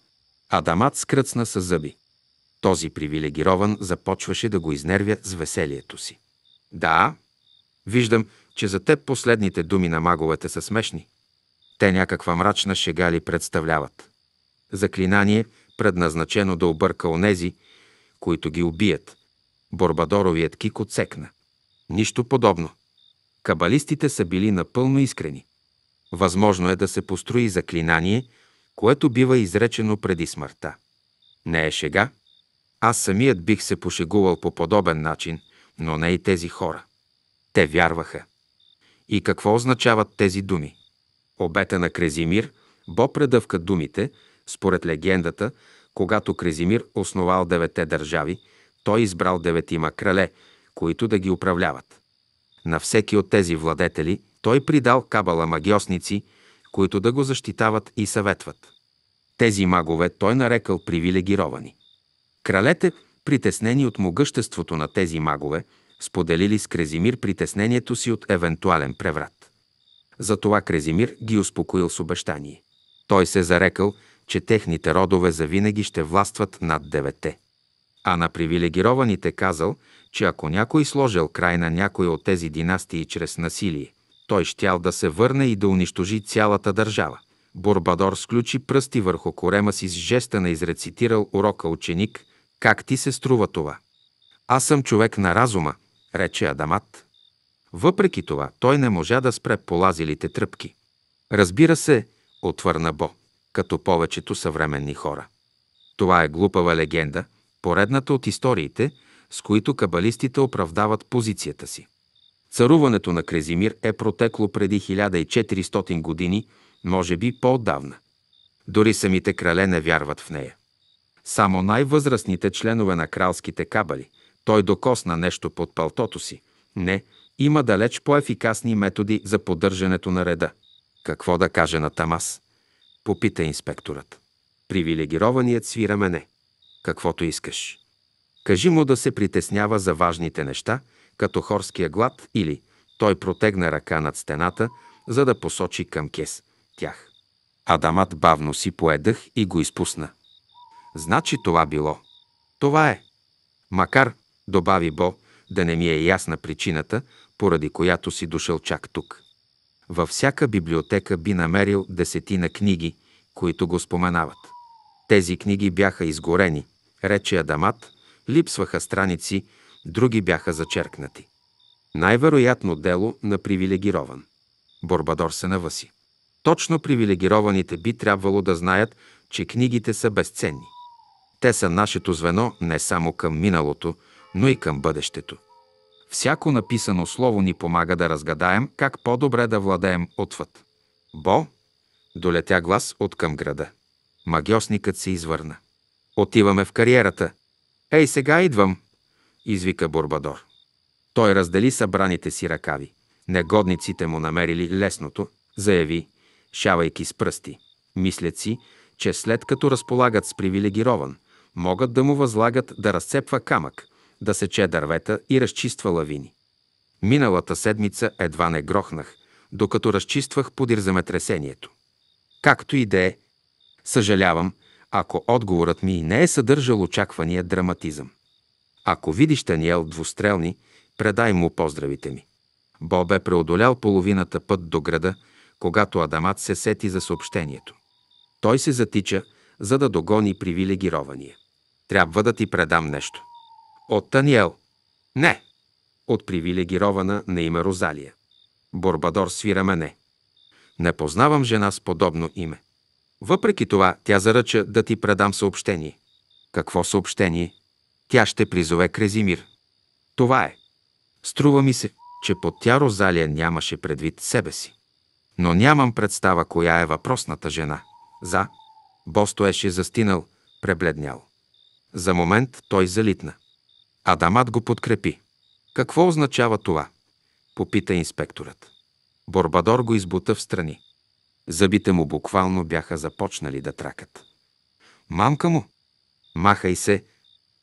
Адамат скръцна с зъби. Този привилегирован започваше да го изнервя с веселието си. Да, виждам, че за теб последните думи на маговете са смешни. Те някаква мрачна шега ли представляват? Заклинание, предназначено да обърка онези, които ги убият. Борбадоровият кик отсекна. Нищо подобно. Кабалистите са били напълно искрени. Възможно е да се построи заклинание, което бива изречено преди смъртта. Не е шега. Аз самият бих се пошегувал по подобен начин, но не и тези хора. Те вярваха. И какво означават тези думи? обета на Крезимир, Бо предъвка думите, според легендата, когато Крезимир основал девете държави, той избрал деветима крале, които да ги управляват. На всеки от тези владетели той придал кабала магиосници, които да го защитават и съветват. Тези магове той нарекал привилегировани. Кралете, притеснени от могъществото на тези магове, споделили с Крезимир притеснението си от евентуален преврат. Затова Крезимир ги успокоил с обещание. Той се зарекал, че техните родове завинаги ще властват над девете. А на привилегированите казал, че ако някой сложил край на някой от тези династии чрез насилие, той щял да се върне и да унищожи цялата държава. Бурбадор сключи пръсти върху корема си с жеста на изрецитирал урока ученик. Как ти се струва това? Аз съм човек на разума, рече Адамат. Въпреки това, той не можа да спре полазилите тръпки. Разбира се, отвърна Бо, като повечето съвременни хора. Това е глупава легенда, поредната от историите, с които кабалистите оправдават позицията си. Царуването на Крезимир е протекло преди 1400 години, може би по-отдавна. Дори самите крале не вярват в нея. Само най-възрастните членове на кралските кабали, той докосна нещо под палтото си. Не, има далеч по-ефикасни методи за поддържането на реда. Какво да каже на Тамас? Попита инспекторът. Привилегированият свира мене. Каквото искаш. Кажи му да се притеснява за важните неща, като хорския глад или той протегна ръка над стената, за да посочи към кес тях. Адамат бавно си поедах и го изпусна. Значи това било. Това е. Макар, добави Бо, да не ми е ясна причината, поради която си дошъл чак тук. Във всяка библиотека би намерил десетина книги, които го споменават. Тези книги бяха изгорени, рече Адамат, липсваха страници, други бяха зачеркнати. Най-вероятно дело на привилегирован. Борбадор се наваси. Точно привилегированите би трябвало да знаят, че книгите са безценни. Те са нашето звено не само към миналото, но и към бъдещето. Всяко написано слово ни помага да разгадаем как по-добре да владеем отвъд. Бо! Долетя глас от към града. Магиосникът се извърна. Отиваме в кариерата. Ей, сега идвам! извика Борбадор. Той раздели събраните си ръкави. Негодниците му намерили лесното, заяви, шавайки с пръсти. Мислят си, че след като разполагат с привилегирован, могат да му възлагат да разцепва камък, да сече дървета и разчиства лавини. Миналата седмица едва не грохнах, докато разчиствах подир земетресението. Както и да е, съжалявам, ако отговорът ми не е съдържал очаквания драматизъм. Ако видиш Таниел двустрелни, предай му поздравите ми. Боб бе преодолял половината път до града, когато Адамат се сети за съобщението. Той се затича, за да догони привилегирования. Трябва да ти предам нещо. От Таниел. Не. От привилегирована на име Розалия. Борбадор свира мене. Не познавам жена с подобно име. Въпреки това, тя заръча да ти предам съобщение. Какво съобщение? Тя ще призове Крезимир. Това е. Струва ми се, че под тя Розалия нямаше предвид себе си. Но нямам представа коя е въпросната жена. За. Бо стоеше застинал, пребледнял. За момент той залитна. Адамат го подкрепи. Какво означава това? Попита инспекторът. Борбадор го избута в страни. Зъбите му буквално бяха започнали да тракат. Мамка му! Махай се!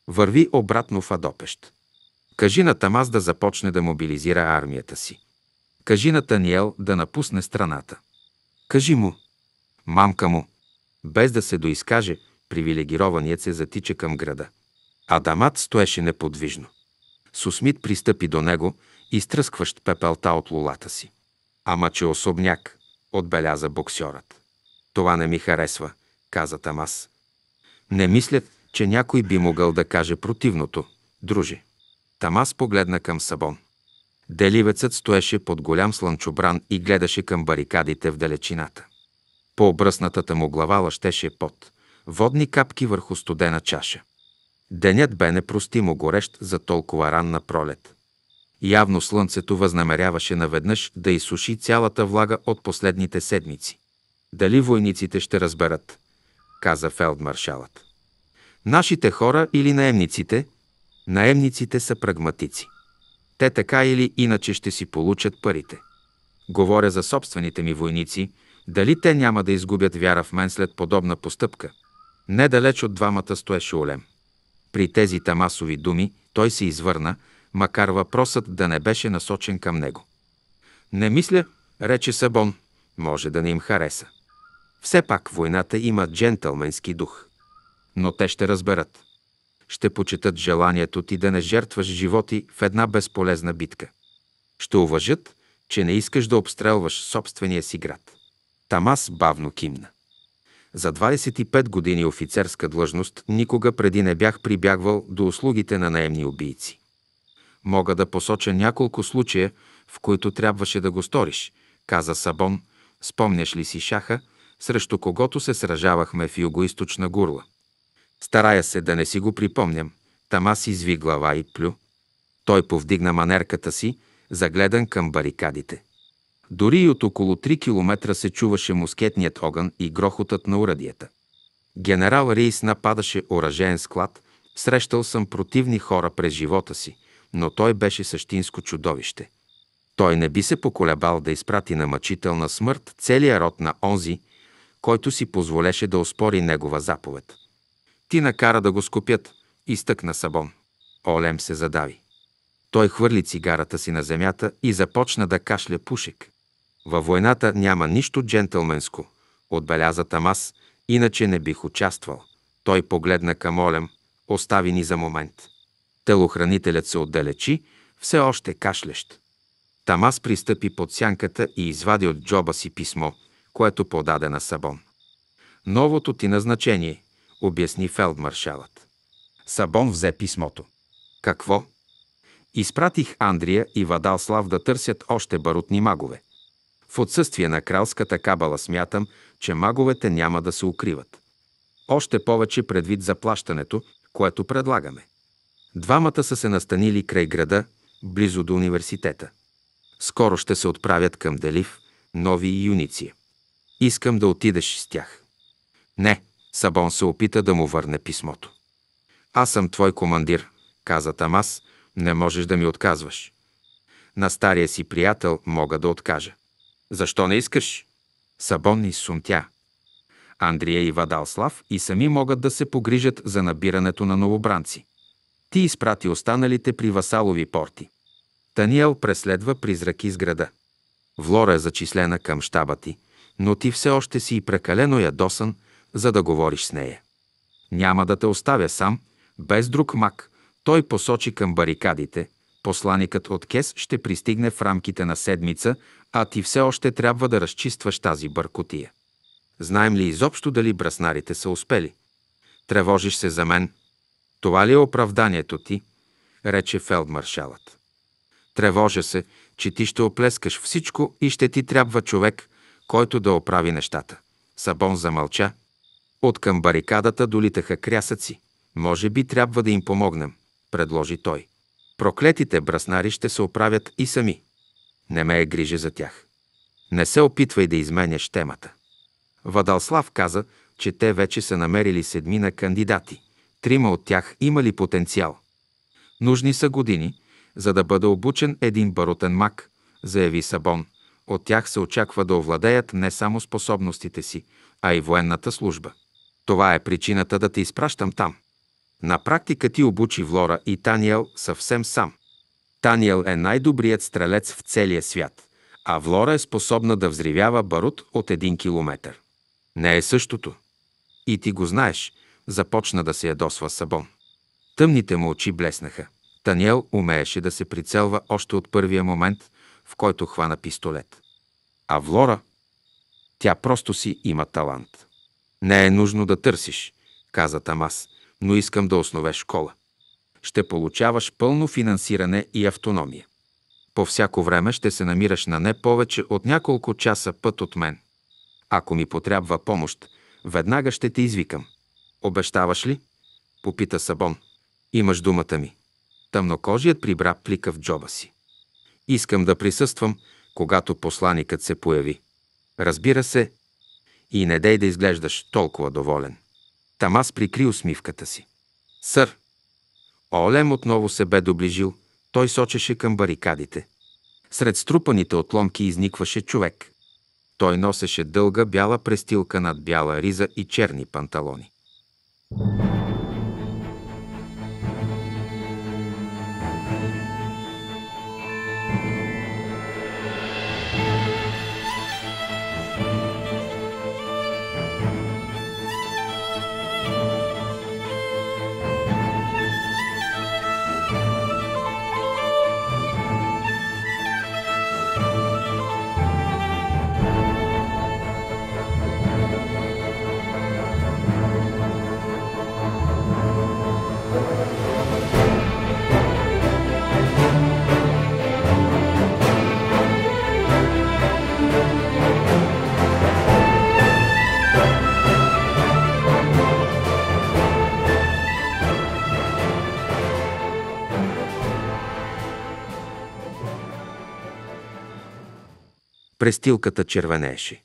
Върви обратно в Адопещ. Кажи на Тамас да започне да мобилизира армията си. Кажи на Таниел да напусне страната. Кажи му. Мамка му. Без да се доискаже, привилегированият се затича към града. Адамат стоеше неподвижно. Сусмит пристъпи до него, изтръскващ пепелта от лулата си. Ама че особняк, отбеляза боксьорът. Това не ми харесва, каза Тамас. Не мислят, че някой би могъл да каже противното, друже. Тамас погледна към Сабон. Деливецът стоеше под голям слънчобран и гледаше към барикадите в далечината. По обръснатата му глава лъщеше пот, водни капки върху студена чаша. Денят бе непростимо горещ за толкова ранна пролет. Явно слънцето възнамеряваше наведнъж да изсуши цялата влага от последните седмици. Дали войниците ще разберат, каза фелдмаршалът. Нашите хора или наемниците? Наемниците са прагматици. Те така или иначе ще си получат парите. Говоря за собствените ми войници, дали те няма да изгубят вяра в мен след подобна постъпка. Недалеч от двамата стоеше Олем. При тези тамасови думи той се извърна, макар въпросът да не беше насочен към него. Не мисля, рече Сабон, може да не им хареса. Все пак войната има джентълменски дух. Но те ще разберат. Ще почитат желанието ти да не жертваш животи в една безполезна битка. Ще уважат, че не искаш да обстрелваш собствения си град. Тамас бавно кимна. За 25 години офицерска длъжност никога преди не бях прибягвал до услугите на наемни убийци. Мога да посоча няколко случая, в които трябваше да го сториш, каза Сабон. Спомняш ли си шаха, срещу когото се сражавахме в югоисточна гурла? Старая се да не си го припомням. тамас изви глава и плю. Той повдигна манерката си, загледан към барикадите. Дори и от около 3 километра се чуваше мускетният огън и грохотът на урадията. Генерал Рейс нападаше оръжен склад, срещал съм противни хора през живота си, но той беше същинско чудовище. Той не би се поколебал да изпрати на мъчителна смърт целия род на онзи, който си позволеше да оспори негова заповед. Ти накара да го скопят, изтъкна Сабон. Олем се задави. Той хвърли цигарата си на земята и започна да кашля пушек. Във войната няма нищо джентълменско, отбеляза Тамас, иначе не бих участвал. Той погледна към Олем, остави ни за момент. Телохранителят се отдалечи, все още кашлещ. Тамас пристъпи под сянката и извади от джоба си писмо, което подаде на Сабон. Новото ти назначение, обясни фелдмаршалът. Сабон взе писмото. Какво? Изпратих Андрия и Вадалслав да търсят още барутни магове. В отсъствие на кралската кабала смятам, че маговете няма да се укриват. Още повече предвид заплащането, което предлагаме. Двамата са се настанили край града, близо до университета. Скоро ще се отправят към Делив, Нови и Юници. Искам да отидеш с тях. Не, Сабон се опита да му върне писмото. Аз съм твой командир, каза Тамас, не можеш да ми отказваш. На стария си приятел мога да откажа. Защо не искаш? Сабон и Сунтя. Андрия и Вадалслав и сами могат да се погрижат за набирането на новобранци. Ти изпрати останалите при васалови порти. Таниел преследва призраки с града. Влора е зачислена към щаба ти, но ти все още си и прекалено ядосан, за да говориш с нея. Няма да те оставя сам, без друг мак. Той посочи към барикадите. Посланикът от Кес ще пристигне в рамките на седмица а ти все още трябва да разчистваш тази бъркотия. Знаем ли изобщо дали браснарите са успели? Тревожиш се за мен. Това ли е оправданието ти? рече фелдмаршалът. Тревожа се, че ти ще оплескаш всичко и ще ти трябва човек, който да оправи нещата. Сабон замълча. От към барикадата долитаха крясъци. Може би трябва да им помогнем, предложи той. Проклетите браснари ще се оправят и сами. Не ме е грижа за тях. Не се опитвай да изменяш темата. Вадалслав каза, че те вече са намерили седмина кандидати. Трима от тях имали потенциал. Нужни са години, за да бъде обучен един баротен мак, заяви Сабон. От тях се очаква да овладеят не само способностите си, а и военната служба. Това е причината да те изпращам там. На практика ти обучи Влора и Таниел съвсем сам. Таниел е най-добрият стрелец в целия свят, а Влора е способна да взривява барут от един километр. Не е същото. И ти го знаеш, започна да се ядосва Сабон. Тъмните му очи блеснаха. Таниел умееше да се прицелва още от първия момент, в който хвана пистолет. А Влора? Тя просто си има талант. Не е нужно да търсиш, каза Тамас, но искам да основеш школа ще получаваш пълно финансиране и автономия. По всяко време ще се намираш на не повече от няколко часа път от мен. Ако ми потрябва помощ, веднага ще те извикам. Обещаваш ли? Попита Сабон. Имаш думата ми. Тъмнокожият прибра плика в джоба си. Искам да присъствам, когато посланикът се появи. Разбира се, и не дей да изглеждаш толкова доволен. Тамас прикри усмивката си. Сър, Олем отново се бе доближил. Той сочеше към барикадите. Сред струпаните отломки изникваше човек. Той носеше дълга бяла престилка над бяла риза и черни панталони. Престилката червенееше.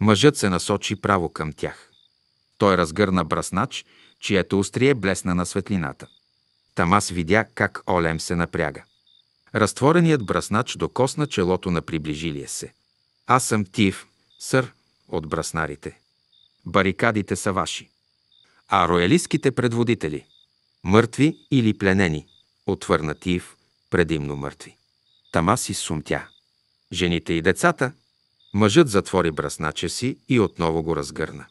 Мъжът се насочи право към тях. Той разгърна браснач, чието острие блесна на светлината. Тамас видя как Олем се напряга. Разтвореният браснач докосна челото на приближилия се. Аз съм Тив, сър, от браснарите. Барикадите са ваши. А роялистските предводители? Мъртви или пленени? Отвърна Тив, предимно мъртви. Тамас и сумтя жените и децата, мъжът затвори браснача си и отново го разгърна.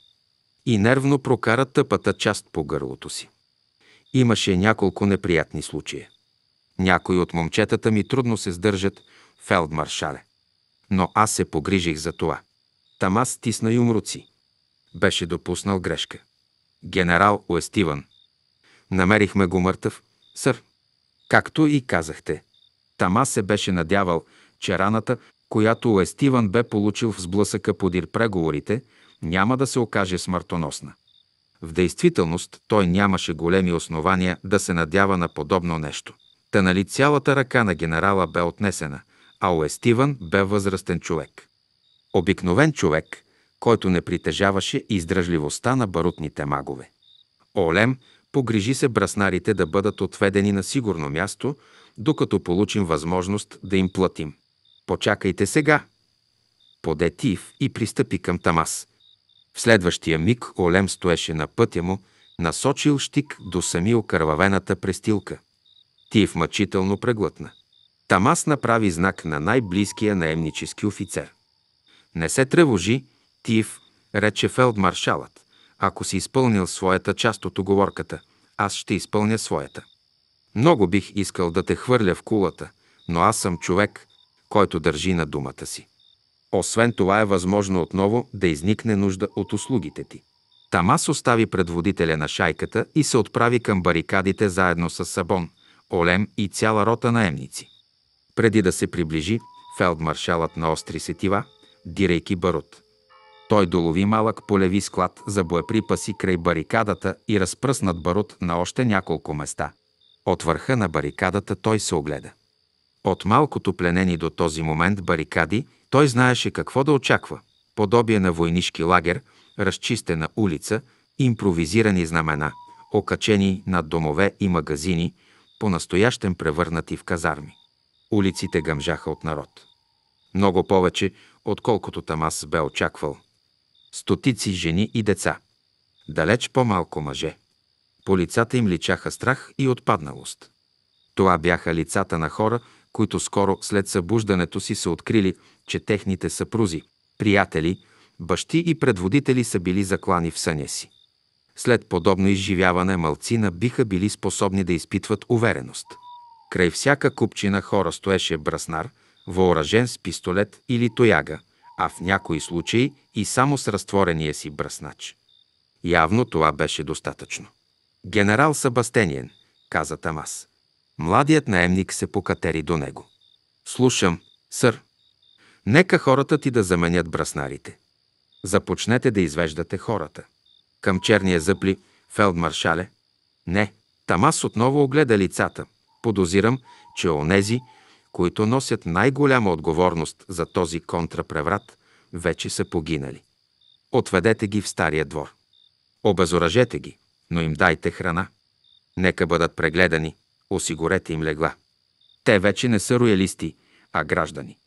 И нервно прокара тъпата част по гърлото си. Имаше няколко неприятни случаи. Някои от момчетата ми трудно се сдържат, фелдмаршале. Но аз се погрижих за това. Тама стисна юмруци. Беше допуснал грешка. Генерал Уестиван. Намерихме го мъртъв, сър. Както и казахте. Тама се беше надявал, че раната, която Естиван бе получил в сблъсъка подир преговорите, няма да се окаже смъртоносна. В действителност той нямаше големи основания да се надява на подобно нещо. Та нали цялата ръка на генерала бе отнесена, а Уестиван бе възрастен човек. Обикновен човек, който не притежаваше издръжливостта на барутните магове. Олем погрижи се браснарите да бъдат отведени на сигурно място, докато получим възможност да им платим. Почакайте сега. Поде Тиф и пристъпи към Тамас. В следващия миг Олем стоеше на пътя му, насочил щик до сами окървавената престилка. Тиф мъчително преглътна. Тамас направи знак на най-близкия наемнически офицер. Не се тревожи, Тиф, рече фелдмаршалът. Ако си изпълнил своята част от оговорката, аз ще изпълня своята. Много бих искал да те хвърля в кулата, но аз съм човек, който държи на думата си. Освен това е възможно отново да изникне нужда от услугите ти. Тамас остави предводителя на шайката и се отправи към барикадите заедно с Сабон, Олем и цяла рота наемници. Преди да се приближи, фелдмаршалът на остри сетива, дирейки барут. Той долови малък полеви склад за боеприпаси край барикадата и разпръснат барут на още няколко места. От върха на барикадата той се огледа. От малкото пленени до този момент барикади, той знаеше какво да очаква. Подобие на войнишки лагер, разчистена улица, импровизирани знамена, окачени над домове и магазини, по-настоящен превърнати в казарми. Улиците гъмжаха от народ. Много повече, отколкото Тамас бе очаквал. Стотици жени и деца. Далеч по-малко мъже. По лицата им личаха страх и отпадналост. Това бяха лицата на хора, които скоро след събуждането си са открили, че техните съпрузи, приятели, бащи и предводители са били заклани в съня си. След подобно изживяване малцина биха били способни да изпитват увереност. Край всяка купчина хора стоеше браснар, въоръжен с пистолет или тояга, а в някои случаи и само с разтворения си браснач. Явно това беше достатъчно. Генерал Сабастениен, каза Тамас, Младият наемник се покатери до него. Слушам, сър. Нека хората ти да заменят браснарите. Започнете да извеждате хората. Към черния зъпли, фелдмаршале. Не, там аз отново огледа лицата. Подозирам, че онези, които носят най-голяма отговорност за този контрапреврат, вече са погинали. Отведете ги в стария двор. Обезоръжете ги, но им дайте храна. Нека бъдат прегледани, осигурете им легла. Те вече не са роялисти, а граждани.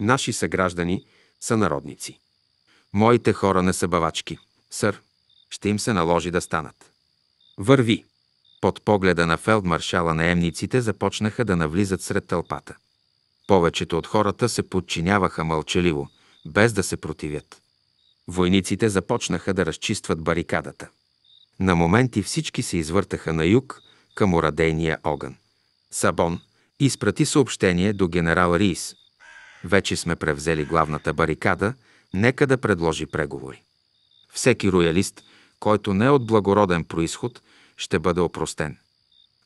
Наши са граждани, са народници. Моите хора не са бавачки. Сър, ще им се наложи да станат. Върви! Под погледа на фелдмаршала наемниците започнаха да навлизат сред тълпата. Повечето от хората се подчиняваха мълчаливо, без да се противят. Войниците започнаха да разчистват барикадата. На моменти всички се извъртаха на юг, към урадейния огън. Сабон изпрати съобщение до генерал Рис. Вече сме превзели главната барикада, нека да предложи преговори. Всеки роялист, който не е от благороден происход, ще бъде опростен.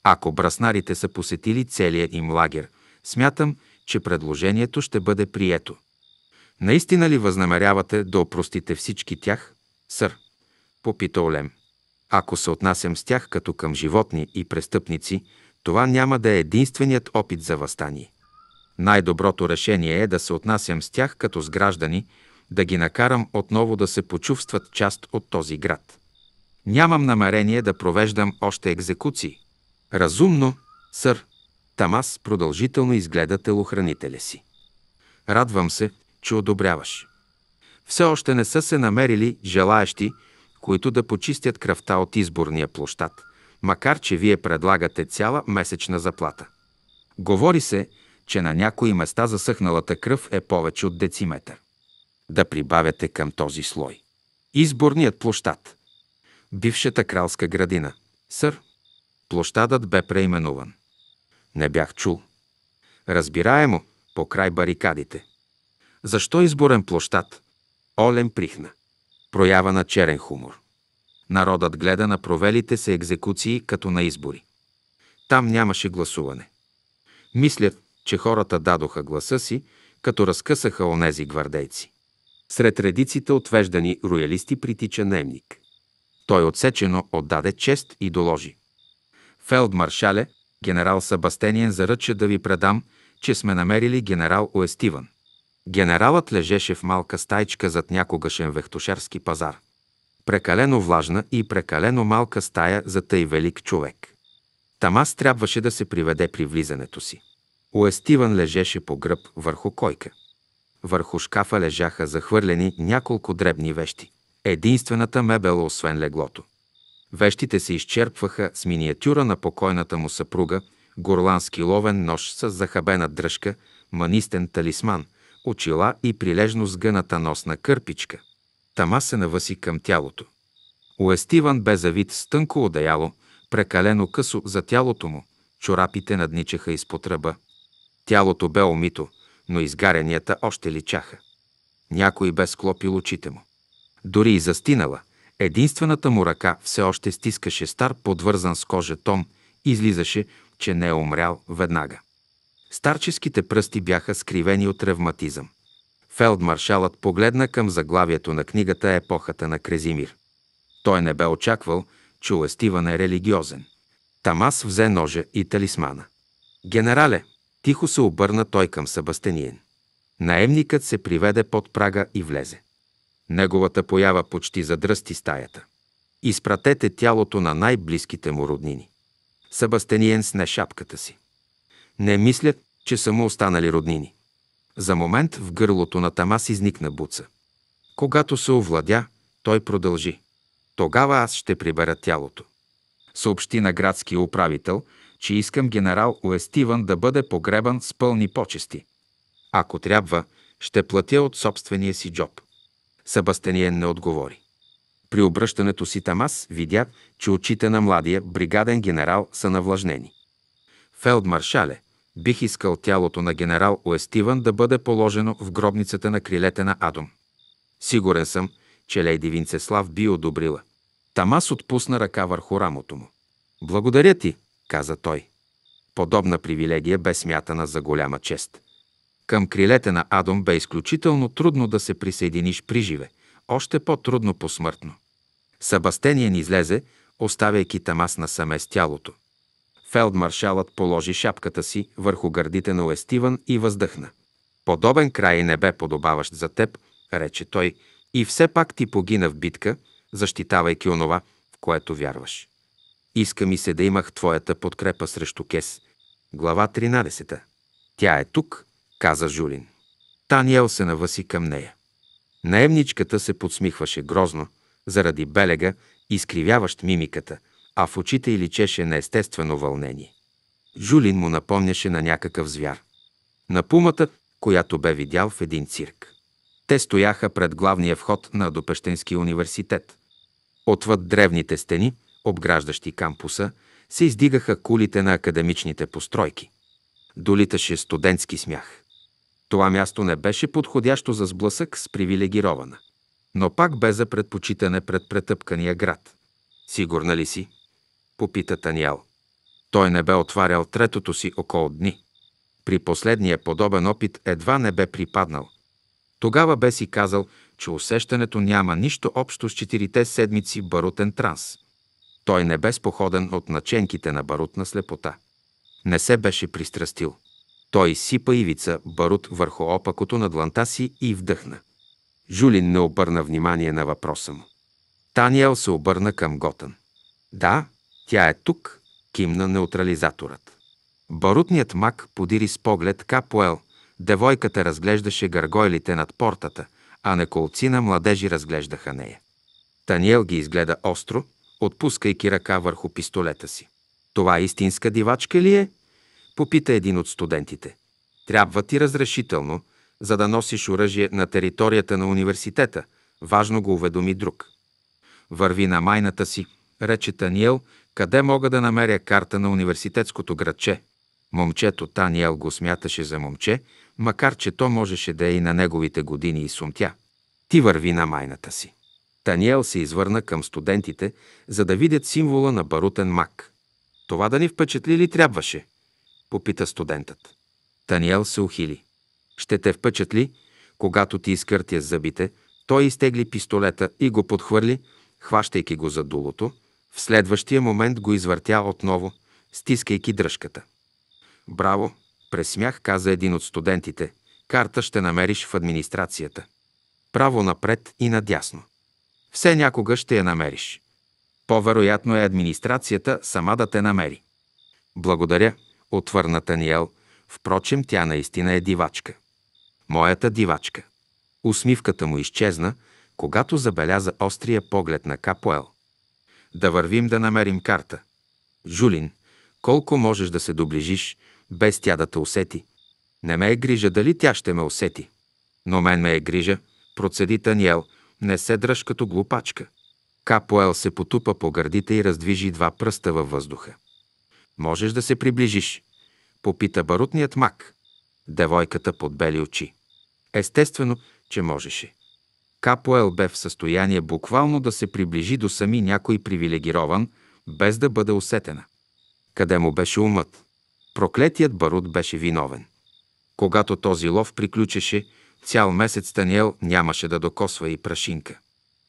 Ако браснарите са посетили целия им лагер, смятам, че предложението ще бъде прието. Наистина ли възнамерявате да опростите всички тях, сър? Попита Олем. Ако се отнасям с тях като към животни и престъпници, това няма да е единственият опит за възстание. Най-доброто решение е да се отнасям с тях като с граждани, да ги накарам отново да се почувстват част от този град. Нямам намерение да провеждам още екзекуции. Разумно, сър, Тамас продължително изгледа телохранителя си. Радвам се, че одобряваш. Все още не са се намерили желаящи, които да почистят кръвта от изборния площад, макар че вие предлагате цяла месечна заплата. Говори се, че на някои места засъхналата кръв е повече от дециметър. Да прибавяте към този слой. Изборният площад. Бившата кралска градина. Сър, площадът бе преименуван. Не бях чул. Разбираемо, по край барикадите. Защо изборен площад? Олен прихна проява на черен хумор. Народът гледа на провелите се екзекуции като на избори. Там нямаше гласуване. Мисля, че хората дадоха гласа си, като разкъсаха онези гвардейци. Сред редиците отвеждани роялисти притича немник. Той отсечено отдаде чест и доложи. Фелдмаршале, генерал Сабастениен заръча да ви предам, че сме намерили генерал Оестиван. Генералът лежеше в малка стайчка зад някогашен вехтошарски пазар. Прекалено влажна и прекалено малка стая за тъй велик човек. Тамас трябваше да се приведе при влизането си. Уестиван лежеше по гръб върху койка. Върху шкафа лежаха захвърлени няколко дребни вещи. Единствената мебел освен леглото. Вещите се изчерпваха с миниатюра на покойната му съпруга, горландски ловен нож с захабена дръжка, манистен талисман, очила и прилежно сгъната носна кърпичка. Тама се наваси към тялото. Уестиван бе завит с тънко одеяло, прекалено късо за тялото му, чорапите надничаха изпод ръба. Тялото бе умито, но изгаренията още личаха. Някой бе склопил очите му. Дори и застинала, единствената му ръка все още стискаше стар, подвързан с кожа том, излизаше, че не е умрял веднага. Старческите пръсти бяха скривени от ревматизъм. Фелдмаршалът погледна към заглавието на книгата «Епохата на Крезимир». Той не бе очаквал, че Уестиван е религиозен. Тамас взе ножа и талисмана. «Генерале!» – тихо се обърна той към Себастениен. Наемникът се приведе под прага и влезе. Неговата поява почти задръсти стаята. Изпратете тялото на най-близките му роднини. Събастениен сне шапката си. Не мислят, че са му останали роднини. За момент в гърлото на Тамас изникна буца. Когато се овладя, той продължи. Тогава аз ще прибера тялото. Съобщи на градския управител, че искам генерал Уестиван да бъде погребан с пълни почести. Ако трябва, ще платя от собствения си джоб. Събастениен не отговори. При обръщането си Тамас видя, че очите на младия бригаден генерал са навлажнени. Фелдмаршале, бих искал тялото на генерал Уестиван да бъде положено в гробницата на крилете на Адом. Сигурен съм, че лейди Винцеслав би одобрила. Тамас отпусна ръка върху рамото му. Благодаря ти, каза той. Подобна привилегия бе смятана за голяма чест. Към крилете на Адом бе изключително трудно да се присъединиш при живе, още по-трудно посмъртно. Сабастениен излезе, оставяйки Тамас насаме с тялото. Фелдмаршалът положи шапката си върху гърдите на Уестиван и въздъхна. Подобен край не бе подобаващ за теб, рече той, и все пак ти погина в битка, защитавайки онова, в което вярваш. Иска ми се да имах твоята подкрепа срещу Кес. Глава 13. Тя е тук, каза Жулин. Таниел се наваси към нея. Наемничката се подсмихваше грозно, заради белега, изкривяващ мимиката – а в очите й личеше неестествено вълнение. Жулин му напомняше на някакъв звяр. На пумата, която бе видял в един цирк. Те стояха пред главния вход на Допещенския университет. Отвъд древните стени, обграждащи кампуса, се издигаха кулите на академичните постройки. Долиташе студентски смях. Това място не беше подходящо за сблъсък с привилегирована, но пак бе за предпочитане пред претъпкания град. Сигурна ли си? попита Таниел. Той не бе отварял третото си около дни. При последния подобен опит едва не бе припаднал. Тогава бе си казал, че усещането няма нищо общо с четирите седмици барутен транс. Той не бе споходен от наченките на барутна слепота. Не се беше пристрастил. Той сипа ивица барут върху опакото на дланта си и вдъхна. Жулин не обърна внимание на въпроса му. Таниел се обърна към Готан. Да, тя е тук, кимна неутрализаторът. Барутният мак подири с поглед Капуел. Девойката разглеждаше гаргойлите над портата, а неколци на младежи разглеждаха нея. Таниел ги изгледа остро, отпускайки ръка върху пистолета си. Това истинска дивачка ли е? Попита един от студентите. Трябва ти разрешително, за да носиш оръжие на територията на университета. Важно го уведоми друг. Върви на майната си, рече Таниел къде мога да намеря карта на университетското градче? Момчето Таниел го смяташе за момче, макар че то можеше да е и на неговите години и сумтя. Ти върви на майната си. Таниел се извърна към студентите, за да видят символа на барутен мак. Това да ни впечатли ли трябваше? Попита студентът. Таниел се ухили. Ще те впечатли, когато ти изкъртя зъбите, той изтегли пистолета и го подхвърли, хващайки го за дулото, в следващия момент го извъртя отново, стискайки дръжката. Браво, пресмях, каза един от студентите. Карта ще намериш в администрацията. Право напред и надясно. Все някога ще я намериш. По-вероятно е администрацията сама да те намери. Благодаря, отвърна Таниел. Впрочем, тя наистина е дивачка. Моята дивачка. Усмивката му изчезна, когато забеляза острия поглед на Капоел да вървим да намерим карта. Жулин, колко можеш да се доближиш, без тя да те усети? Не ме е грижа дали тя ще ме усети. Но мен ме е грижа, процеди Таниел, не се дръж като глупачка. Капоел се потупа по гърдите и раздвижи два пръста във въздуха. Можеш да се приближиш, попита барутният мак. Девойката подбели очи. Естествено, че можеше. Капоел бе в състояние буквално да се приближи до сами някой привилегирован, без да бъде усетена. Къде му беше умът? Проклетият барут беше виновен. Когато този лов приключеше, цял месец Таниел нямаше да докосва и прашинка.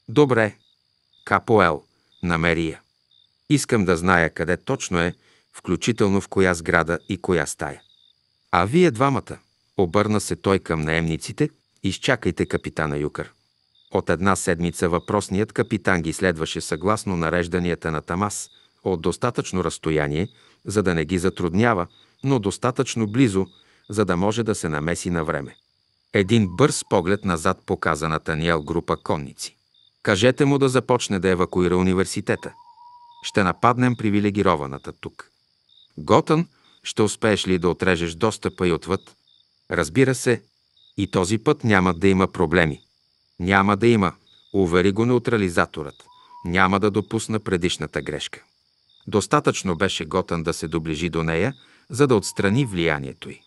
Добре, Капоел, намери я. Искам да зная къде точно е, включително в коя сграда и коя стая. А вие двамата, обърна се той към наемниците, изчакайте капитана Юкър. От една седмица въпросният капитан ги следваше съгласно нарежданията на Тамас от достатъчно разстояние, за да не ги затруднява, но достатъчно близо, за да може да се намеси на време. Един бърз поглед назад показа на Таниел група конници. Кажете му да започне да евакуира университета. Ще нападнем привилегированата тук. Готън, ще успееш ли да отрежеш достъпа и отвъд? Разбира се, и този път няма да има проблеми. Няма да има, увери го неутрализаторът. Няма да допусна предишната грешка. Достатъчно беше Готън да се доближи до нея, за да отстрани влиянието й.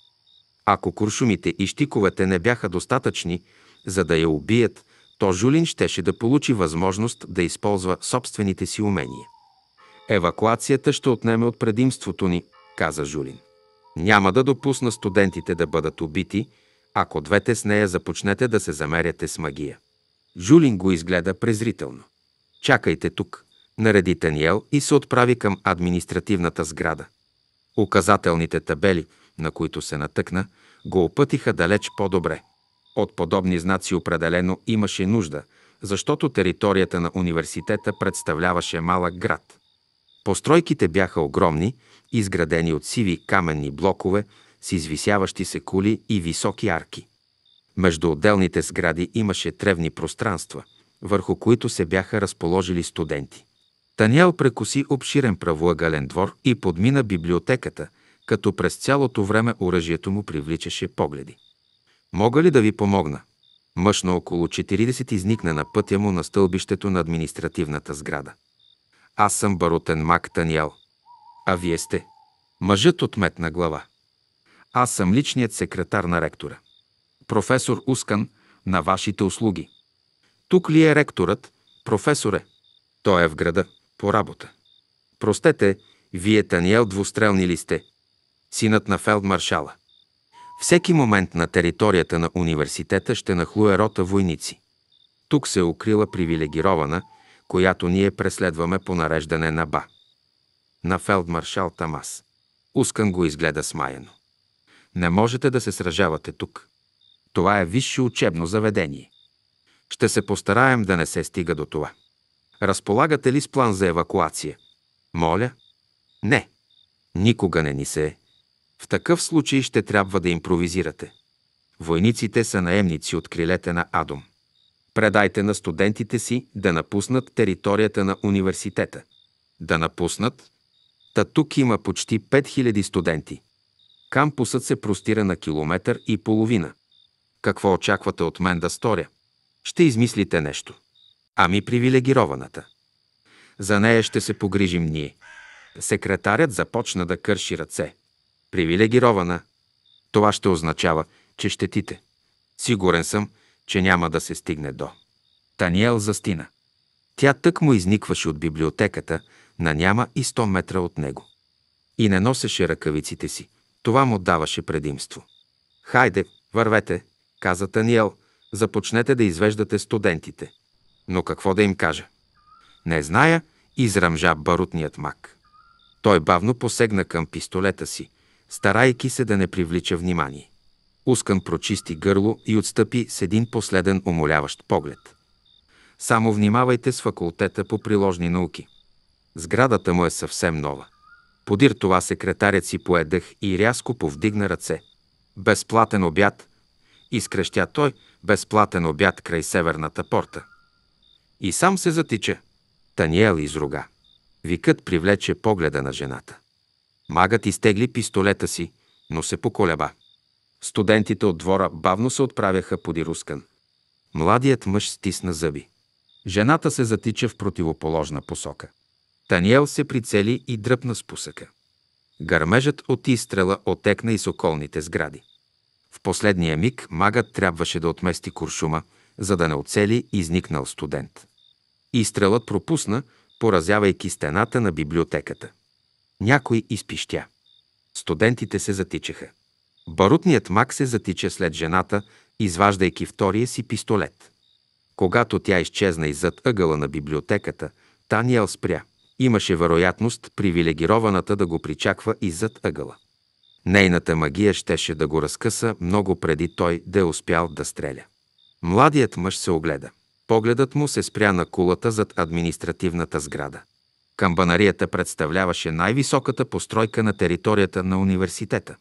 Ако куршумите и щиковете не бяха достатъчни, за да я убият, то Жулин щеше да получи възможност да използва собствените си умения. Евакуацията ще отнеме от предимството ни, каза Жулин. Няма да допусна студентите да бъдат убити, ако двете с нея започнете да се замеряте с магия. Жулин го изгледа презрително. Чакайте тук, нареди Таниел и се отправи към административната сграда. Указателните табели, на които се натъкна, го опътиха далеч по-добре. От подобни знаци определено имаше нужда, защото територията на университета представляваше малък град. Постройките бяха огромни, изградени от сиви каменни блокове с извисяващи се кули и високи арки. Между отделните сгради имаше тревни пространства, върху които се бяха разположили студенти. Таниел прекоси обширен правоъгален двор и подмина библиотеката, като през цялото време оръжието му привличаше погледи. Мога ли да ви помогна? Мъж на около 40 изникна на пътя му на стълбището на административната сграда. Аз съм баротен мак Таниел. А вие сте? Мъжът отметна глава. Аз съм личният секретар на ректора. Професор Ускан, на вашите услуги. Тук ли е ректорът, професоре? Той е в града, по работа. Простете, вие Таниел двустрелни ли сте? Синът на фелдмаршала. Всеки момент на територията на университета ще нахлуе рота войници. Тук се е укрила привилегирована, която ние преследваме по нареждане на Ба. На фелдмаршал Тамас. Ускан го изгледа смаяно. Не можете да се сражавате тук. Това е висше учебно заведение. Ще се постараем да не се стига до това. Разполагате ли с план за евакуация? Моля? Не. Никога не ни се е. В такъв случай ще трябва да импровизирате. Войниците са наемници от крилете на Адом. Предайте на студентите си да напуснат територията на университета. Да напуснат? Та тук има почти 5000 студенти. Кампусът се простира на километър и половина. Какво очаквате от мен да сторя? Ще измислите нещо. Ами привилегированата. За нея ще се погрижим ние. Секретарят започна да кърши ръце. Привилегирована. Това ще означава, че щетите. Сигурен съм, че няма да се стигне до. Таниел застина. Тя тък му изникваше от библиотеката на няма и 100 метра от него. И не носеше ръкавиците си. Това му даваше предимство. Хайде, вървете, каза Таниел, започнете да извеждате студентите. Но какво да им кажа? Не зная, израмжа барутният мак. Той бавно посегна към пистолета си, старайки се да не привлича внимание. Ускан прочисти гърло и отстъпи с един последен умоляващ поглед. Само внимавайте с факултета по приложни науки. Сградата му е съвсем нова. Подир това секретарят си поедах и рязко повдигна ръце. Безплатен обяд – изкрещя той, безплатен обяд край северната порта. И сам се затича. Таниел изруга. Викът привлече погледа на жената. Магът изтегли пистолета си, но се поколеба. Студентите от двора бавно се отправяха под Ирускан. Младият мъж стисна зъби. Жената се затича в противоположна посока. Таниел се прицели и дръпна с пусъка. Гърмежът от изстрела отекна и с околните сгради. В последния миг магът трябваше да отмести куршума, за да не оцели изникнал студент. И стрелът пропусна, поразявайки стената на библиотеката. Някой изпищя. Студентите се затичаха. Барутният мак се затича след жената, изваждайки втория си пистолет. Когато тя изчезна иззад ъгъла на библиотеката, Таниел спря. Имаше вероятност привилегированата да го причаква иззад ъгъла. Нейната магия щеше да го разкъса много преди той да е успял да стреля. Младият мъж се огледа. Погледът му се спря на кулата зад административната сграда. Камбанарията представляваше най-високата постройка на територията на университета.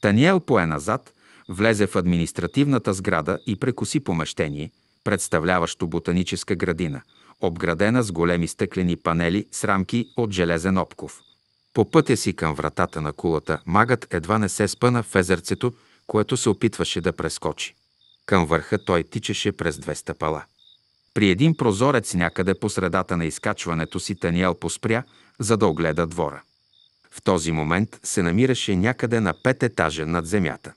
Таниел пое назад, влезе в административната сграда и прекуси помещение, представляващо ботаническа градина, обградена с големи стъклени панели с рамки от железен обков – по пътя си към вратата на кулата магът едва не се спъна в езерцето, което се опитваше да прескочи. Към върха той тичаше през две стъпала. При един прозорец някъде по средата на изкачването си Таниел поспря, за да огледа двора. В този момент се намираше някъде на пет етажа над земята.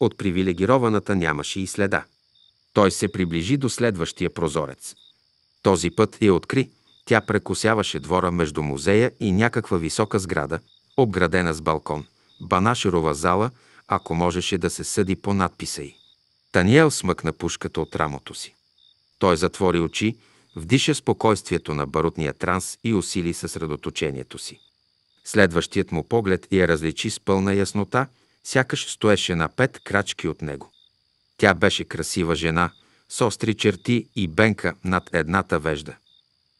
От привилегированата нямаше и следа. Той се приближи до следващия прозорец. Този път я откри, тя прекосяваше двора между музея и някаква висока сграда, обградена с балкон, банашерова зала, ако можеше да се съди по надписа й. Таниел смъкна пушката от рамото си. Той затвори очи, вдиша спокойствието на барутния транс и усили съсредоточението си. Следващият му поглед я различи с пълна яснота, сякаш стоеше на пет крачки от него. Тя беше красива жена, с остри черти и бенка над едната вежда.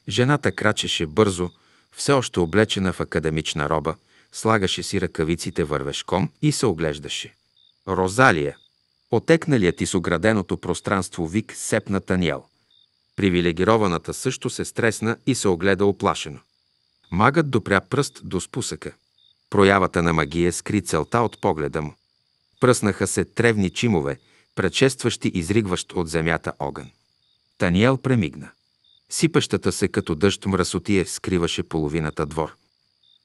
Жената крачеше бързо, все още облечена в академична роба, слагаше си ръкавиците вървешком и се оглеждаше. Розалия. Отекналият из ограденото пространство вик сепна Таниел. Привилегированата също се стресна и се огледа оплашено. Магът допря пръст до спусъка. Проявата на магия скри целта от погледа му. Пръснаха се тревни чимове, предшестващи изригващ от земята огън. Таниел премигна. Сипещата се като дъжд мръсотие скриваше половината двор.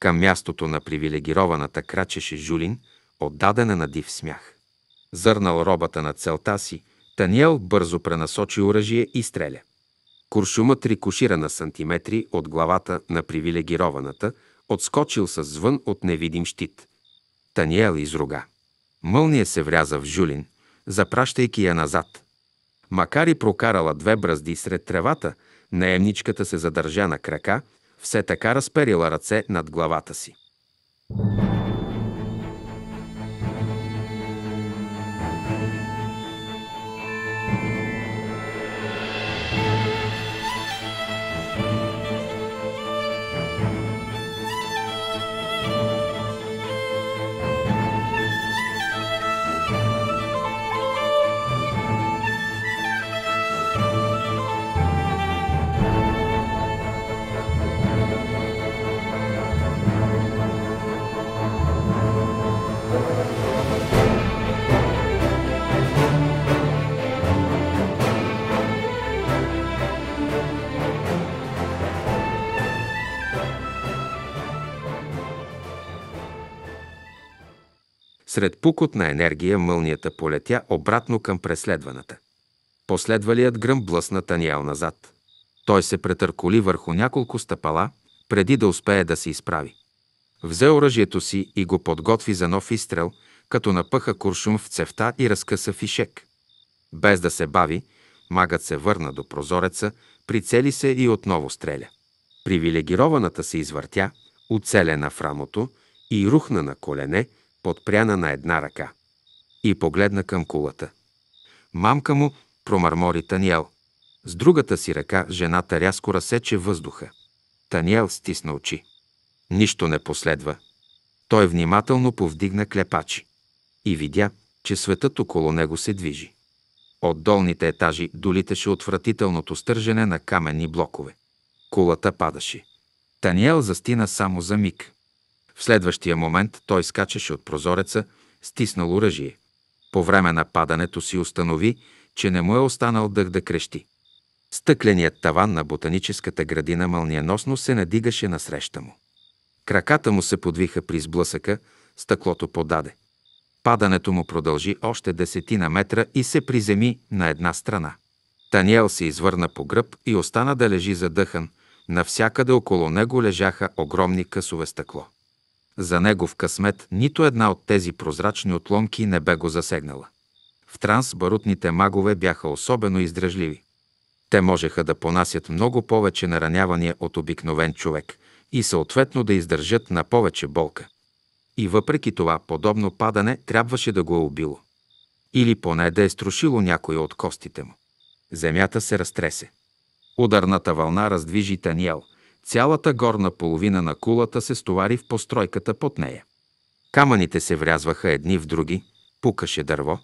Към мястото на привилегированата крачеше Жулин, отдадена на див смях. Зърнал робата на целта си, Таниел бързо пренасочи оръжие и стреля. Куршумът рикошира на сантиметри от главата на привилегированата, отскочил с звън от невидим щит. Таниел изруга. Мълния се вряза в Жулин, запращайки я назад. Макар и прокарала две бразди сред тревата, Наемничката се задържа на крака, все така разперила ръце над главата си. Сред пукот на енергия мълнията полетя обратно към преследваната. Последвалият гръм блъсна Таниел назад. Той се претърколи върху няколко стъпала, преди да успее да се изправи. Взе оръжието си и го подготви за нов изстрел, като напъха куршум в цевта и разкъса фишек. Без да се бави, магът се върна до прозореца, прицели се и отново стреля. Привилегированата се извъртя, оцелена в рамото и рухна на колене, подпряна на една ръка. И погледна към кулата. Мамка му промърмори Таниел. С другата си ръка жената рязко разсече въздуха. Таниел стисна очи. Нищо не последва. Той внимателно повдигна клепачи и видя, че светът около него се движи. От долните етажи долитеше отвратителното стържене на каменни блокове. Кулата падаше. Таниел застина само за миг. В следващия момент той скачаше от прозореца, стиснал оръжие. По време на падането си установи, че не му е останал дъх да крещи. Стъкленият таван на ботаническата градина мълниеносно се надигаше насреща му. Краката му се подвиха при сблъсъка, стъклото подаде. Падането му продължи още десетина метра и се приземи на една страна. Таниел се извърна по гръб и остана да лежи задъхан. Навсякъде около него лежаха огромни късове стъкло. За негов късмет нито една от тези прозрачни отломки не бе го засегнала. В транс барутните магове бяха особено издръжливи. Те можеха да понасят много повече наранявания от обикновен човек и съответно да издържат на повече болка. И въпреки това подобно падане трябваше да го е убило. Или поне да е струшило някой от костите му. Земята се разтресе. Ударната вълна раздвижи Таниел – Цялата горна половина на кулата се стовари в постройката под нея. Камъните се врязваха едни в други, пукаше дърво.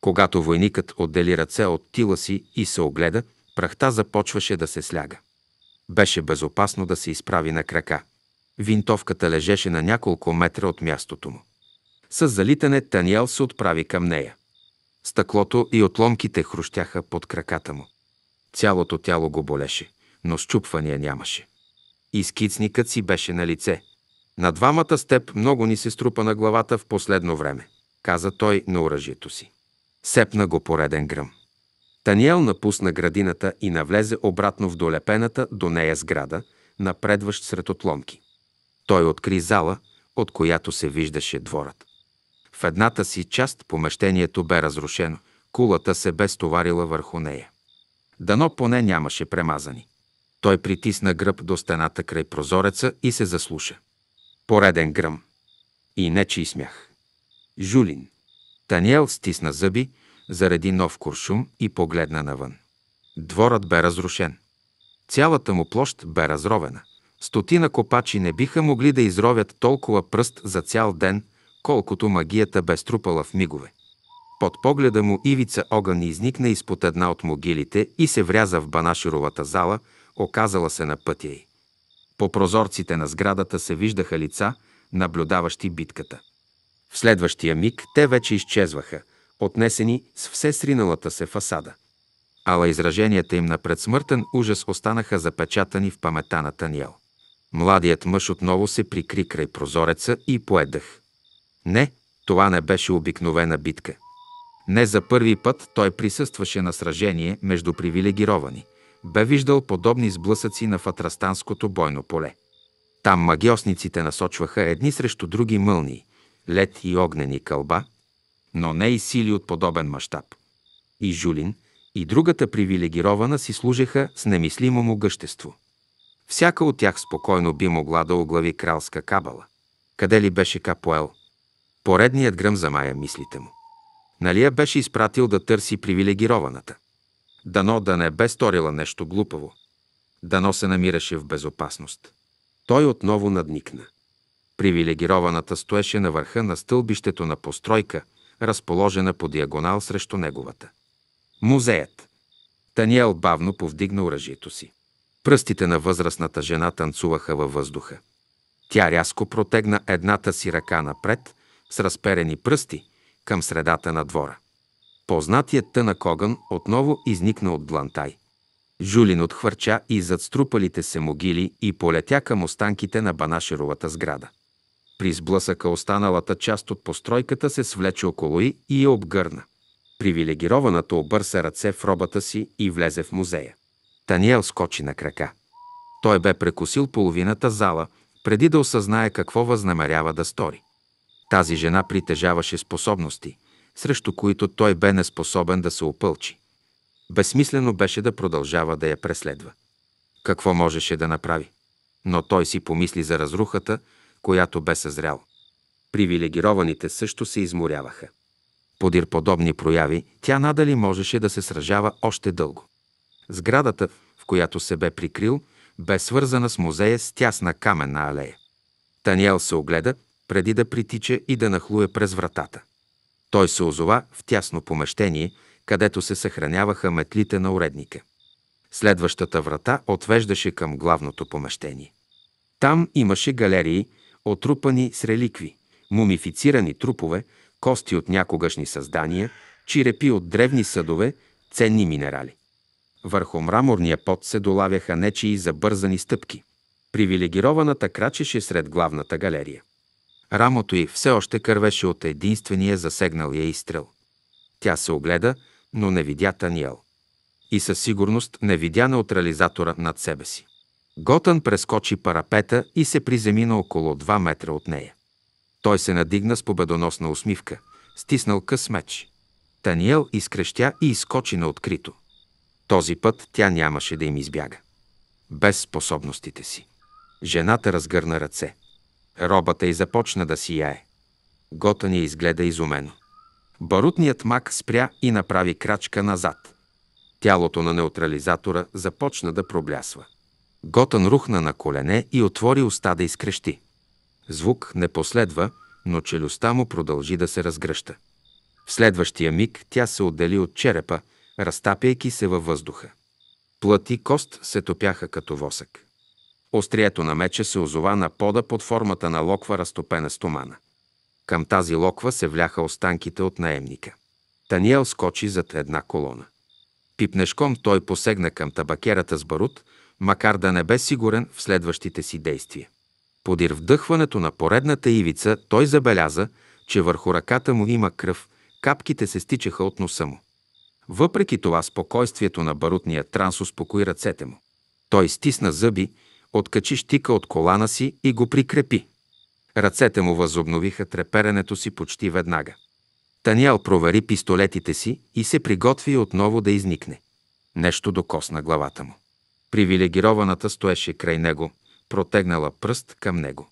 Когато войникът отдели ръце от тила си и се огледа, прахта започваше да се сляга. Беше безопасно да се изправи на крака. Винтовката лежеше на няколко метра от мястото му. С залитане Таниел се отправи към нея. Стъклото и отломките хрущяха под краката му. Цялото тяло го болеше, но счупвания нямаше и скицникът си беше на лице. На двамата степ много ни се струпа на главата в последно време, каза той на оръжието си. Сепна го пореден гръм. Таниел напусна градината и навлезе обратно в долепената до нея сграда, напредващ сред отломки. Той откри зала, от която се виждаше дворът. В едната си част помещението бе разрушено, кулата се бе стоварила върху нея. Дано поне нямаше премазани. Той притисна гръб до стената край прозореца и се заслуша. Пореден гръм. И нечи смях. Жулин. Таниел стисна зъби, зареди нов куршум и погледна навън. Дворът бе разрушен. Цялата му площ бе разровена. Стотина копачи не биха могли да изровят толкова пръст за цял ден, колкото магията бе струпала в мигове. Под погледа му ивица огън изникна изпод една от могилите и се вряза в Банашировата зала – оказала се на пътя й. По прозорците на сградата се виждаха лица, наблюдаващи битката. В следващия миг те вече изчезваха, отнесени с все сриналата се фасада. Ала израженията им на предсмъртен ужас останаха запечатани в памета на Таниел. Младият мъж отново се прикри край прозореца и поедах. Не, това не беше обикновена битка. Не за първи път той присъстваше на сражение между привилегировани – бе виждал подобни сблъсъци на Фатрастанското бойно поле. Там магиосниците насочваха едни срещу други мълни, лед и огнени кълба, но не и сили от подобен мащаб. И Жулин, и другата привилегирована си служеха с немислимо могъщество. Всяка от тях спокойно би могла да оглави кралска кабала. Къде ли беше Капоел? Поредният гръм замая мислите му. Налия беше изпратил да търси привилегированата. Дано да не бе сторила нещо глупаво. Дано се намираше в безопасност. Той отново надникна. Привилегированата стоеше на върха на стълбището на постройка, разположена по диагонал срещу неговата. Музеят. Таниел бавно повдигна оръжието си. Пръстите на възрастната жена танцуваха във въздуха. Тя рязко протегна едната си ръка напред с разперени пръсти към средата на двора. Познатият тънък огън отново изникна от блантай. Жулин отхвърча и зад струпалите се могили и полетя към останките на Банашеровата сграда. При сблъсъка останалата част от постройката се свлече около и и я обгърна. Привилегированата обърса ръце в робата си и влезе в музея. Таниел скочи на крака. Той бе прекусил половината зала, преди да осъзнае какво възнамерява да стори. Тази жена притежаваше способности – срещу които той бе неспособен да се опълчи. Безсмислено беше да продължава да я преследва. Какво можеше да направи? Но той си помисли за разрухата, която бе съзрял. Привилегированите също се изморяваха. Подир подобни прояви, тя надали можеше да се сражава още дълго. Сградата, в която се бе прикрил, бе свързана с музея с тясна каменна алея. Таниел се огледа, преди да притича и да нахлуе през вратата. Той се озова в тясно помещение, където се съхраняваха метлите на уредника. Следващата врата отвеждаше към главното помещение. Там имаше галерии, отрупани с реликви, мумифицирани трупове, кости от някогашни създания, чирепи от древни съдове, ценни минерали. Върху мраморния пот се долавяха нечии забързани стъпки. Привилегированата крачеше сред главната галерия. Рамото й все още кървеше от единствения засегнал я изстрел. Тя се огледа, но не видя Таниел. И със сигурност не видя неутрализатора над себе си. Готън прескочи парапета и се приземи на около 2 метра от нея. Той се надигна с победоносна усмивка, стиснал къс меч. Таниел изкрещя и изкочи на открито. Този път тя нямаше да им избяга. Без способностите си. Жената разгърна ръце – Робата й започна да сияе. Гота ни изгледа изумено. Барутният мак спря и направи крачка назад. Тялото на неутрализатора започна да проблясва. Готън рухна на колене и отвори уста да изкрещи. Звук не последва, но челюстта му продължи да се разгръща. В следващия миг тя се отдели от черепа, разтапяйки се във въздуха. Плати кост се топяха като восък. Острието на меча се озова на пода под формата на локва разтопена стомана. Към тази локва се вляха останките от наемника. Таниел скочи зад една колона. Пипнешком той посегна към табакерата с барут, макар да не бе сигурен в следващите си действия. Подир вдъхването на поредната ивица той забеляза, че върху ръката му има кръв, капките се стичаха от носа му. Въпреки това спокойствието на барутния транс успокои ръцете му. Той стисна зъби откачи щика от колана си и го прикрепи. Ръцете му възобновиха треперенето си почти веднага. Таниел провери пистолетите си и се приготви отново да изникне. Нещо докосна главата му. Привилегированата стоеше край него, протегнала пръст към него.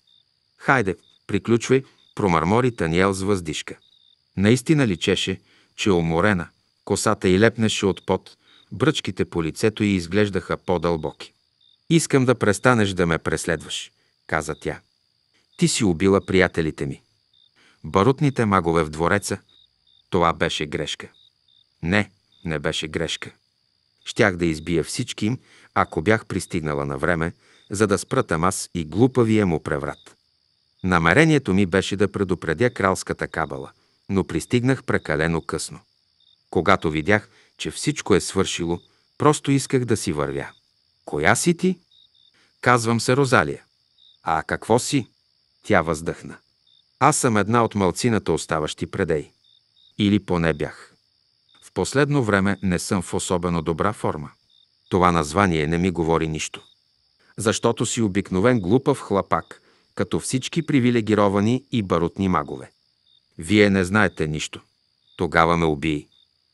«Хайде, приключвай», промърмори Таниел с въздишка. Наистина личеше, че е уморена, косата й лепнеше от пот, бръчките по лицето й изглеждаха по-дълбоки. Искам да престанеш да ме преследваш, каза тя. Ти си убила приятелите ми. Барутните магове в двореца. Това беше грешка. Не, не беше грешка. Щях да избия всички им, ако бях пристигнала на време, за да спра аз и глупавия му преврат. Намерението ми беше да предупредя кралската кабала, но пристигнах прекалено късно. Когато видях, че всичко е свършило, просто исках да си вървя. Коя си ти? Казвам се Розалия. А какво си? Тя въздъхна. Аз съм една от малцината оставащи предей. Или поне бях. В последно време не съм в особено добра форма. Това название не ми говори нищо. Защото си обикновен глупав хлапак, като всички привилегировани и барутни магове. Вие не знаете нищо. Тогава ме убий.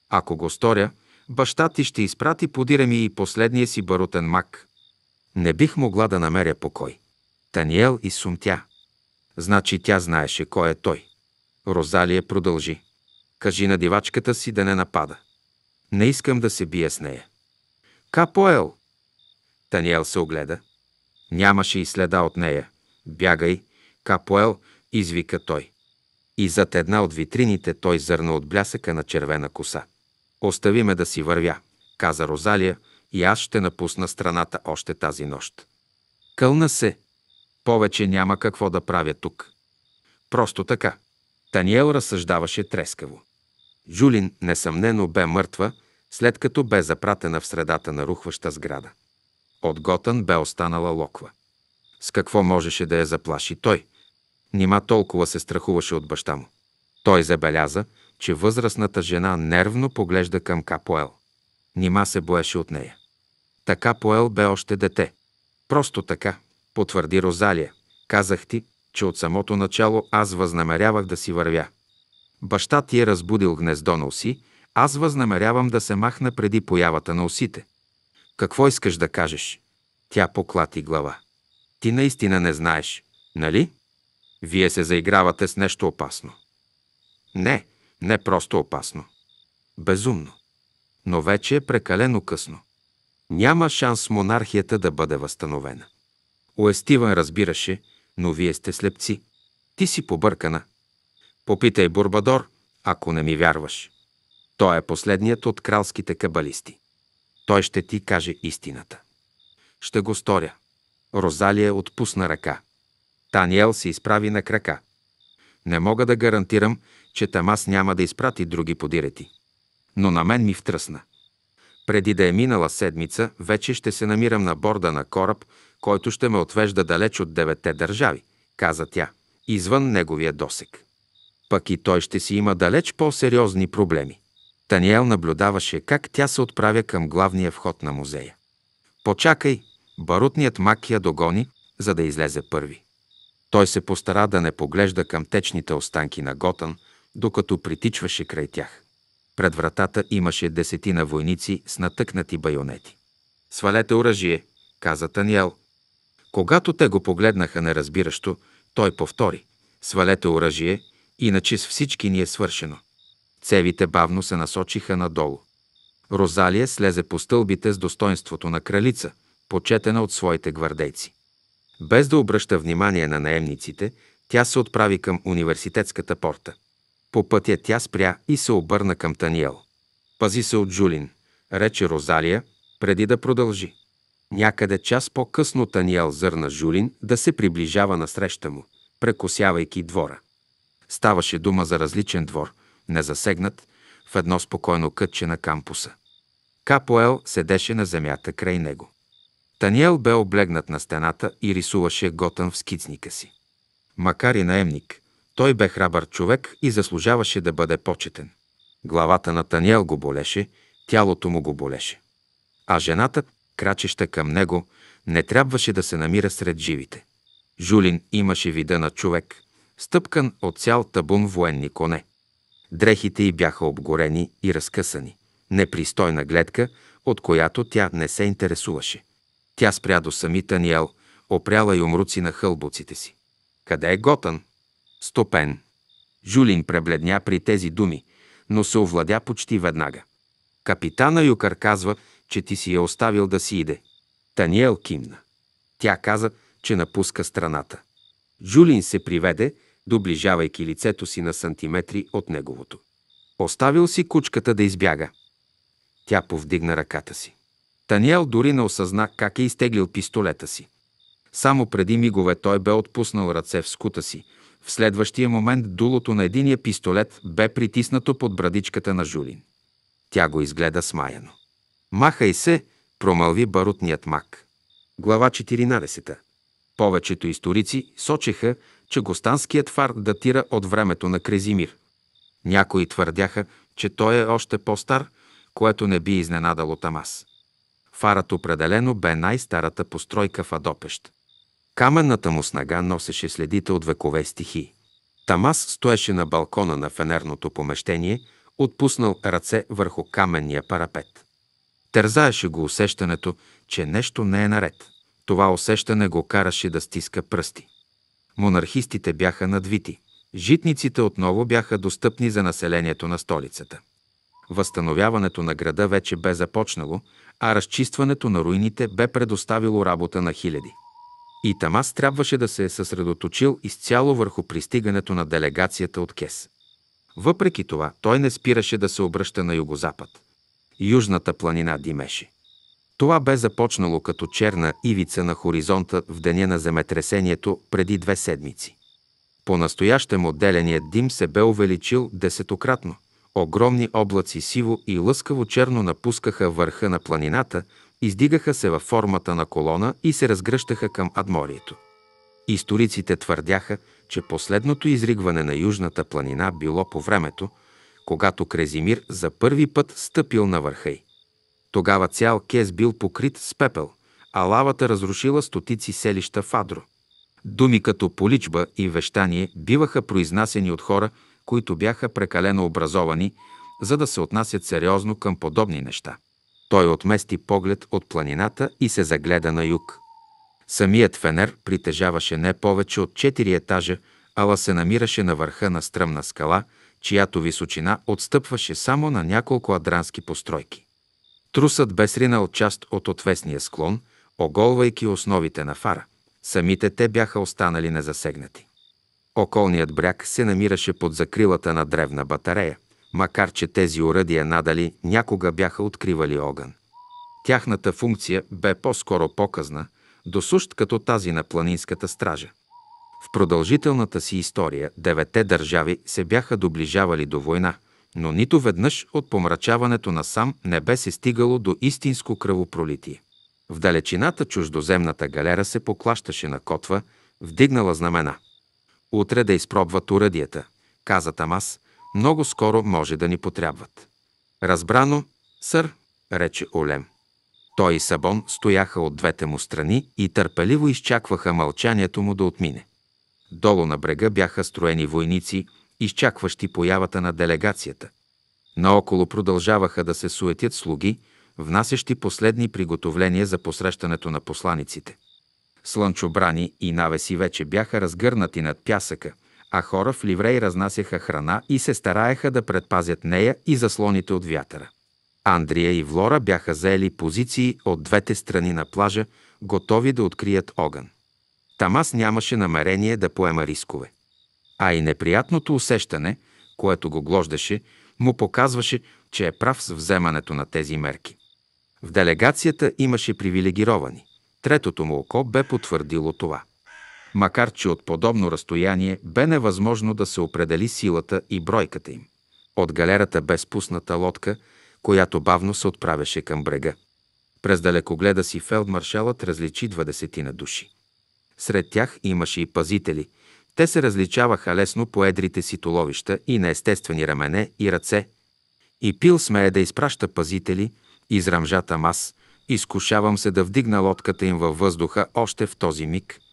Ако го сторя, баща ти ще изпрати подире ми и последния си барутен мак. Не бих могла да намеря покой. Таниел и сумтя. Значи тя знаеше кой е той. Розалия продължи. Кажи на дивачката си да не напада. Не искам да се бия с нея. Капоел! Таниел се огледа. Нямаше и следа от нея. Бягай, Капоел, извика той. И зад една от витрините той зърна от блясъка на червена коса. Остави ме да си вървя, каза Розалия, и аз ще напусна страната още тази нощ. Кълна се. Повече няма какво да правя тук. Просто така. Таниел разсъждаваше трескаво. Жулин несъмнено бе мъртва, след като бе запратена в средата на рухваща сграда. От Готън бе останала локва. С какво можеше да я заплаши той? Нима толкова се страхуваше от баща му. Той забеляза, че възрастната жена нервно поглежда към Капоел. Нима се боеше от нея. Така Поел бе още дете. Просто така, потвърди Розалия. Казах ти, че от самото начало аз възнамерявах да си вървя. Баща ти е разбудил гнездо на оси, аз възнамерявам да се махна преди появата на осите. Какво искаш да кажеш? Тя поклати глава. Ти наистина не знаеш, нали? Вие се заигравате с нещо опасно. Не, не просто опасно. Безумно. Но вече е прекалено късно. Няма шанс монархията да бъде възстановена. Уестиван разбираше, но вие сте слепци. Ти си побъркана. Попитай Бурбадор, ако не ми вярваш. Той е последният от кралските кабалисти. Той ще ти каже истината. Ще го сторя. Розалия отпусна ръка. Таниел се изправи на крака. Не мога да гарантирам, че Тамас няма да изпрати други подирети. Но на мен ми втръсна. Преди да е минала седмица, вече ще се намирам на борда на кораб, който ще ме отвежда далеч от девете държави, каза тя, извън неговия досек. Пък и той ще си има далеч по-сериозни проблеми. Таниел наблюдаваше как тя се отправя към главния вход на музея. Почакай, барутният мак я догони, за да излезе първи. Той се постара да не поглежда към течните останки на Готън, докато притичваше край тях. Пред вратата имаше десетина войници с натъкнати байонети. «Свалете оръжие», каза Таниел. Когато те го погледнаха неразбиращо, той повтори. «Свалете оръжие, иначе с всички ни е свършено». Цевите бавно се насочиха надолу. Розалия слезе по стълбите с достоинството на кралица, почетена от своите гвардейци. Без да обръща внимание на наемниците, тя се отправи към университетската порта. По пътя тя спря и се обърна към Таниел. Пази се от Джулин, рече Розалия, преди да продължи. Някъде час по-късно Таниел зърна Жулин да се приближава на среща му, прекосявайки двора. Ставаше дума за различен двор, незасегнат, в едно спокойно кътче на кампуса. Капоел седеше на земята край него. Таниел бе облегнат на стената и рисуваше готън в скицника си. Макар и наемник, той бе храбър човек и заслужаваше да бъде почетен. Главата на Таниел го болеше, тялото му го болеше. А жената, крачеща към него, не трябваше да се намира сред живите. Жулин имаше вида на човек, стъпкан от цял табун военни коне. Дрехите й бяха обгорени и разкъсани. Непристойна гледка, от която тя не се интересуваше. Тя спря до сами Таниел, опряла и умруци на хълбуците си. Къде е Готан? Стопен. Жулин пребледня при тези думи, но се овладя почти веднага. Капитана юкър казва, че ти си я оставил да си иде. Таниел кимна. Тя каза, че напуска страната. Жулин се приведе, доближавайки лицето си на сантиметри от неговото. Оставил си кучката да избяга. Тя повдигна ръката си. Таниел дори не осъзна как е изтеглил пистолета си. Само преди мигове той бе отпуснал ръце в скута си, в следващия момент дулото на единия пистолет бе притиснато под брадичката на Жулин. Тя го изгледа смаяно. «Махай се!» промълви барутният мак. Глава 14. Повечето историци сочеха, че гостанският фар датира от времето на Крезимир. Някои твърдяха, че той е още по-стар, което не би изненадало Тамас. Фарът определено бе най-старата постройка в Адопещ. Каменната му снага носеше следите от векове стихи. Тамас стоеше на балкона на фенерното помещение, отпуснал ръце върху каменния парапет. Тързаеше го усещането, че нещо не е наред. Това усещане го караше да стиска пръсти. Монархистите бяха надвити. Житниците отново бяха достъпни за населението на столицата. Възстановяването на града вече бе започнало, а разчистването на руините бе предоставило работа на хиляди. И Тамас трябваше да се е съсредоточил изцяло върху пристигането на делегацията от Кес. Въпреки това, той не спираше да се обръща на югозапад. Южната планина димеше. Това бе започнало като черна ивица на хоризонта в деня на земетресението преди две седмици. По-настоящем отделеният дим се бе увеличил десетократно. Огромни облаци сиво и лъскаво черно напускаха върха на планината, издигаха се във формата на колона и се разгръщаха към Адморието. Историците твърдяха, че последното изригване на Южната планина било по времето, когато Крезимир за първи път стъпил на върха й. Тогава цял Кес бил покрит с пепел, а лавата разрушила стотици селища в Адро. Думи като поличба и вещание биваха произнасени от хора, които бяха прекалено образовани, за да се отнасят сериозно към подобни неща. Той отмести поглед от планината и се загледа на юг. Самият Фенер притежаваше не повече от 4 етажа, ала се намираше на върха на стръмна скала, чиято височина отстъпваше само на няколко адрански постройки. Трусът бе сринал част от отвесния склон, оголвайки основите на фара. Самите те бяха останали незасегнати. Околният бряг се намираше под закрилата на древна батарея – макар че тези оръдия надали някога бяха откривали огън. Тяхната функция бе по-скоро показна, досущ като тази на планинската стража. В продължителната си история девете държави се бяха доближавали до война, но нито веднъж от помрачаването на сам не бе се стигало до истинско кръвопролитие. В далечината чуждоземната галера се поклащаше на котва, вдигнала знамена. Утре да изпробват уръдията, каза Тамас, много скоро може да ни потрябват. Разбрано, сър, рече Олем. Той и Сабон стояха от двете му страни и търпеливо изчакваха мълчанието му да отмине. Долу на брега бяха строени войници, изчакващи появата на делегацията. Наоколо продължаваха да се суетят слуги, внасящи последни приготовления за посрещането на посланиците. Слънчобрани и навеси вече бяха разгърнати над пясъка, а хора в ливрей разнасяха храна и се стараеха да предпазят нея и заслоните от вятъра. Андрия и Влора бяха заели позиции от двете страни на плажа, готови да открият огън. Тамас нямаше намерение да поема рискове. А и неприятното усещане, което го глождаше, му показваше, че е прав с вземането на тези мерки. В делегацията имаше привилегировани. Третото му око бе потвърдило това макар че от подобно разстояние бе невъзможно да се определи силата и бройката им. От галерата бе спусната лодка, която бавно се отправяше към брега. През далекогледа си фелдмаршалът различи двадесетина души. Сред тях имаше и пазители. Те се различаваха лесно по едрите си толовища и неестествени рамене и ръце. И пил смее да изпраща пазители израмжата мас, изкушавам се да вдигна лодката им във въздуха още в този миг –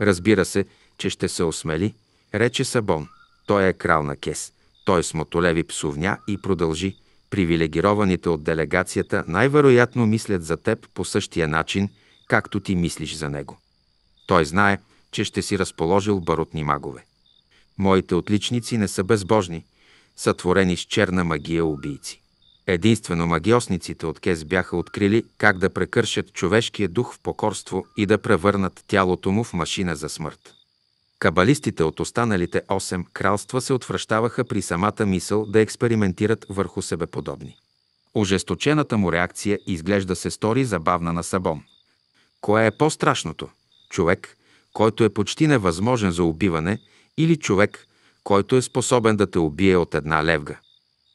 Разбира се, че ще се осмели, рече Сабон. Той е крал на Кес. Той смотолеви псовня и продължи. Привилегированите от делегацията най-вероятно мислят за теб по същия начин, както ти мислиш за него. Той знае, че ще си разположил баротни магове. Моите отличници не са безбожни, са творени с черна магия убийци. Единствено магиосниците от Кес бяха открили как да прекършат човешкия дух в покорство и да превърнат тялото му в машина за смърт. Кабалистите от останалите 8 кралства се отвръщаваха при самата мисъл да експериментират върху себеподобни. Ожесточената му реакция изглежда се стори забавна на Сабон. Кое е по-страшното? Човек, който е почти невъзможен за убиване или човек, който е способен да те убие от една левга.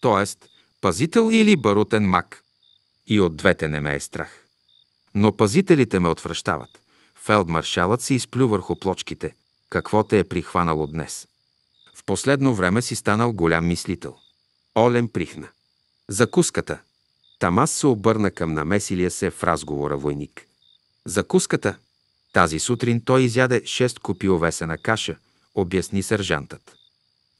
Тоест, пазител или барутен мак. И от двете не ме е страх. Но пазителите ме отвръщават. Фелдмаршалът се изплю върху плочките. Какво те е прихванало днес? В последно време си станал голям мислител. Олен прихна. Закуската. Тамас се обърна към намесилия се в разговора войник. Закуската. Тази сутрин той изяде шест купи овесена каша, обясни сержантът.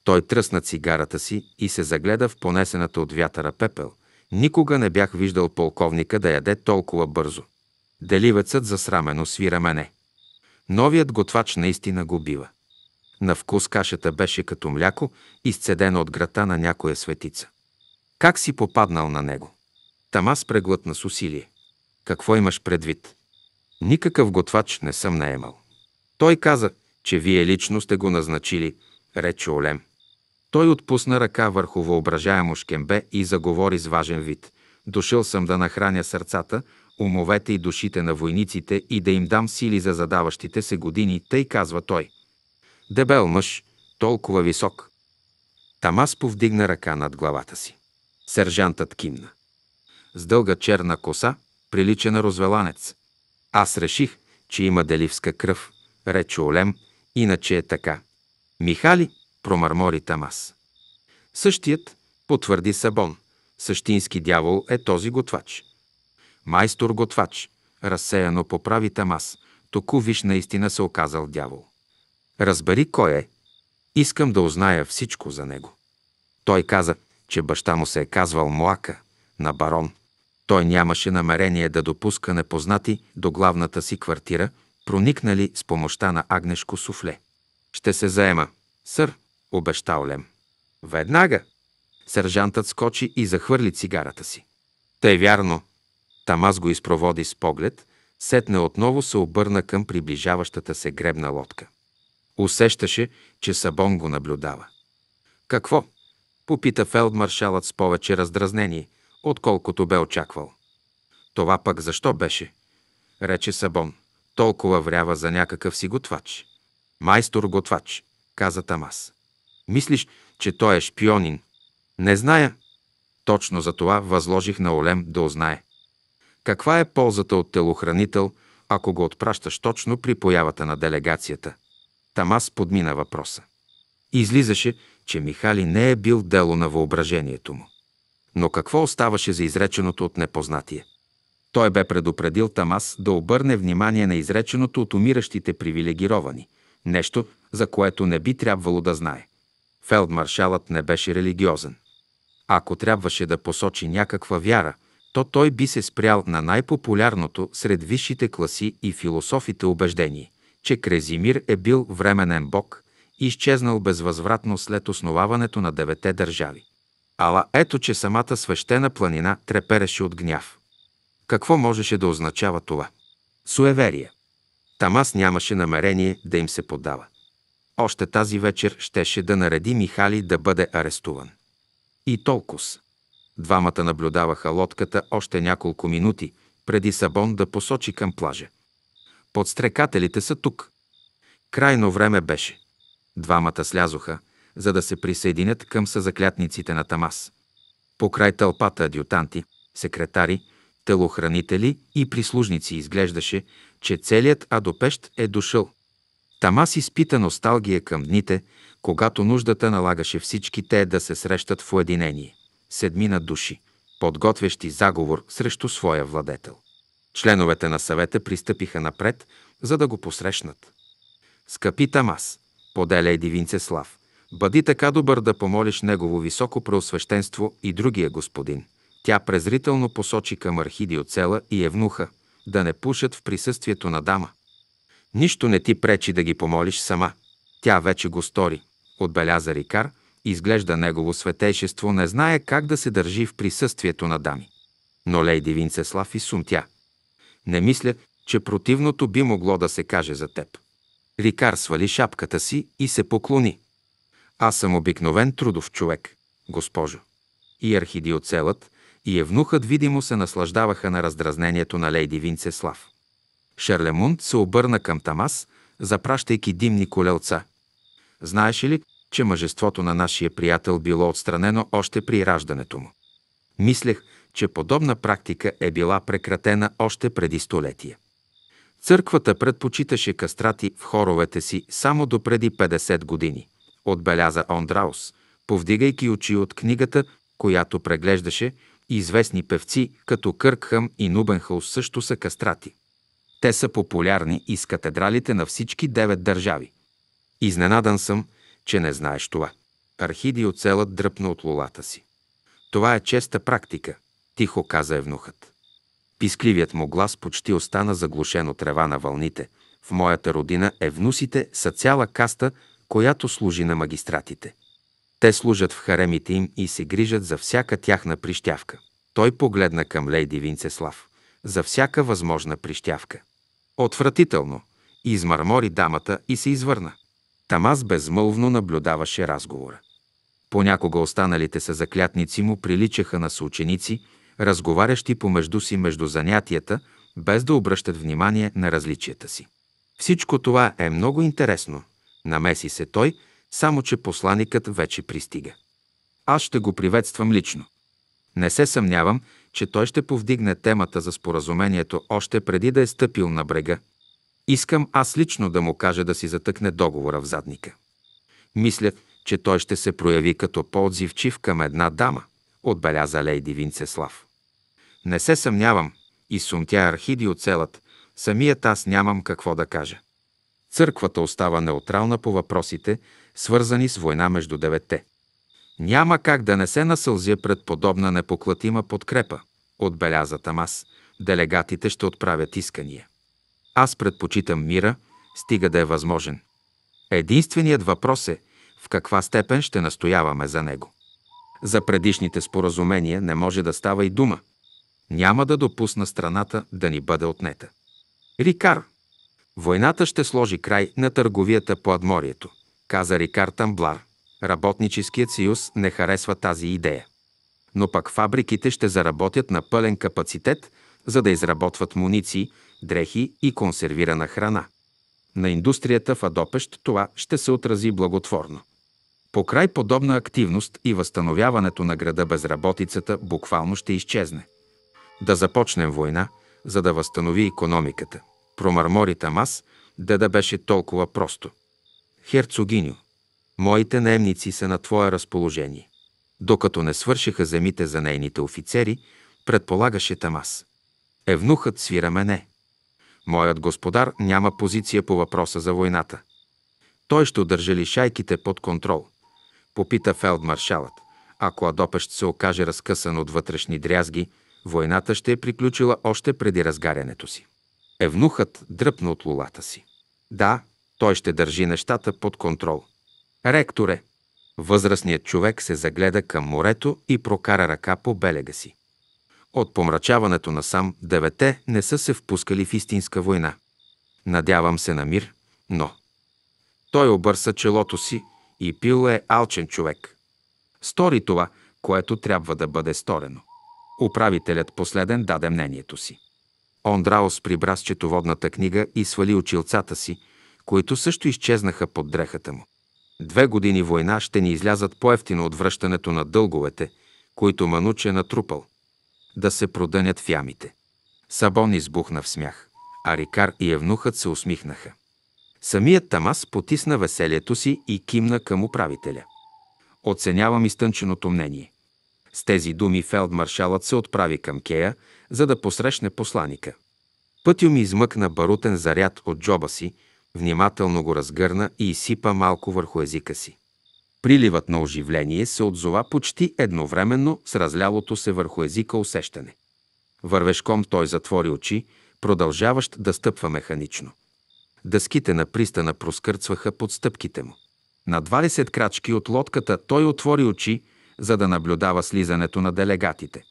Той тръсна цигарата си и се загледа в понесената от вятъра пепел. Никога не бях виждал полковника да яде толкова бързо. Деливецът засрамено свира мене. Новият готвач наистина го бива. На вкус кашата беше като мляко, изцедено от грата на някоя светица. Как си попаднал на него? Тамас преглътна с усилие. Какво имаш предвид? Никакъв готвач не съм наемал. Той каза, че вие лично сте го назначили, рече Олем. Той отпусна ръка върху въображаемо шкембе и заговори с важен вид. Дошъл съм да нахраня сърцата, умовете и душите на войниците и да им дам сили за задаващите се години, тъй казва той. Дебел мъж, толкова висок. Тамас повдигна ръка над главата си. Сержантът кимна. С дълга черна коса, прилича на розвеланец. Аз реших, че има деливска кръв, рече Олем, иначе е така. Михали, промърмори Тамас. Същият, потвърди Сабон, същински дявол е този готвач. Майстор готвач, разсеяно поправи Тамас, току виж наистина се оказал дявол. Разбери кой е. Искам да узная всичко за него. Той каза, че баща му се е казвал Млака, на барон. Той нямаше намерение да допуска непознати до главната си квартира, проникнали с помощта на Агнешко суфле. Ще се заема, сър, обещал Лем. Веднага! Сержантът скочи и захвърли цигарата си. Тъй вярно. Тамас го изпроводи с поглед, сетне отново се обърна към приближаващата се гребна лодка. Усещаше, че Сабон го наблюдава. Какво? Попита фелдмаршалът с повече раздразнение, отколкото бе очаквал. Това пък защо беше? Рече Сабон. Толкова врява за някакъв си готвач. Майстор готвач, каза Тамас. Мислиш, че той е шпионин. Не зная. Точно за това възложих на Олем да узнае. Каква е ползата от телохранител, ако го отпращаш точно при появата на делегацията? Тамас подмина въпроса. Излизаше, че Михали не е бил дело на въображението му. Но какво оставаше за изреченото от непознатие? Той бе предупредил Тамас да обърне внимание на изреченото от умиращите привилегировани, нещо, за което не би трябвало да знае. Фелдмаршалът не беше религиозен. Ако трябваше да посочи някаква вяра, то той би се спрял на най-популярното сред висшите класи и философите убеждение, че Крезимир е бил временен бог и изчезнал безвъзвратно след основаването на девете държави. Ала ето, че самата свещена планина трепереше от гняв. Какво можеше да означава това? Суеверия. Тамас нямаше намерение да им се подава. Още тази вечер щеше да нареди Михали да бъде арестуван. И толкова. Двамата наблюдаваха лодката още няколко минути, преди Сабон да посочи към плажа. Подстрекателите са тук. Крайно време беше. Двамата слязоха, за да се присъединят към съзаклятниците на Тамас. Покрай тълпата адютанти, секретари, телохранители и прислужници изглеждаше, че целият Адопещ е дошъл. Тамас изпита носталгия към дните, когато нуждата налагаше всички те да се срещат в уединение. Седмина души, подготвящи заговор срещу своя владетел. Членовете на съвета пристъпиха напред, за да го посрещнат. Скъпи Тамас, поделя Еди Винцеслав, бъди така добър да помолиш негово високо преосвещенство и другия господин. Тя презрително посочи към архидиоцела и евнуха, да не пушат в присъствието на дама. Нищо не ти пречи да ги помолиш сама. Тя вече го стори, отбеляза Рикар, изглежда негово светейшество не знае как да се държи в присъствието на дами. Но лейди Винцеслав и сумтя. Не мисля, че противното би могло да се каже за теб. Рикар свали шапката си и се поклони. Аз съм обикновен трудов човек, госпожо. И архидиоцелът, и евнухът видимо се наслаждаваха на раздразнението на лейди Винцеслав. Шарлемунд се обърна към Тамас, запращайки димни колелца. Знаеш ли, че мъжеството на нашия приятел било отстранено още при раждането му? Мислех, че подобна практика е била прекратена още преди столетия. Църквата предпочиташе кастрати в хоровете си само до преди 50 години, отбеляза Ондраус, повдигайки очи от книгата, която преглеждаше, известни певци като Къркхъм и Нубенхаус също са кастрати. Те са популярни и с катедралите на всички девет държави. Изненадан съм, че не знаеш това. Архидиоцелът дръпна от лолата си. Това е честа практика, тихо каза евнухът. Пискливият му глас почти остана заглушен от рева на вълните. В моята родина евнусите са цяла каста, която служи на магистратите. Те служат в харемите им и се грижат за всяка тяхна прищявка. Той погледна към лейди Винцеслав. За всяка възможна прищявка. Отвратително! Измърмори дамата и се извърна. Тамас безмълвно наблюдаваше разговора. Понякога останалите са заклятници му приличаха на съученици, разговарящи помежду си между занятията, без да обръщат внимание на различията си. Всичко това е много интересно, намеси се той, само че посланикът вече пристига. Аз ще го приветствам лично. Не се съмнявам, че той ще повдигне темата за споразумението още преди да е стъпил на брега. Искам аз лично да му кажа да си затъкне договора в задника. Мисля, че той ще се прояви като по-отзивчив към една дама, отбеляза лейди Винцеслав. Не се съмнявам, и сумтя архиди от самият аз нямам какво да кажа. Църквата остава неутрална по въпросите, свързани с война между девете. Няма как да не се насълзя пред подобна непоклатима подкрепа, отбеляза Тамас. Делегатите ще отправят искания. Аз предпочитам мира, стига да е възможен. Единственият въпрос е в каква степен ще настояваме за него. За предишните споразумения не може да става и дума. Няма да допусна страната да ни бъде отнета. Рикар. Войната ще сложи край на търговията по Адморието, каза Рикар Тамблар. Работническият съюз не харесва тази идея. Но пък фабриките ще заработят на пълен капацитет, за да изработват муниции, дрехи и консервирана храна. На индустрията в Адопещ това ще се отрази благотворно. По край подобна активност и възстановяването на града безработицата буквално ще изчезне. Да започнем война, за да възстанови економиката. Промърмори Тамас, да да беше толкова просто. Херцогиню – Моите наемници са на твое разположение. Докато не свършиха земите за нейните офицери, предполагаше Тамас. Евнухът свира мене. Моят господар няма позиция по въпроса за войната. Той ще удържа шайките под контрол? Попита фелдмаршалът. Ако Адопещ се окаже разкъсан от вътрешни дрязги, войната ще е приключила още преди разгарянето си. Евнухът дръпна от лулата си. Да, той ще държи нещата под контрол. Ректоре, Възрастният човек се загледа към морето и прокара ръка по белега си. От помрачаването на сам девете не са се впускали в истинска война. Надявам се на мир, но... Той обърса челото си и пил е алчен човек. Стори това, което трябва да бъде сторено. Управителят последен даде мнението си. Ондраос прибра счетоводната книга и свали очилцата си, които също изчезнаха под дрехата му. Две години война ще ни излязат по-ефтино от връщането на дълговете, които Мануч е натрупал. Да се продънят в ямите. Сабон избухна в смях, а Рикар и Евнухът се усмихнаха. Самият Тамас потисна веселието си и кимна към управителя. Оценявам изтънченото мнение. С тези думи фелдмаршалът се отправи към Кея, за да посрещне посланика. Пътю ми измъкна барутен заряд от джоба си внимателно го разгърна и изсипа малко върху езика си. Приливът на оживление се отзова почти едновременно с разлялото се върху езика усещане. Вървешком той затвори очи, продължаващ да стъпва механично. Дъските на пристана проскърцваха под стъпките му. На 20 крачки от лодката той отвори очи, за да наблюдава слизането на делегатите.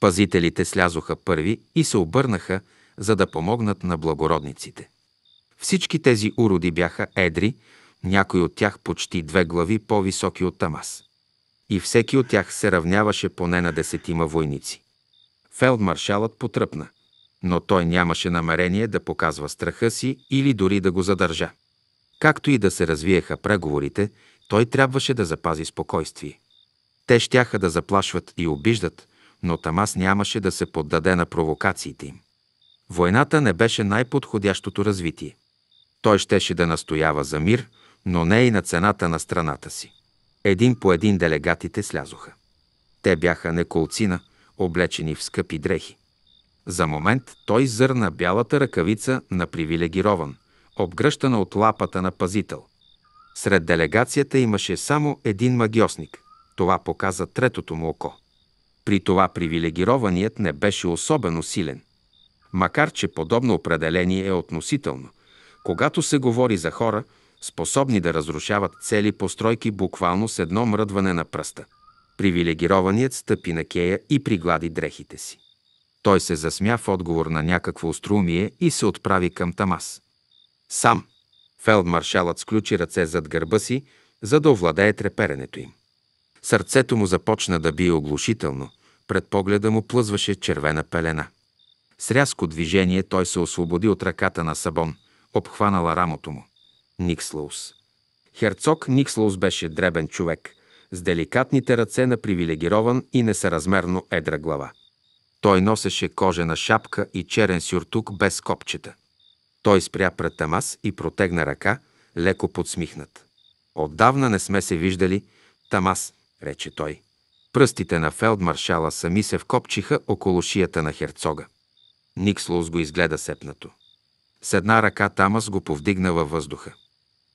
Пазителите слязоха първи и се обърнаха, за да помогнат на благородниците. Всички тези уроди бяха едри, някой от тях почти две глави по-високи от Тамас. И всеки от тях се равняваше поне на десетима войници. Фелдмаршалът потръпна, но той нямаше намерение да показва страха си или дори да го задържа. Както и да се развиеха преговорите, той трябваше да запази спокойствие. Те щяха да заплашват и обиждат, но Тамас нямаше да се поддаде на провокациите им. Войната не беше най-подходящото развитие. Той щеше да настоява за мир, но не и на цената на страната си. Един по един делегатите слязоха. Те бяха неколцина, облечени в скъпи дрехи. За момент той зърна бялата ръкавица на привилегирован, обгръщана от лапата на пазител. Сред делегацията имаше само един магиосник. Това показа третото му око. При това привилегированият не беше особено силен. Макар, че подобно определение е относително, когато се говори за хора, способни да разрушават цели постройки буквално с едно мръдване на пръста. Привилегированият стъпи на Кея и приглади дрехите си. Той се засмя в отговор на някакво остроумие и се отправи към Тамас. Сам. Фелдмаршалът сключи ръце зад гърба си, за да овладее треперенето им. Сърцето му започна да бие оглушително, пред погледа му плъзваше червена пелена. С рязко движение той се освободи от ръката на Сабон – обхванала рамото му. Никслаус. Херцог Никслаус беше дребен човек, с деликатните ръце на привилегирован и несъразмерно едра глава. Той носеше кожена шапка и черен сюртук без копчета. Той спря пред Тамас и протегна ръка, леко подсмихнат. Отдавна не сме се виждали, Тамас, рече той. Пръстите на фелдмаршала сами се вкопчиха около шията на херцога. Никслоус го изгледа сепнато. С една ръка Тамас го повдигна във въздуха.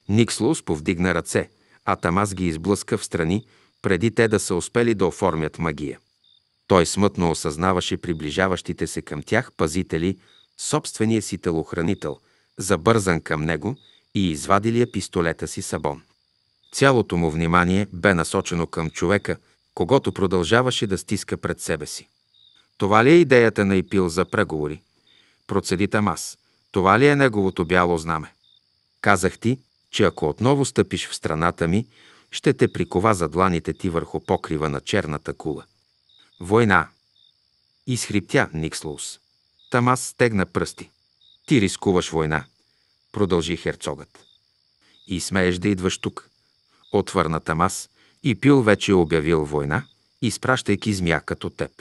Никслус повдигна ръце, а Тамас ги изблъска в страни, преди те да са успели да оформят магия. Той смътно осъзнаваше приближаващите се към тях пазители, собствения си телохранител, забързан към него и извадилия е пистолета си сабон. Цялото му внимание бе насочено към човека, когато продължаваше да стиска пред себе си. Това ли е идеята на Ипил за преговори? Процеди Тамас – това ли е неговото бяло знаме? Казах ти, че ако отново стъпиш в страната ми, ще те прикова за дланите ти върху покрива на черната кула. Война! Изхриптя Никслоус. Тамас стегна пръсти. Ти рискуваш война, продължи херцогът. И смееш да идваш тук. Отвърна Тамас и Пил вече е обявил война, изпращайки змия като теб.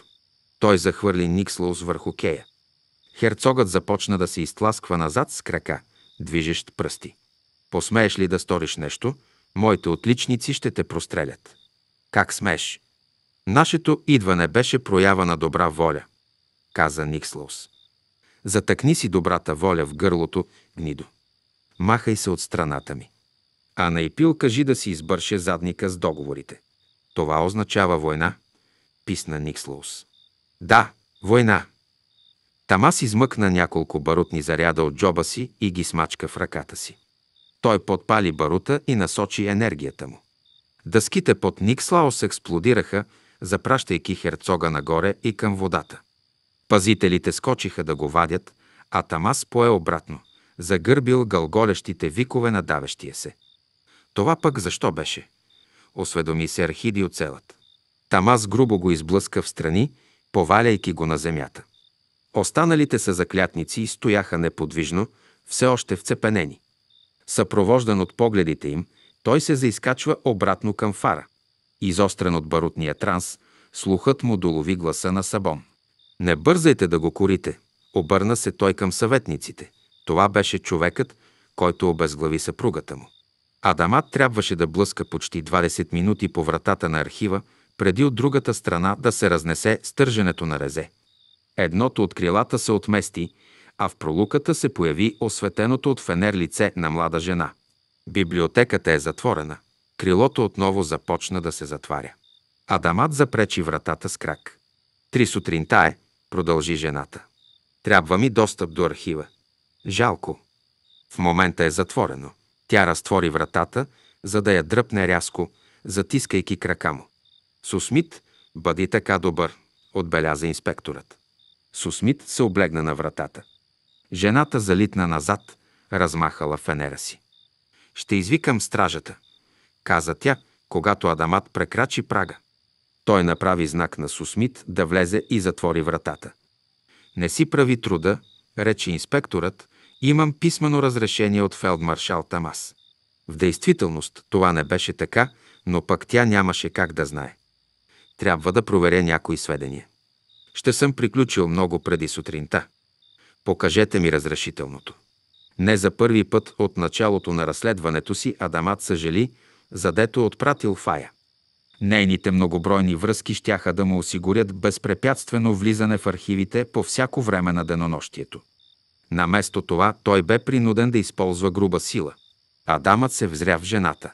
Той захвърли Никслоус върху Кея. Херцогът започна да се изтласква назад с крака, движещ пръсти. Посмееш ли да сториш нещо, моите отличници ще те прострелят. Как смееш? Нашето идване беше проява на добра воля, каза Никслаус. Затъкни си добрата воля в гърлото, гнидо. Махай се от страната ми. А на Ипил кажи да си избърше задника с договорите. Това означава война, писна Никслаус. Да, война, Тамас измъкна няколко барутни заряда от джоба си и ги смачка в ръката си. Той подпали барута и насочи енергията му. Дъските под Никслаус експлодираха, запращайки херцога нагоре и към водата. Пазителите скочиха да го вадят, а Тамас пое обратно, загърбил гълголещите викове на давещия се. Това пък защо беше? Осведоми се архиди от Тамас грубо го изблъска в страни, поваляйки го на земята. Останалите са заклятници и стояха неподвижно, все още вцепенени. Съпровождан от погледите им, той се заискачва обратно към фара. Изострен от барутния транс, слухът му долови гласа на Сабон. Не бързайте да го корите, обърна се той към съветниците. Това беше човекът, който обезглави съпругата му. Адамат трябваше да блъска почти 20 минути по вратата на архива, преди от другата страна да се разнесе стърженето на резе. Едното от крилата се отмести, а в пролуката се появи осветеното от фенер лице на млада жена. Библиотеката е затворена. Крилото отново започна да се затваря. Адамат запречи вратата с крак. Три сутринта е, продължи жената. Трябва ми достъп до архива. Жалко. В момента е затворено. Тя разтвори вратата, за да я дръпне рязко, затискайки крака му. Сусмит, бъди така добър, отбеляза инспекторът. Сусмит се облегна на вратата. Жената залитна назад, размахала фенера си. «Ще извикам стражата», каза тя, когато Адамат прекрачи прага. Той направи знак на Сусмит да влезе и затвори вратата. «Не си прави труда», рече инспекторът, «имам писмено разрешение от фелдмаршал Тамас». В действителност това не беше така, но пък тя нямаше как да знае. Трябва да проверя някои сведения. Ще съм приключил много преди сутринта. Покажете ми разрешителното. Не за първи път от началото на разследването си Адамат съжали, задето отпратил Фая. Нейните многобройни връзки щяха да му осигурят безпрепятствено влизане в архивите по всяко време на денонощието. Наместо това той бе принуден да използва груба сила. Адамът се взря в жената.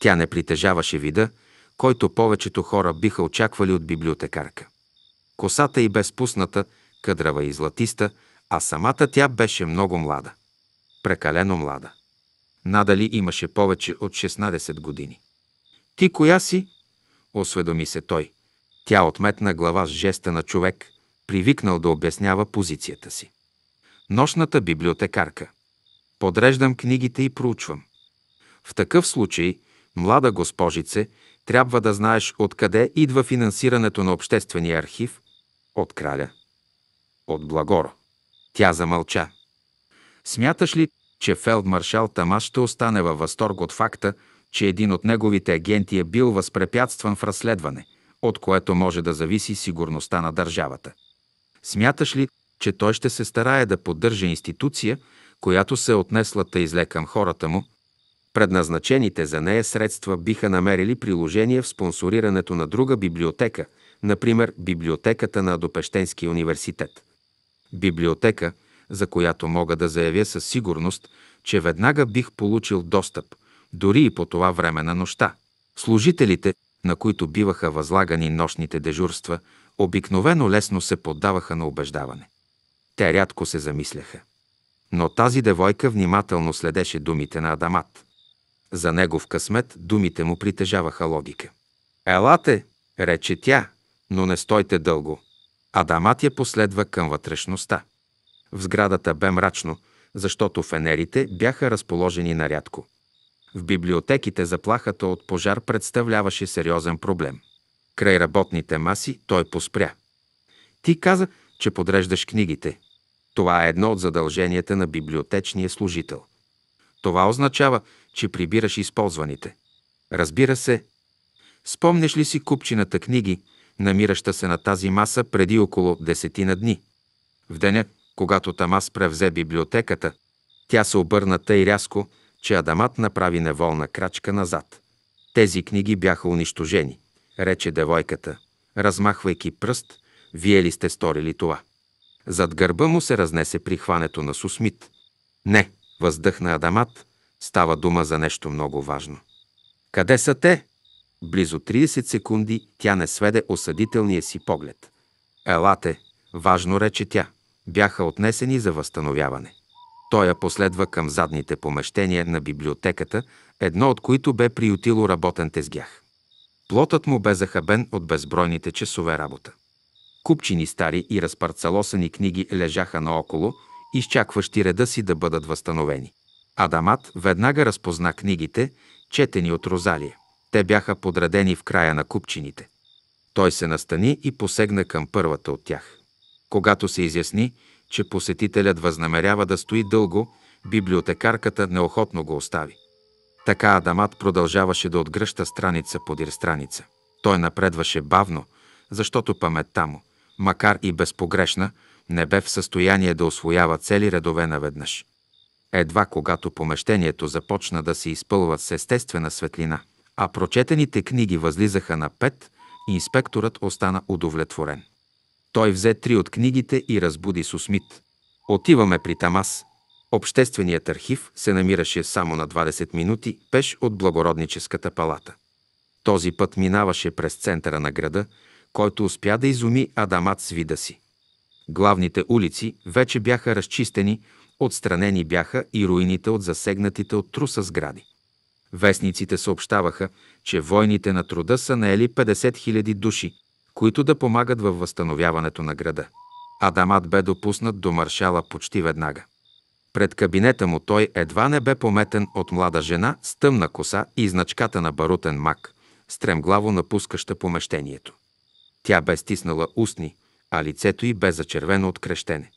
Тя не притежаваше вида, който повечето хора биха очаквали от библиотекарка. Косата й бе къдрава и златиста, а самата тя беше много млада. Прекалено млада. Надали имаше повече от 16 години. Ти коя си? осведоми се той. Тя отметна глава с жеста на човек, привикнал да обяснява позицията си. Нощната библиотекарка. Подреждам книгите и проучвам. В такъв случай, млада госпожице, трябва да знаеш откъде идва финансирането на Обществения архив, от краля. От Благоро. Тя замълча. Смяташ ли, че фелдмаршал Тамаш ще остане във възторг от факта, че един от неговите агенти е бил възпрепятстван в разследване, от което може да зависи сигурността на държавата? Смяташ ли, че той ще се старае да поддържа институция, която се е отнесла тъй зле към хората му, предназначените за нея средства биха намерили приложение в спонсорирането на друга библиотека – например библиотеката на Допещенския университет. Библиотека, за която мога да заявя със сигурност, че веднага бих получил достъп, дори и по това време на нощта. Служителите, на които биваха възлагани нощните дежурства, обикновено лесно се поддаваха на убеждаване. Те рядко се замисляха. Но тази девойка внимателно следеше думите на Адамат. За негов късмет думите му притежаваха логика. «Елате!» рече тя, но не стойте дълго. Адамат я последва към вътрешността. В сградата бе мрачно, защото фенерите бяха разположени нарядко. В библиотеките заплахата от пожар представляваше сериозен проблем. Край работните маси той поспря. Ти каза, че подреждаш книгите. Това е едно от задълженията на библиотечния служител. Това означава, че прибираш използваните. Разбира се. Спомняш ли си купчината книги, намираща се на тази маса преди около десетина дни. В деня, когато Тамас превзе библиотеката, тя се обърна тъй рязко, че Адамат направи неволна крачка назад. Тези книги бяха унищожени, рече девойката, размахвайки пръст, вие ли сте сторили това? Зад гърба му се разнесе прихването на Сусмит. Не, въздъхна Адамат, става дума за нещо много важно. Къде са те? Близо 30 секунди тя не сведе осъдителния си поглед. Елате, важно рече тя. Бяха отнесени за възстановяване. Той я последва към задните помещения на библиотеката, едно от които бе приютило работен тезгях. Плотът му бе захабен от безбройните часове работа. Купчини стари и разпарцалосани книги лежаха наоколо, изчакващи реда си да бъдат възстановени. Адамат веднага разпозна книгите, четени от Розалия. Те бяха подредени в края на купчините. Той се настани и посегна към първата от тях. Когато се изясни, че посетителят възнамерява да стои дълго, библиотекарката неохотно го остави. Така Адамат продължаваше да отгръща страница подир страница. Той напредваше бавно, защото паметта му, макар и безпогрешна, не бе в състояние да освоява цели редове наведнъж. Едва когато помещението започна да се изпълва с естествена светлина – а прочетените книги възлизаха на пет, инспекторът остана удовлетворен. Той взе три от книгите и разбуди Сусмит. Отиваме при Тамас. Общественият архив се намираше само на 20 минути пеш от благородническата палата. Този път минаваше през центъра на града, който успя да изуми Адамат с вида си. Главните улици вече бяха разчистени, отстранени бяха и руините от засегнатите от труса сгради. Вестниците съобщаваха, че войните на труда са наели 50 000 души, които да помагат във възстановяването на града. Адамат бе допуснат до маршала почти веднага. Пред кабинета му той едва не бе пометен от млада жена с тъмна коса и значката на барутен мак, стремглаво напускаща помещението. Тя бе стиснала устни, а лицето й бе зачервено от крещене.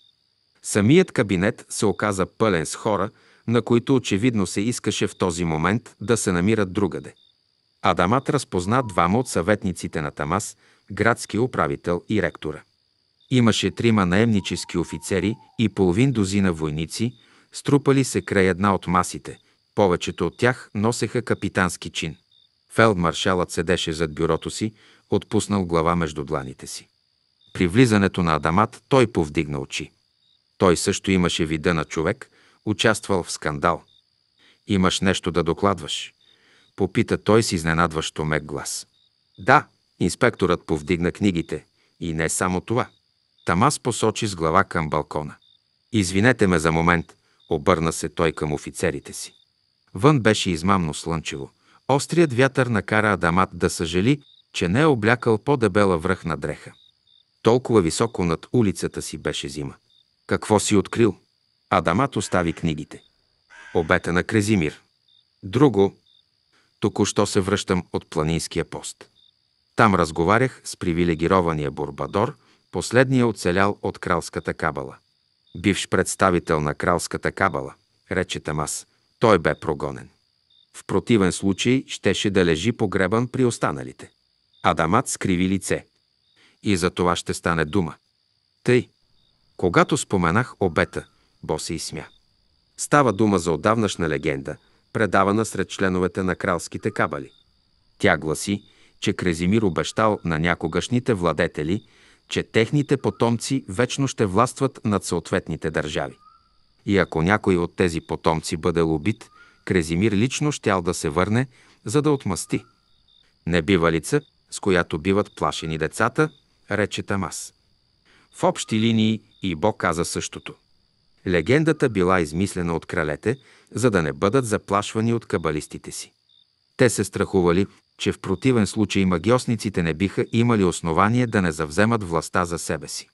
Самият кабинет се оказа пълен с хора, на които очевидно се искаше в този момент да се намират другаде. Адамат разпозна двама от съветниците на Тамас, градски управител и ректора. Имаше трима наемнически офицери и половин дозина войници, струпали се край една от масите. Повечето от тях носеха капитански чин. Фелдмаршалът седеше зад бюрото си, отпуснал глава между дланите си. При влизането на Адамат той повдигна очи. Той също имаше вида на човек, участвал в скандал. Имаш нещо да докладваш? Попита той с изненадващо мек глас. Да, инспекторът повдигна книгите. И не само това. Тамас посочи с глава към балкона. Извинете ме за момент, обърна се той към офицерите си. Вън беше измамно слънчево. Острият вятър накара Адамат да съжали, че не е облякал по-дебела връхна дреха. Толкова високо над улицата си беше зима. Какво си открил? Адамат остави книгите. Обета на Крезимир. Друго. Току-що се връщам от планинския пост. Там разговарях с привилегирования Бурбадор, последния оцелял от кралската кабала. Бивш представител на кралската кабала, рече Тамас, той бе прогонен. В противен случай щеше да лежи погребан при останалите. Адамат скриви лице. И за това ще стане дума. Тъй, когато споменах обета – Бо се изсмя. Става дума за отдавнашна легенда, предавана сред членовете на кралските кабали. Тя гласи, че Крезимир обещал на някогашните владетели, че техните потомци вечно ще властват над съответните държави. И ако някой от тези потомци бъде убит, Крезимир лично щял да се върне, за да отмъсти. Небивалица, с която биват плашени децата, рече Тамас. В общи линии и Бог каза същото. Легендата била измислена от кралете, за да не бъдат заплашвани от кабалистите си. Те се страхували, че в противен случай магиосниците не биха имали основание да не завземат властта за себе си.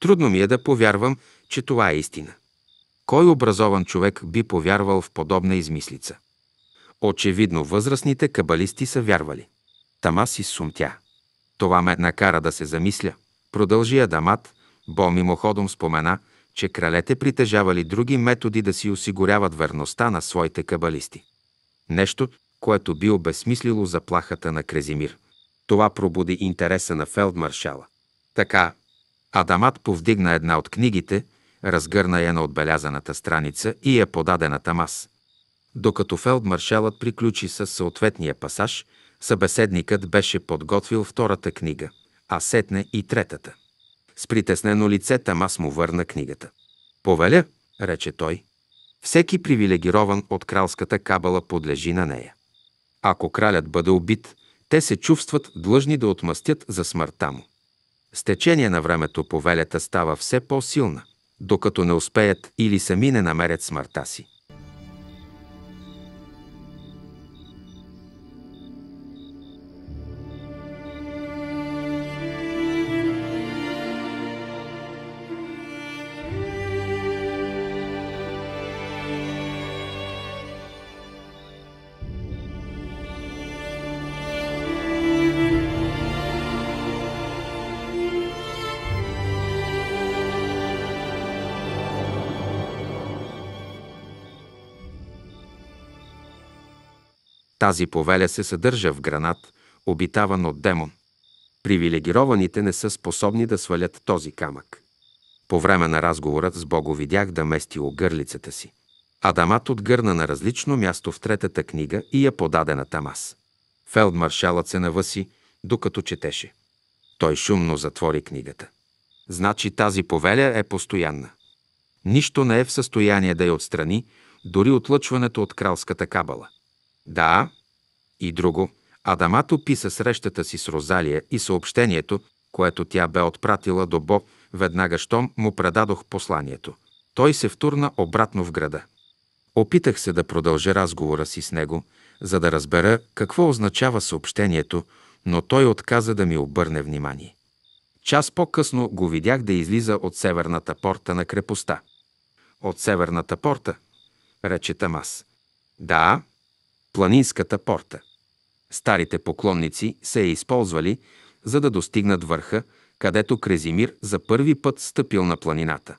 Трудно ми е да повярвам, че това е истина. Кой образован човек би повярвал в подобна измислица? Очевидно, възрастните кабалисти са вярвали. Тама си сумтя. Това ме накара да се замисля. Продължи Адамат, Бо мимоходом спомена – че кралете притежавали други методи да си осигуряват верността на своите кабалисти. Нещо, което би обезсмислило заплахата на Крезимир. Това пробуди интереса на фелдмаршала. Така, Адамат повдигна една от книгите, разгърна я на отбелязаната страница и я подаде на Тамас. Докато фелдмаршалът приключи с съответния пасаж, събеседникът беше подготвил втората книга, а сетне и третата. С притеснено лице Тамас му върна книгата. Повеля, рече той. Всеки привилегирован от кралската кабала подлежи на нея. Ако кралят бъде убит, те се чувстват длъжни да отмъстят за смъртта му. С течение на времето повелята става все по-силна, докато не успеят или сами не намерят смъртта си. Тази повеля се съдържа в гранат, обитаван от демон. Привилегированите не са способни да свалят този камък. По време на разговорът с Бога видях да мести огърлицата си. Адамат отгърна на различно място в третата книга и я подаде на Тамас. Фелдмаршалът се навъси, докато четеше. Той шумно затвори книгата. Значи тази повеля е постоянна. Нищо не е в състояние да я отстрани, дори отлъчването от кралската кабала. Да, и друго. Адамат описа срещата си с Розалия и съобщението, което тя бе отпратила до Бо, веднага щом му предадох посланието. Той се втурна обратно в града. Опитах се да продължа разговора си с него, за да разбера какво означава съобщението, но той отказа да ми обърне внимание. Час по-късно го видях да излиза от северната порта на крепостта. От северната порта, рече Тамас. Да, планинската порта. Старите поклонници се е използвали, за да достигнат върха, където Крезимир за първи път стъпил на планината.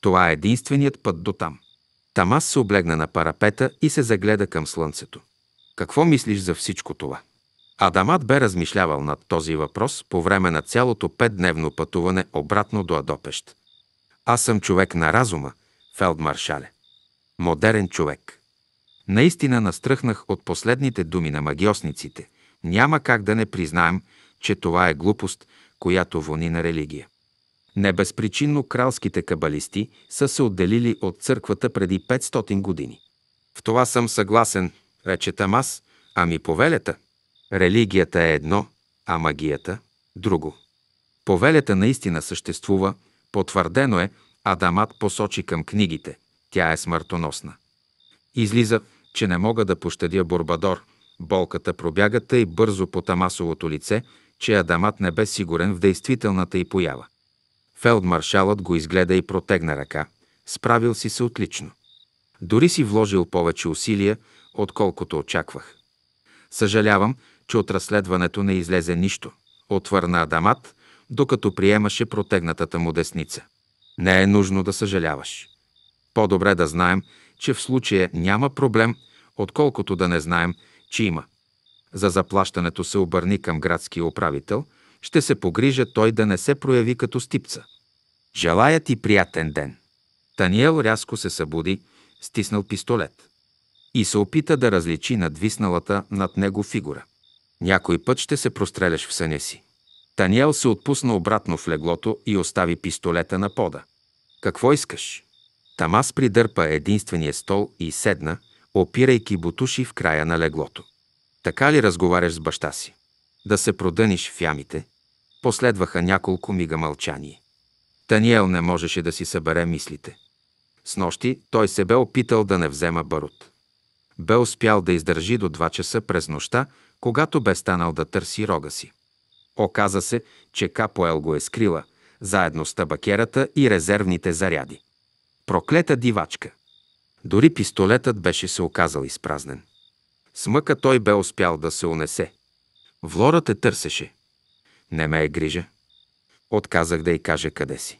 Това е единственият път до там. Тамас се облегна на парапета и се загледа към слънцето. Какво мислиш за всичко това? Адамат бе размишлявал над този въпрос по време на цялото петдневно пътуване обратно до Адопещ. Аз съм човек на разума, фелдмаршале. Модерен човек. Наистина настръхнах от последните думи на магиосниците. Няма как да не признаем, че това е глупост, която вони на религия. Небезпричинно кралските кабалисти са се отделили от църквата преди 500 години. В това съм съгласен, рече Тамас, ами повелята. Религията е едно, а магията – друго. Повелята наистина съществува, потвърдено е, Адамат посочи към книгите. Тя е смъртоносна. Излиза, че не мога да пощадя Бурбадор. Болката пробяга тъй бързо по Тамасовото лице, че Адамат не бе сигурен в действителната й поява. Фелдмаршалът го изгледа и протегна ръка. Справил си се отлично. Дори си вложил повече усилия, отколкото очаквах. Съжалявам, че от разследването не излезе нищо. Отвърна Адамат, докато приемаше протегнатата му десница. Не е нужно да съжаляваш. По-добре да знаем, че в случая няма проблем, отколкото да не знаем, че има. За заплащането се обърни към градския управител, ще се погрижа той да не се прояви като стипца. Желая ти приятен ден. Таниел рязко се събуди, стиснал пистолет и се опита да различи надвисналата над него фигура. Някой път ще се простреляш в съня си. Таниел се отпусна обратно в леглото и остави пистолета на пода. Какво искаш? Тамас придърпа единствения стол и седна, опирайки бутуши в края на леглото. Така ли разговаряш с баща си? Да се продъниш в ямите? Последваха няколко мига мълчание. Таниел не можеше да си събере мислите. С нощи той се бе опитал да не взема барут. Бе успял да издържи до 2 часа през нощта, когато бе станал да търси рога си. Оказа се, че Капоел го е скрила, заедно с табакерата и резервните заряди. Проклета дивачка! Дори пистолетът беше се оказал изпразнен. Смъка той бе успял да се унесе. Влора те търсеше. Не ме е грижа. Отказах да й кажа къде си.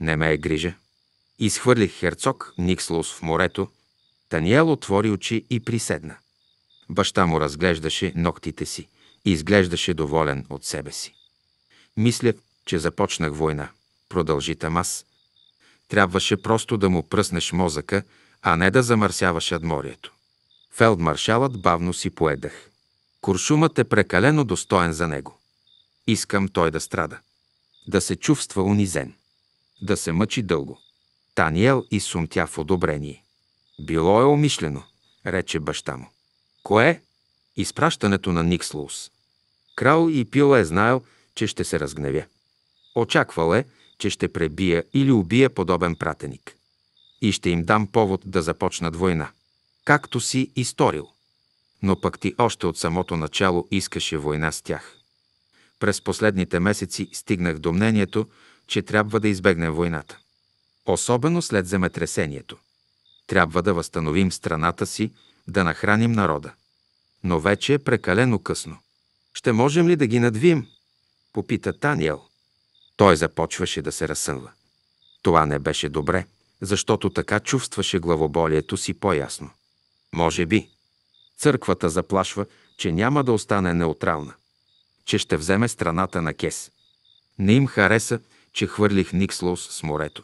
Не ме е грижа. Изхвърлих херцог Никслаус в морето. Таниел отвори очи и приседна. Баща му разглеждаше ногтите си и изглеждаше доволен от себе си. Мисля, че започнах война, продължи Тамас, Трябваше просто да му пръснеш мозъка, а не да замърсяваш адморието. Фелдмаршалът бавно си поедах. Куршумът е прекалено достоен за него. Искам той да страда. Да се чувства унизен. Да се мъчи дълго. Таниел и сумтя в одобрение. Било е умишлено, рече баща му. Кое? Изпращането на Никслоус. Крал и Пил е знаел, че ще се разгневя. Очаквал е, че ще пребия или убия подобен пратеник. И ще им дам повод да започнат война, както си и сторил. Но пък ти още от самото начало искаше война с тях. През последните месеци стигнах до мнението, че трябва да избегнем войната. Особено след земетресението. Трябва да възстановим страната си, да нахраним народа. Но вече е прекалено късно. Ще можем ли да ги надвием? Попита Таниел. Той започваше да се разсънва. Това не беше добре, защото така чувстваше главоболието си по-ясно. Може би. Църквата заплашва, че няма да остане неутрална. Че ще вземе страната на Кес. Не им хареса, че хвърлих Никслоус с морето.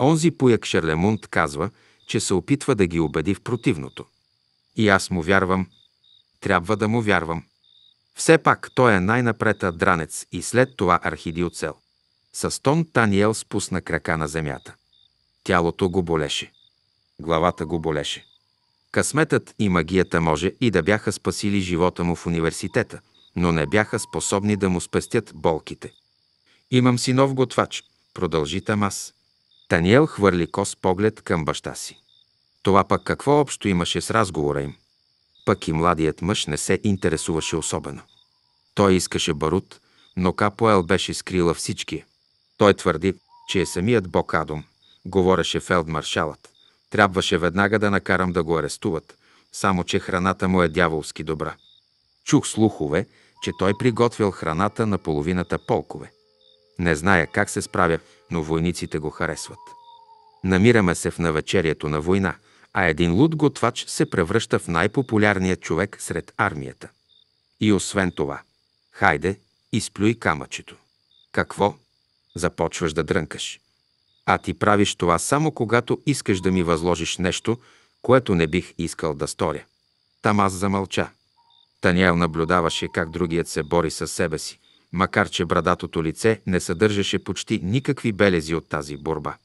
Онзи пояк Шерлемунд казва, че се опитва да ги убеди в противното. И аз му вярвам. Трябва да му вярвам. Все пак той е най-напред дранец и след това архидиоцел. С тон Таниел спусна крака на земята. Тялото го болеше. Главата го болеше. Късметът и магията може и да бяха спасили живота му в университета, но не бяха способни да му спестят болките. Имам си нов готвач, продължи Тамас. Таниел хвърли кос поглед към баща си. Това пък какво общо имаше с разговора им? Пък и младият мъж не се интересуваше особено. Той искаше барут, но Капоел беше скрила всичкия. Той твърди, че е самият Бог Адом, говореше фелдмаршалът. Трябваше веднага да накарам да го арестуват, само че храната му е дяволски добра. Чух слухове, че той приготвил храната на половината полкове. Не зная как се справя, но войниците го харесват. Намираме се в навечерието на война, а един луд готвач се превръща в най-популярният човек сред армията. И освен това, хайде, изплюй камъчето. Какво? започваш да дрънкаш. А ти правиш това само когато искаш да ми възложиш нещо, което не бих искал да сторя. Там аз замълча. Таниел наблюдаваше как другият се бори със себе си, макар че брадатото лице не съдържаше почти никакви белези от тази борба.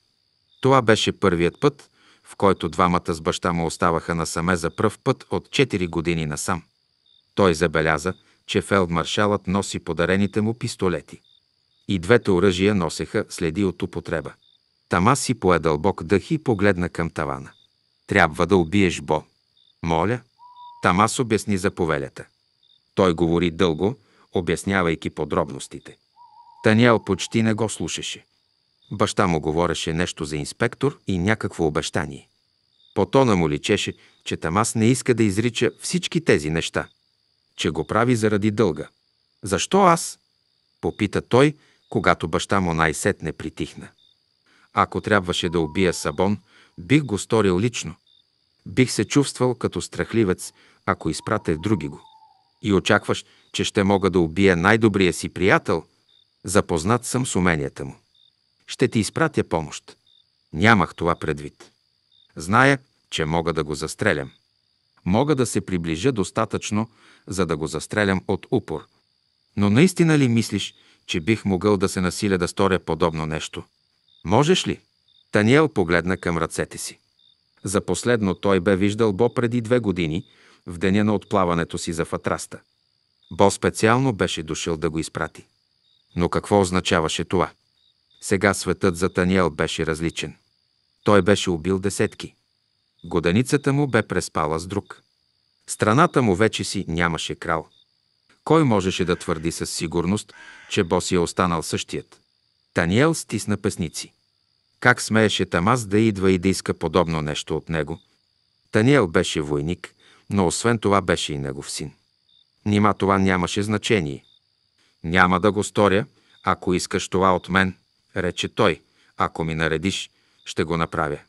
Това беше първият път, в който двамата с баща му оставаха насаме за пръв път от 4 години насам. Той забеляза, че фелдмаршалът носи подарените му пистолети. И двете оръжия носеха следи от употреба. Тама си пое дълбок дъх и погледна към тавана. Трябва да убиеш Бо. Моля. Тамас обясни за повелята. Той говори дълго, обяснявайки подробностите. Таниел почти не го слушаше. Баща му говореше нещо за инспектор и някакво обещание. По тона му личеше, че Тамас не иска да изрича всички тези неща, че го прави заради дълга. Защо аз? Попита той, когато баща му най-сетне притихна. Ако трябваше да убия Сабон, бих го сторил лично. Бих се чувствал като страхливец, ако изпрате други го. И очакваш, че ще мога да убия най-добрия си приятел, запознат съм с уменията му. Ще ти изпратя помощ. Нямах това предвид. Зная, че мога да го застрелям. Мога да се приближа достатъчно, за да го застрелям от упор. Но наистина ли мислиш, че бих могъл да се насиля да сторя подобно нещо. Можеш ли? Таниел погледна към ръцете си. За последно той бе виждал Бо преди две години, в деня на отплаването си за Фатраста. Бо специално беше дошъл да го изпрати. Но какво означаваше това? Сега светът за Таниел беше различен. Той беше убил десетки. Годеницата му бе преспала с друг. Страната му вече си нямаше крал – кой можеше да твърди със сигурност, че Боси е останал същият? Таниел стисна песници. Как смееше Тамас да идва и да иска подобно нещо от него? Таниел беше войник, но освен това беше и негов син. Нима това нямаше значение. Няма да го сторя, ако искаш това от мен, рече той. Ако ми наредиш, ще го направя.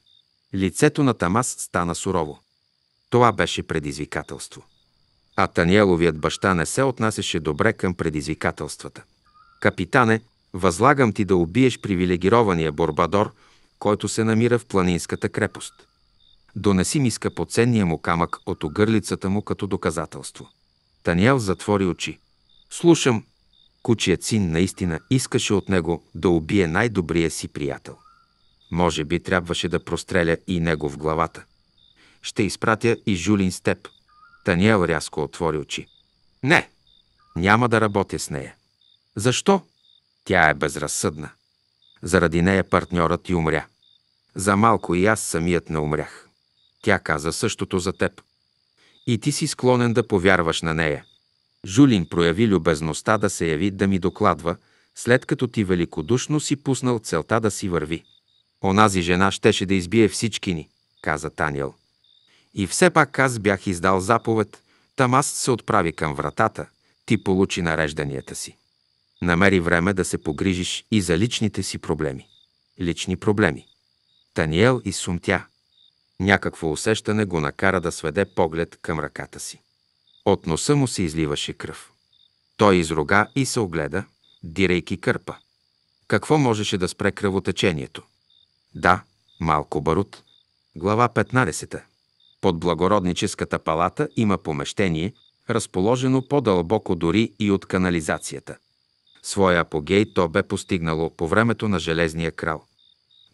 Лицето на Тамас стана сурово. Това беше предизвикателство а Таниеловият баща не се отнасяше добре към предизвикателствата. Капитане, възлагам ти да убиеш привилегирования Борбадор, който се намира в планинската крепост. Донеси ми скъпоценния му камък от огърлицата му като доказателство. Таниел затвори очи. Слушам. Кучият син наистина искаше от него да убие най-добрия си приятел. Може би трябваше да простреля и него в главата. Ще изпратя и Жулин степ. Таниел рязко отвори очи. Не, няма да работя с нея. Защо? Тя е безразсъдна. Заради нея партньорът ти умря. За малко и аз самият не умрях. Тя каза същото за теб. И ти си склонен да повярваш на нея. Жулин прояви любезността да се яви да ми докладва, след като ти великодушно си пуснал целта да си върви. Онази жена щеше да избие всички ни, каза Таниел. И все пак аз бях издал заповед, там аз се отправи към вратата, ти получи нарежданията си. Намери време да се погрижиш и за личните си проблеми. Лични проблеми. Таниел и сумтя. Някакво усещане го накара да сведе поглед към ръката си. От носа му се изливаше кръв. Той изрога и се огледа, дирейки кърпа. Какво можеше да спре кръвотечението? Да, малко барут. Глава 15. Под благородническата палата има помещение, разположено по-дълбоко дори и от канализацията. Своя апогей то бе постигнало по времето на Железния крал.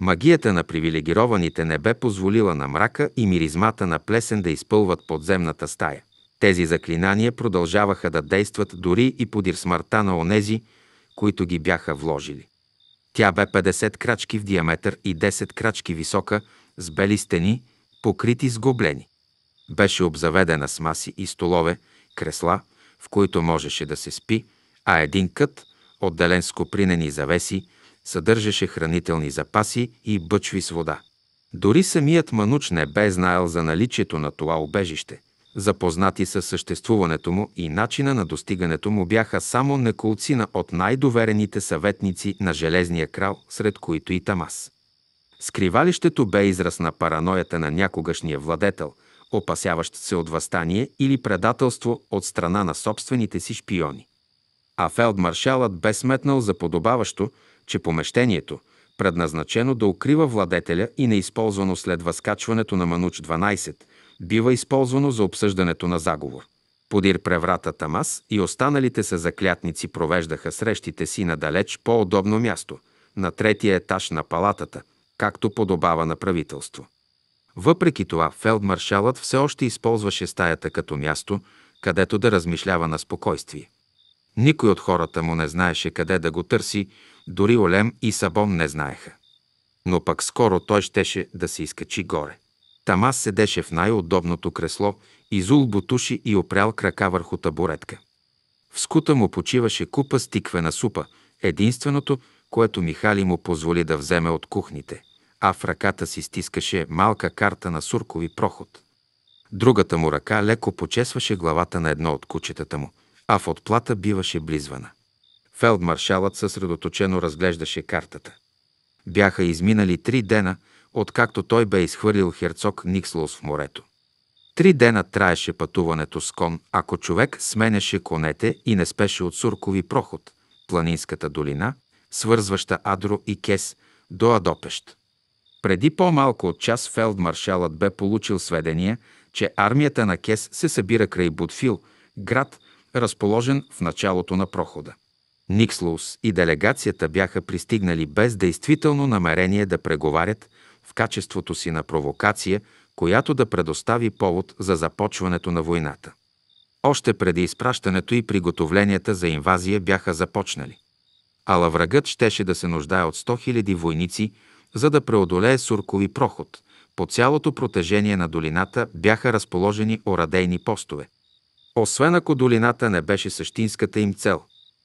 Магията на привилегированите не бе позволила на мрака и миризмата на плесен да изпълват подземната стая. Тези заклинания продължаваха да действат дори и подир смъртта на онези, които ги бяха вложили. Тя бе 50 крачки в диаметър и 10 крачки висока, с бели стени – покрити с гоблени. Беше обзаведена с маси и столове, кресла, в които можеше да се спи, а един кът, отделен с копринени завеси, съдържаше хранителни запаси и бъчви с вода. Дори самият Мануч не бе знаел за наличието на това убежище. Запознати със съществуването му и начина на достигането му бяха само неколцина от най-доверените съветници на Железния крал, сред които и Тамас. Скривалището бе израз на параноята на някогашния владетел, опасяващ се от възстание или предателство от страна на собствените си шпиони. А фелдмаршалът бе сметнал за подобаващо, че помещението, предназначено да укрива владетеля и неизползвано след възкачването на Мануч 12, бива използвано за обсъждането на заговор. Подир преврата Тамас и останалите са заклятници провеждаха срещите си на далеч по-удобно място, на третия етаж на палатата – както подобава на правителство. Въпреки това, фелдмаршалът все още използваше стаята като място, където да размишлява на спокойствие. Никой от хората му не знаеше къде да го търси, дори Олем и Сабон не знаеха. Но пък скоро той щеше да се изкачи горе. Тамас седеше в най-удобното кресло, изул бутуши и опрял крака върху табуретка. В скута му почиваше купа стиквена супа, единственото, което Михали му позволи да вземе от кухните – а в ръката си стискаше малка карта на суркови проход. Другата му ръка леко почесваше главата на едно от кучетата му, а в отплата биваше близвана. Фелдмаршалът съсредоточено разглеждаше картата. Бяха изминали три дена, откакто той бе изхвърлил херцог Никслос в морето. Три дена траеше пътуването с кон, ако човек сменяше конете и не спеше от суркови проход, планинската долина, свързваща Адро и Кес до Адопещ. Преди по-малко от час фелдмаршалът бе получил сведения, че армията на Кес се събира край Бутфил, град, разположен в началото на прохода. Никслоус и делегацията бяха пристигнали без действително намерение да преговарят в качеството си на провокация, която да предостави повод за започването на войната. Още преди изпращането и приготовленията за инвазия бяха започнали. Ала врагът щеше да се нуждае от 100 000 войници, за да преодолее Суркови проход. По цялото протежение на долината бяха разположени орадейни постове. Освен ако долината не беше същинската им цел.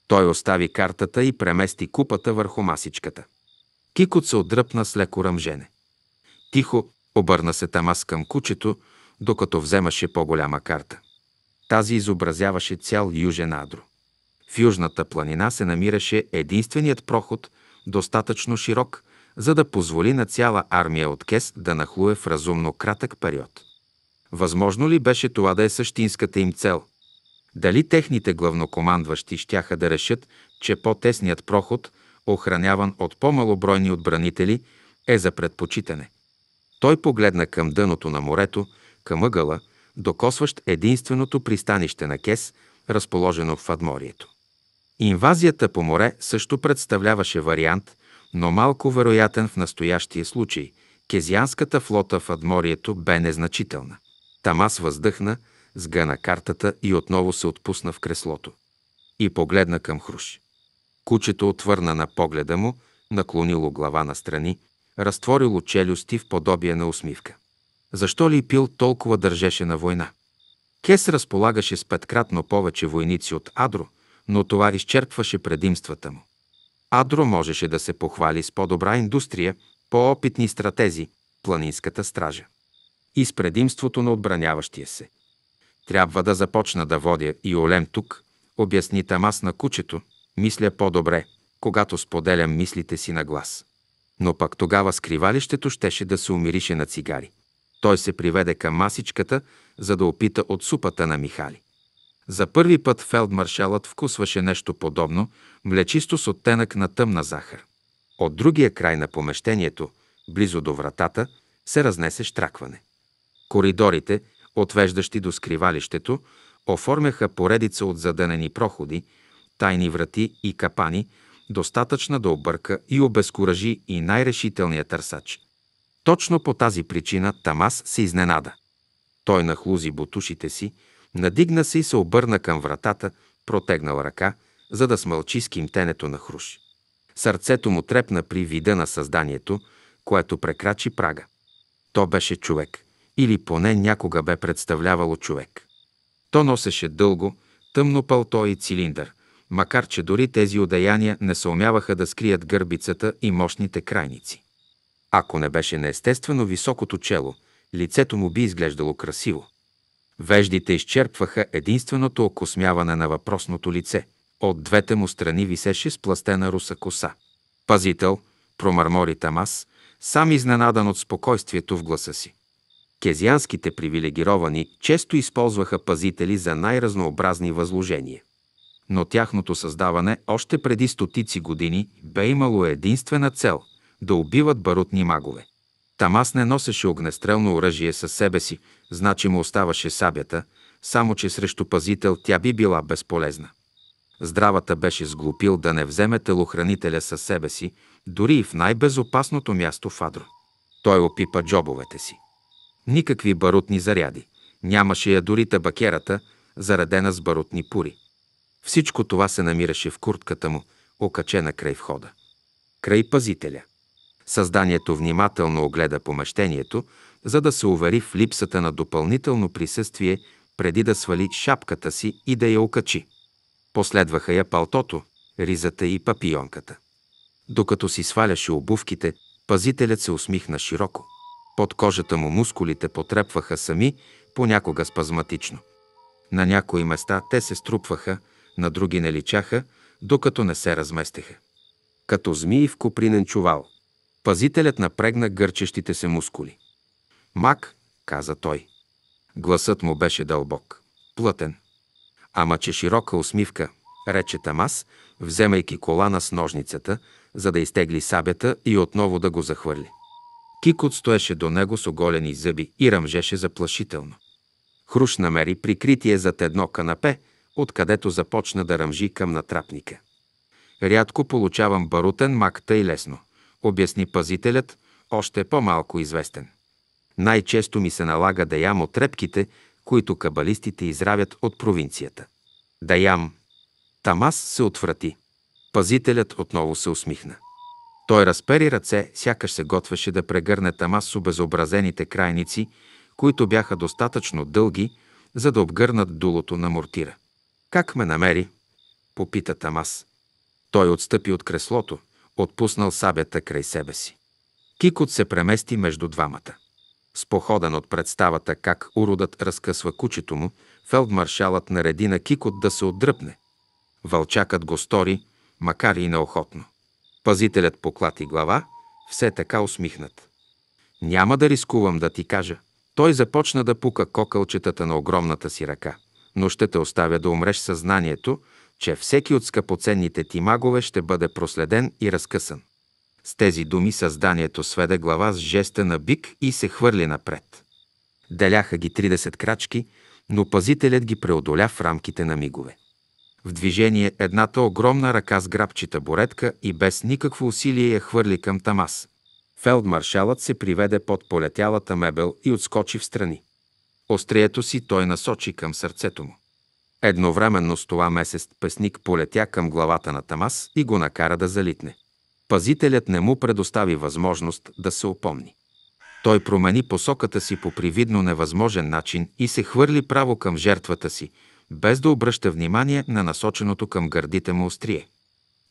Той остави картата и премести купата върху масичката. Кикот се отдръпна с леко ръмжене. Тихо обърна се Тамас към кучето, докато вземаше по-голяма карта. Тази изобразяваше цял южен адро. В южната планина се намираше единственият проход, достатъчно широк, за да позволи на цяла армия от Кес да нахлуе в разумно кратък период. Възможно ли беше това да е същинската им цел? Дали техните главнокомандващи щяха да решат, че по-тесният проход, охраняван от по-малобройни отбранители, е за предпочитане? Той погледна към дъното на морето, към ъгъла, докосващ единственото пристанище на Кес, разположено в Адморието. Инвазията по море също представляваше вариант, но малко вероятен в настоящия случай. Кезианската флота в Адморието бе незначителна. Тамас въздъхна, сгъна картата и отново се отпусна в креслото. И погледна към Хруш. Кучето отвърна на погледа му, наклонило глава настрани, разтворило челюсти в подобие на усмивка. Защо ли Пил толкова държеше на война? Кес разполагаше с петкратно повече войници от Адро, но това изчерпваше предимствата му. Адро можеше да се похвали с по-добра индустрия, по-опитни стратези, планинската стража. И с предимството на отбраняващия се. Трябва да започна да водя и олем тук, обясни Тамас на кучето, мисля по-добре, когато споделям мислите си на глас. Но пък тогава скривалището щеше да се умирише на цигари. Той се приведе към масичката, за да опита от супата на Михали. За първи път фелдмаршалът вкусваше нещо подобно, млечисто с оттенък на тъмна захар. От другия край на помещението, близо до вратата, се разнесе штракване. Коридорите, отвеждащи до скривалището, оформяха поредица от задънени проходи, тайни врати и капани, достатъчна да обърка и обезкуражи и най-решителния търсач. Точно по тази причина Тамас се изненада. Той нахлузи бутушите си, надигна се и се обърна към вратата, протегнал ръка – за да смълчи скимтенето на хруш. Сърцето му трепна при вида на създанието, което прекрачи прага. То беше човек, или поне някога бе представлявало човек. То носеше дълго, тъмно пълто и цилиндър, макар че дори тези одеяния не съумяваха да скрият гърбицата и мощните крайници. Ако не беше неестествено високото чело, лицето му би изглеждало красиво. Веждите изчерпваха единственото окосмяване на въпросното лице – от двете му страни висеше спластена руса коса. Пазител, промърмори Тамас, сам изненадан от спокойствието в гласа си. Кезианските привилегировани често използваха пазители за най-разнообразни възложения. Но тяхното създаване още преди стотици години бе имало единствена цел – да убиват барутни магове. Тамас не носеше огнестрелно оръжие със себе си, значи му оставаше сабята, само че срещу пазител тя би била безполезна. Здравата беше сглупил да не вземе телохранителя със себе си, дори и в най-безопасното място в Адро. Той опипа джобовете си. Никакви барутни заряди. Нямаше я дори табакерата, заредена с барутни пури. Всичко това се намираше в куртката му, окачена край входа. Край пазителя. Създанието внимателно огледа помещението, за да се увери в липсата на допълнително присъствие, преди да свали шапката си и да я окачи. Последваха я палтото, ризата и папионката. Докато си сваляше обувките, пазителят се усмихна широко. Под кожата му мускулите потрепваха сами, понякога спазматично. На някои места те се струпваха, на други не личаха, докато не се разместиха. Като змии в копринен чувал. Пазителят напрегна гърчещите се мускули. «Мак», каза той. Гласът му беше дълбок, плътен. Ама че широка усмивка, рече Тамас, вземайки колана с ножницата, за да изтегли сабята и отново да го захвърли. Кикот стоеше до него с оголени зъби и ръмжеше заплашително. Хруш намери прикритие зад едно канапе, откъдето започна да ръмжи към натрапника. Рядко получавам барутен мак тъй лесно, обясни пазителят, още по-малко известен. Най-често ми се налага да ям от репките които кабалистите изравят от провинцията. Даям. Тамас се отврати. Пазителят отново се усмихна. Той разпери ръце, сякаш се готвеше да прегърне Тамас с обезобразените крайници, които бяха достатъчно дълги, за да обгърнат дулото на мортира. «Как ме намери?» – попита Тамас. Той отстъпи от креслото, отпуснал сабята край себе си. Кикот се премести между двамата. С походен от представата как уродът разкъсва кучето му, фелдмаршалът нареди на Кикот да се отдръпне. Вълчакът го стори, макар и неохотно. Пазителят поклати глава, все така усмихнат. Няма да рискувам да ти кажа. Той започна да пука кокълчетата на огромната си ръка, но ще те оставя да умреш съзнанието, че всеки от скъпоценните ти магове ще бъде проследен и разкъсан. С тези думи създанието сведе глава с жеста на бик и се хвърли напред. Деляха ги 30 крачки, но пазителят ги преодоля в рамките на мигове. В движение едната огромна ръка с грабчета боретка и без никакво усилие я хвърли към Тамас. Фелдмаршалът се приведе под полетялата мебел и отскочи в страни. Острието си той насочи към сърцето му. Едновременно с това месец песник полетя към главата на Тамас и го накара да залитне пазителят не му предостави възможност да се опомни. Той промени посоката си по привидно невъзможен начин и се хвърли право към жертвата си, без да обръща внимание на насоченото към гърдите му острие.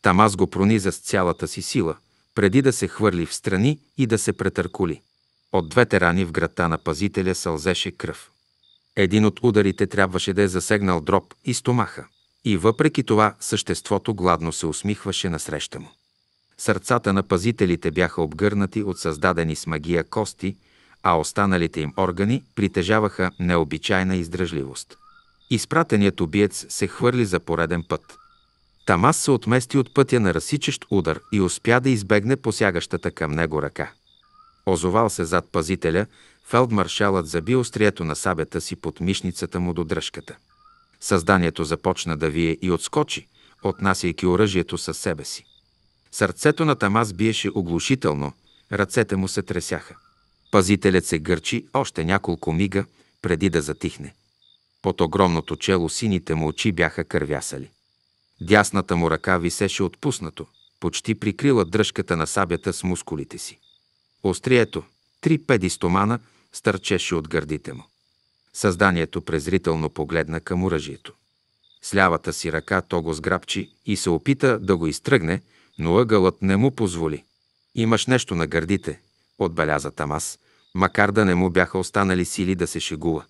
Тамаз го прониза с цялата си сила, преди да се хвърли в страни и да се претъркули. От двете рани в грата на пазителя сълзеше кръв. Един от ударите трябваше да е засегнал дроб и стомаха. И въпреки това съществото гладно се усмихваше насреща му. Сърцата на пазителите бяха обгърнати от създадени с магия кости, а останалите им органи притежаваха необичайна издръжливост. Изпратеният убиец се хвърли за пореден път. Тамас се отмести от пътя на разсичещ удар и успя да избегне посягащата към него ръка. Озовал се зад пазителя, фелдмаршалът заби острието на сабята си под мишницата му до дръжката. Създанието започна да вие и отскочи, отнасяйки оръжието със себе си. Сърцето на Тамас биеше оглушително, ръцете му се тресяха. Пазителят се гърчи още няколко мига преди да затихне. Под огромното чело сините му очи бяха кървясали. Дясната му ръка висеше отпуснато, почти прикрила дръжката на сабята с мускулите си. Острието, три педи стомана, стърчеше от гърдите му. Създанието презрително погледна към оръжието. С лявата си ръка то го сграбчи и се опита да го изтръгне, но ъгълът не му позволи. Имаш нещо на гърдите, отбеляза Тамас, макар да не му бяха останали сили да се шегува.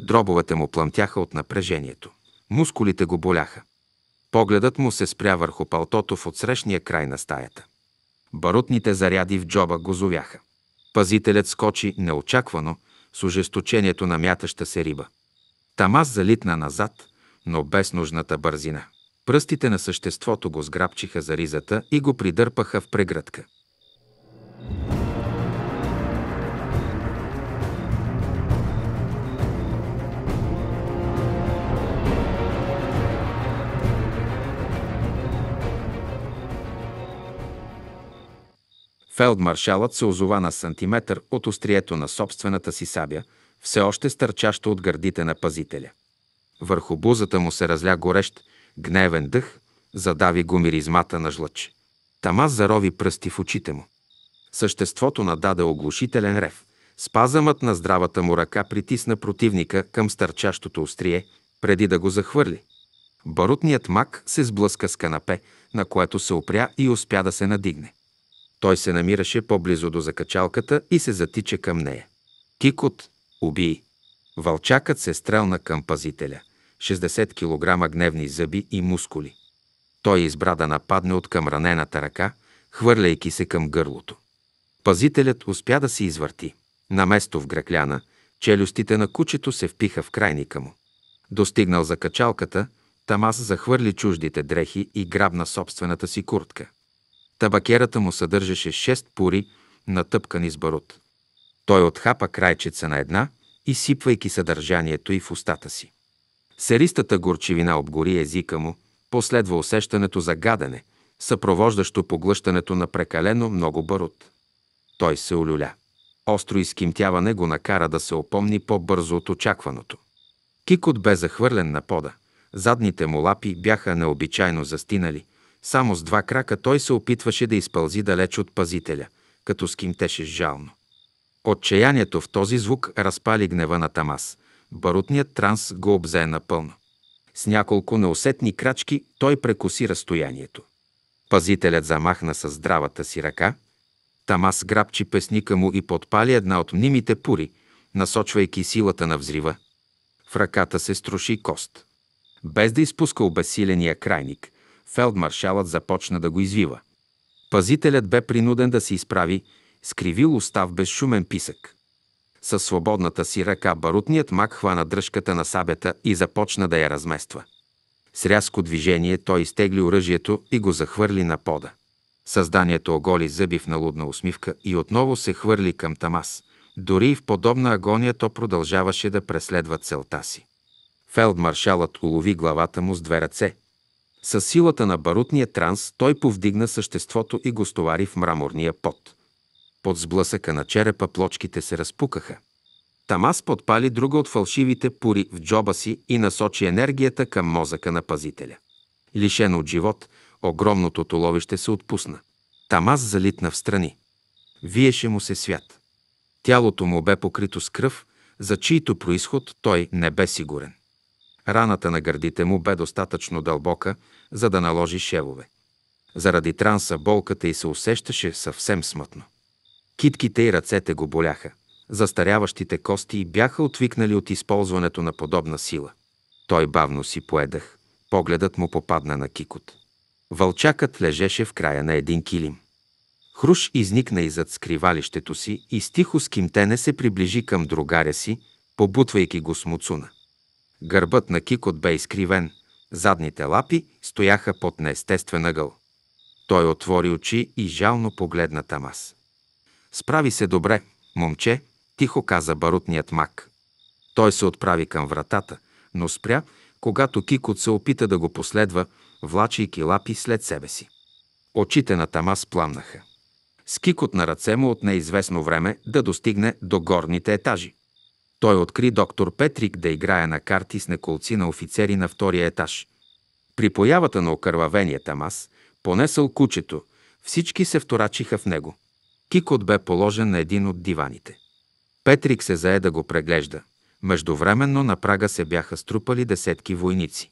Дробовете му плъмтяха от напрежението. Мускулите го боляха. Погледът му се спря върху палтото в отсрещния край на стаята. Барутните заряди в джоба го зовяха. Пазителят скочи неочаквано с ожесточението на мятаща се риба. Тамас залитна назад, но без нужната бързина. Пръстите на съществото го сграбчиха за ризата и го придърпаха в прегръдка. Фелдмаршалът се озова на сантиметър от острието на собствената си сабя, все още стърчащо от гърдите на пазителя. Върху бузата му се разля горещ, гневен дъх, задави го миризмата на жлъч. Тамас зарови пръсти в очите му. Съществото нададе оглушителен рев. Спазамът на здравата му ръка притисна противника към стърчащото острие, преди да го захвърли. Барутният мак се сблъска с канапе, на което се опря и успя да се надигне. Той се намираше по-близо до закачалката и се затича към нея. Кикот уби. Вълчакът се стрелна към пазителя – 60 кг гневни зъби и мускули. Той избра да нападне от към ранената ръка, хвърляйки се към гърлото. Пазителят успя да се извърти. Наместо в гръкляна, челюстите на кучето се впиха в крайника му. Достигнал за качалката, Тамас захвърли чуждите дрехи и грабна собствената си куртка. Табакерата му съдържаше шест пури, натъпкани с барут. Той отхапа крайчеца на една, изсипвайки съдържанието и в устата си. Серистата горчивина обгори езика му, последва усещането за гадене, съпровождащо поглъщането на прекалено много барут. Той се олюля. Остро изкимтяване го накара да се опомни по-бързо от очакваното. Кикот бе захвърлен на пода. Задните му лапи бяха необичайно застинали. Само с два крака той се опитваше да изпълзи далеч от пазителя, като скимтеше жално. Отчаянието в този звук разпали гнева на Тамас, Барутният транс го обзе напълно. С няколко неусетни крачки той прекоси разстоянието. Пазителят замахна с здравата си ръка. Тамас грабчи песника му и подпали една от мнимите пури, насочвайки силата на взрива. В ръката се струши кост. Без да изпуска обесиления крайник, фелдмаршалът започна да го извива. Пазителят бе принуден да се изправи, скривил устав безшумен писък. Със свободната си ръка барутният мак хвана дръжката на сабята и започна да я размества. С рязко движение той изтегли оръжието и го захвърли на пода. Създанието оголи зъби в налудна усмивка и отново се хвърли към Тамас. Дори и в подобна агония то продължаваше да преследва целта си. Фелдмаршалът улови главата му с две ръце. Със силата на барутния транс той повдигна съществото и го стовари в мраморния пот. Под сблъсъка на черепа плочките се разпукаха. Тамас подпали друга от фалшивите пури в джоба си и насочи енергията към мозъка на пазителя. Лишен от живот, огромното толовище се отпусна. Тамас залитна в страни. Виеше му се свят. Тялото му бе покрито с кръв, за чийто происход той не бе сигурен. Раната на гърдите му бе достатъчно дълбока, за да наложи шевове. Заради транса болката й се усещаше съвсем смътно. Китките и ръцете го боляха. Застаряващите кости бяха отвикнали от използването на подобна сила. Той бавно си поедах. Погледът му попадна на Кикот. Вълчакът лежеше в края на един килим. Хруш изникна иззад скривалището си и с тихо скимтене се приближи към другаря си, побутвайки го с муцуна. Гърбът на Кикот бе изкривен, задните лапи стояха под неестествен ъгъл. Той отвори очи и жално погледна Тамас. Справи се добре, момче, тихо каза барутният мак. Той се отправи към вратата, но спря, когато Кикот се опита да го последва, влачайки лапи след себе си. Очите на Тамас пламнаха. С Кикот на ръце му от неизвестно време да достигне до горните етажи. Той откри доктор Петрик да играе на карти с неколци на офицери на втория етаж. При появата на окървавения Тамас, понесъл кучето, всички се вторачиха в него. Кикот бе положен на един от диваните. Петрик се зае да го преглежда. Междувременно на прага се бяха струпали десетки войници.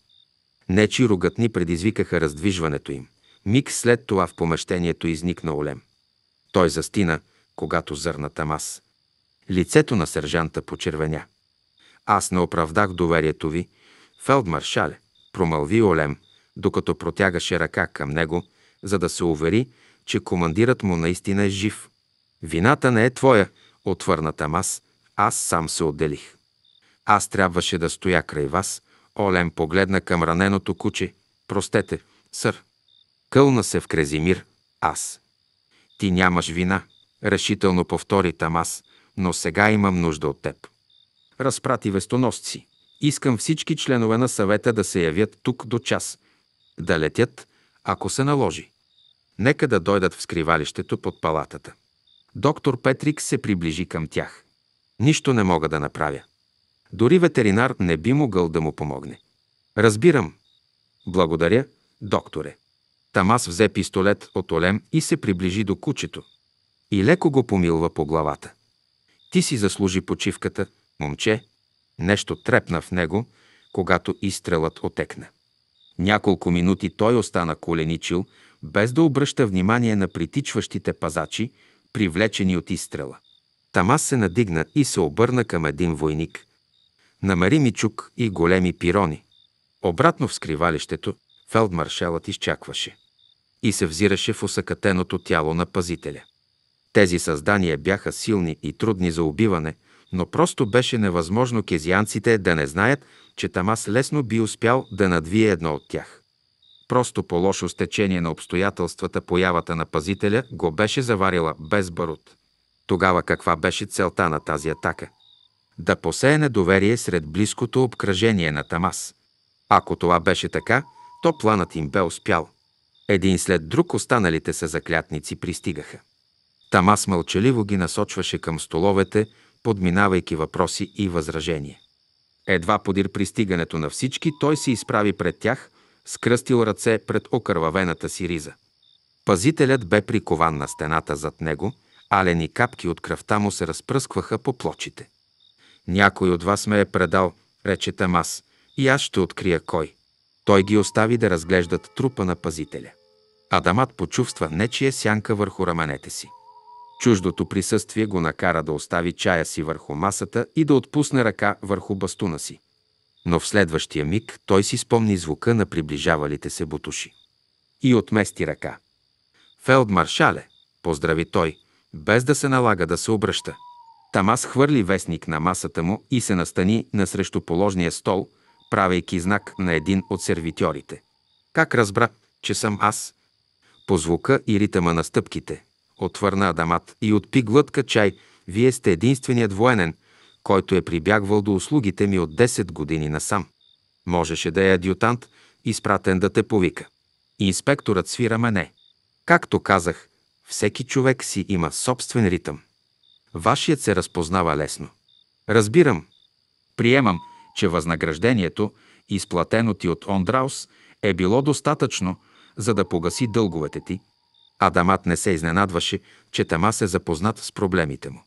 Нечи ругътни предизвикаха раздвижването им. Миг след това в помещението изникна Олем. Той застина, когато зърна тамас. Лицето на сержанта почервеня. Аз не оправдах доверието ви, фелдмаршале, промълви Олем, докато протягаше ръка към него, за да се увери, че командирът му наистина е жив. Вината не е твоя, отвърна Тамас. Аз сам се отделих. Аз трябваше да стоя край вас. Олен погледна към раненото куче. Простете, сър. Кълна се в Крезимир. Аз. Ти нямаш вина, решително повтори Тамас, но сега имам нужда от теб. Разпрати вестоносци. Искам всички членове на съвета да се явят тук до час. Да летят, ако се наложи. Нека да дойдат в скривалището под палатата. Доктор Петрик се приближи към тях. Нищо не мога да направя. Дори ветеринар не би могъл да му помогне. Разбирам. Благодаря, докторе. Тамас взе пистолет от Олем и се приближи до кучето. И леко го помилва по главата. Ти си заслужи почивката, момче. Нещо трепна в него, когато изстрелът отекна. Няколко минути той остана коленичил без да обръща внимание на притичващите пазачи, привлечени от изстрела. Тамас се надигна и се обърна към един войник. Намери мичук и големи пирони. Обратно в скривалището, фелдмаршалът изчакваше и се взираше в усъкатеното тяло на пазителя. Тези създания бяха силни и трудни за убиване, но просто беше невъзможно кезианците да не знаят, че Тамас лесно би успял да надвие едно от тях. Просто по лошо стечение на обстоятелствата появата на пазителя го беше заварила без барут. Тогава каква беше целта на тази атака? Да посее недоверие сред близкото обкръжение на Тамас. Ако това беше така, то планът им бе успял. Един след друг останалите се заклятници пристигаха. Тамас мълчаливо ги насочваше към столовете, подминавайки въпроси и възражения. Едва подир пристигането на всички, той се изправи пред тях – скръстил ръце пред окървавената си риза. Пазителят бе прикован на стената зад него, алени капки от кръвта му се разпръскваха по плочите. «Някой от вас ме е предал», рече Тамас, «и аз ще открия кой». Той ги остави да разглеждат трупа на пазителя. Адамат почувства нечия сянка върху раменете си. Чуждото присъствие го накара да остави чая си върху масата и да отпусне ръка върху бастуна си но в следващия миг той си спомни звука на приближавалите се бутуши. И отмести ръка. Фелдмаршале, поздрави той, без да се налага да се обръща. Тамас хвърли вестник на масата му и се настани на срещуположния стол, правейки знак на един от сервитьорите. Как разбра, че съм аз? По звука и ритъма на стъпките, отвърна Адамат и отпи глътка чай, вие сте единственият военен, който е прибягвал до услугите ми от 10 години насам. Можеше да е адютант, изпратен да те повика. Инспекторът свира мене. Както казах, всеки човек си има собствен ритъм. Вашият се разпознава лесно. Разбирам. Приемам, че възнаграждението, изплатено ти от Ондраус, е било достатъчно, за да погаси дълговете ти. Адамат не се изненадваше, че Тама се запознат с проблемите му.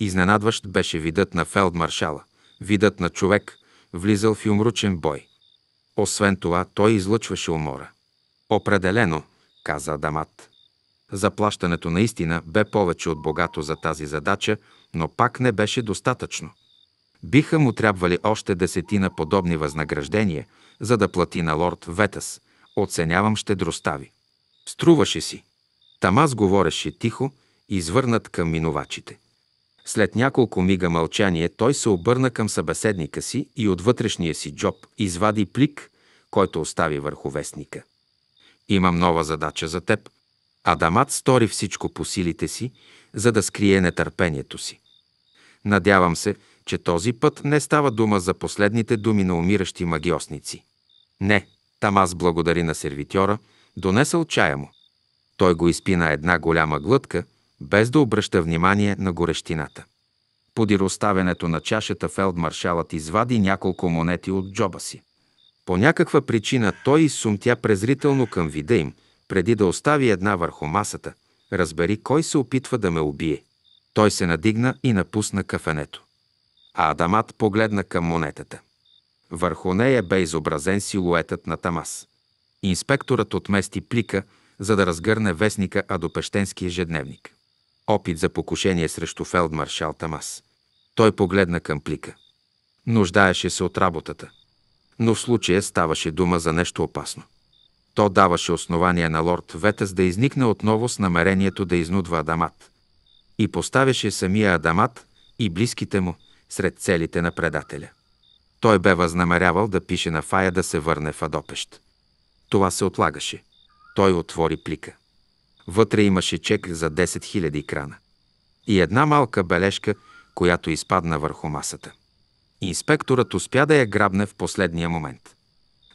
Изненадващ беше видът на фелдмаршала, видът на човек, влизал в юмручен бой. Освен това, той излъчваше умора. Определено, каза Адамат. Заплащането наистина бе повече от богато за тази задача, но пак не беше достатъчно. Биха му трябвали още десетина подобни възнаграждения, за да плати на лорд Ветас. Оценявам щедростта ви. Струваше си. Тамас говореше тихо, извърнат към минувачите. След няколко мига мълчание той се обърна към събеседника си и от вътрешния си джоб извади плик, който остави върху вестника. Имам нова задача за теб. Адамат стори всичко по силите си, за да скрие нетърпението си. Надявам се, че този път не става дума за последните думи на умиращи магиосници. Не, там аз благодари на сервитьора, донесъл чая му. Той го изпи на една голяма глътка – без да обръща внимание на горещината. Подир оставянето на чашата фелдмаршалът извади няколко монети от джоба си. По някаква причина той изсумтя презрително към вида им, преди да остави една върху масата. Разбери кой се опитва да ме убие. Той се надигна и напусна кафенето. А Адамат погледна към монетата. Върху нея бе изобразен силуетът на Тамас. Инспекторът отмести плика, за да разгърне вестника Адопещенски ежедневник. Опит за покушение срещу фелдмаршал Тамас. Той погледна към плика. Нуждаеше се от работата. Но в случая ставаше дума за нещо опасно. То даваше основание на лорд Ветес да изникне отново с намерението да изнудва Адамат. И поставяше самия Адамат и близките му сред целите на предателя. Той бе възнамерявал да пише на Фая да се върне в Адопещ. Това се отлагаше. Той отвори плика. Вътре имаше чек за 10 000 крана. И една малка бележка, която изпадна върху масата. Инспекторът успя да я грабне в последния момент.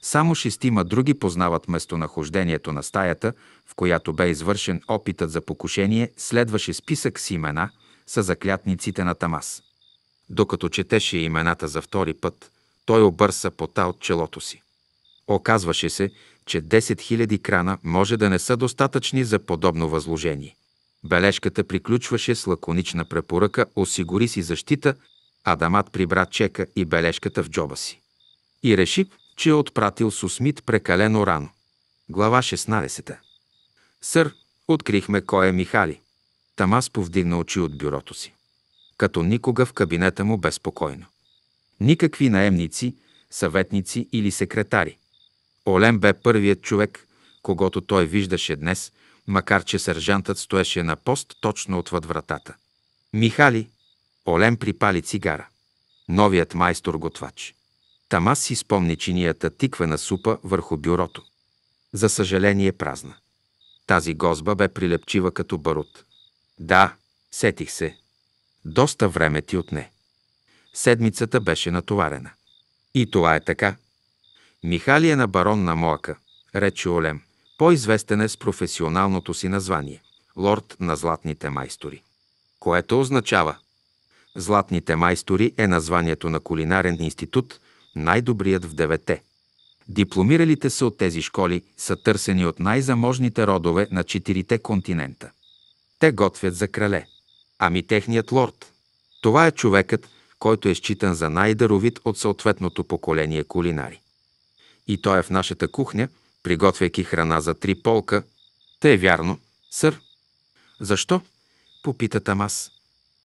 Само шестима други познават местонахождението на стаята, в която бе извършен опитът за покушение, следваше списък с имена са заклятниците на Тамас. Докато четеше имената за втори път, той обърса пота от челото си. Оказваше се, че 10 000 крана може да не са достатъчни за подобно възложение. Бележката приключваше с лаконична препоръка «Осигури си защита», Адамат прибра чека и бележката в джоба си. И реши, че е отпратил Сусмит прекалено рано. Глава 16. Сър, открихме кой е Михали. Тамас повдигна очи от бюрото си. Като никога в кабинета му безпокойно. Никакви наемници, съветници или секретари. Олем бе първият човек, когато той виждаше днес, макар че сержантът стоеше на пост точно отвъд вратата. Михали, Олем припали цигара. Новият майстор готвач. Тамас си спомни чинията тиквена супа върху бюрото. За съжаление празна. Тази гозба бе прилепчива като барут. Да, сетих се. Доста време ти отне. Седмицата беше натоварена. И това е така, Михали е на барон на Моака, рече Олем. По-известен е с професионалното си название – лорд на златните майстори. Което означава? Златните майстори е названието на кулинарен институт, най-добрият в девете. Дипломиралите се от тези школи са търсени от най-заможните родове на четирите континента. Те готвят за крале. Ами техният лорд. Това е човекът, който е считан за най-даровит от съответното поколение кулинари и той е в нашата кухня, приготвяйки храна за три полка. Те е вярно, сър. Защо? Попита Тамас.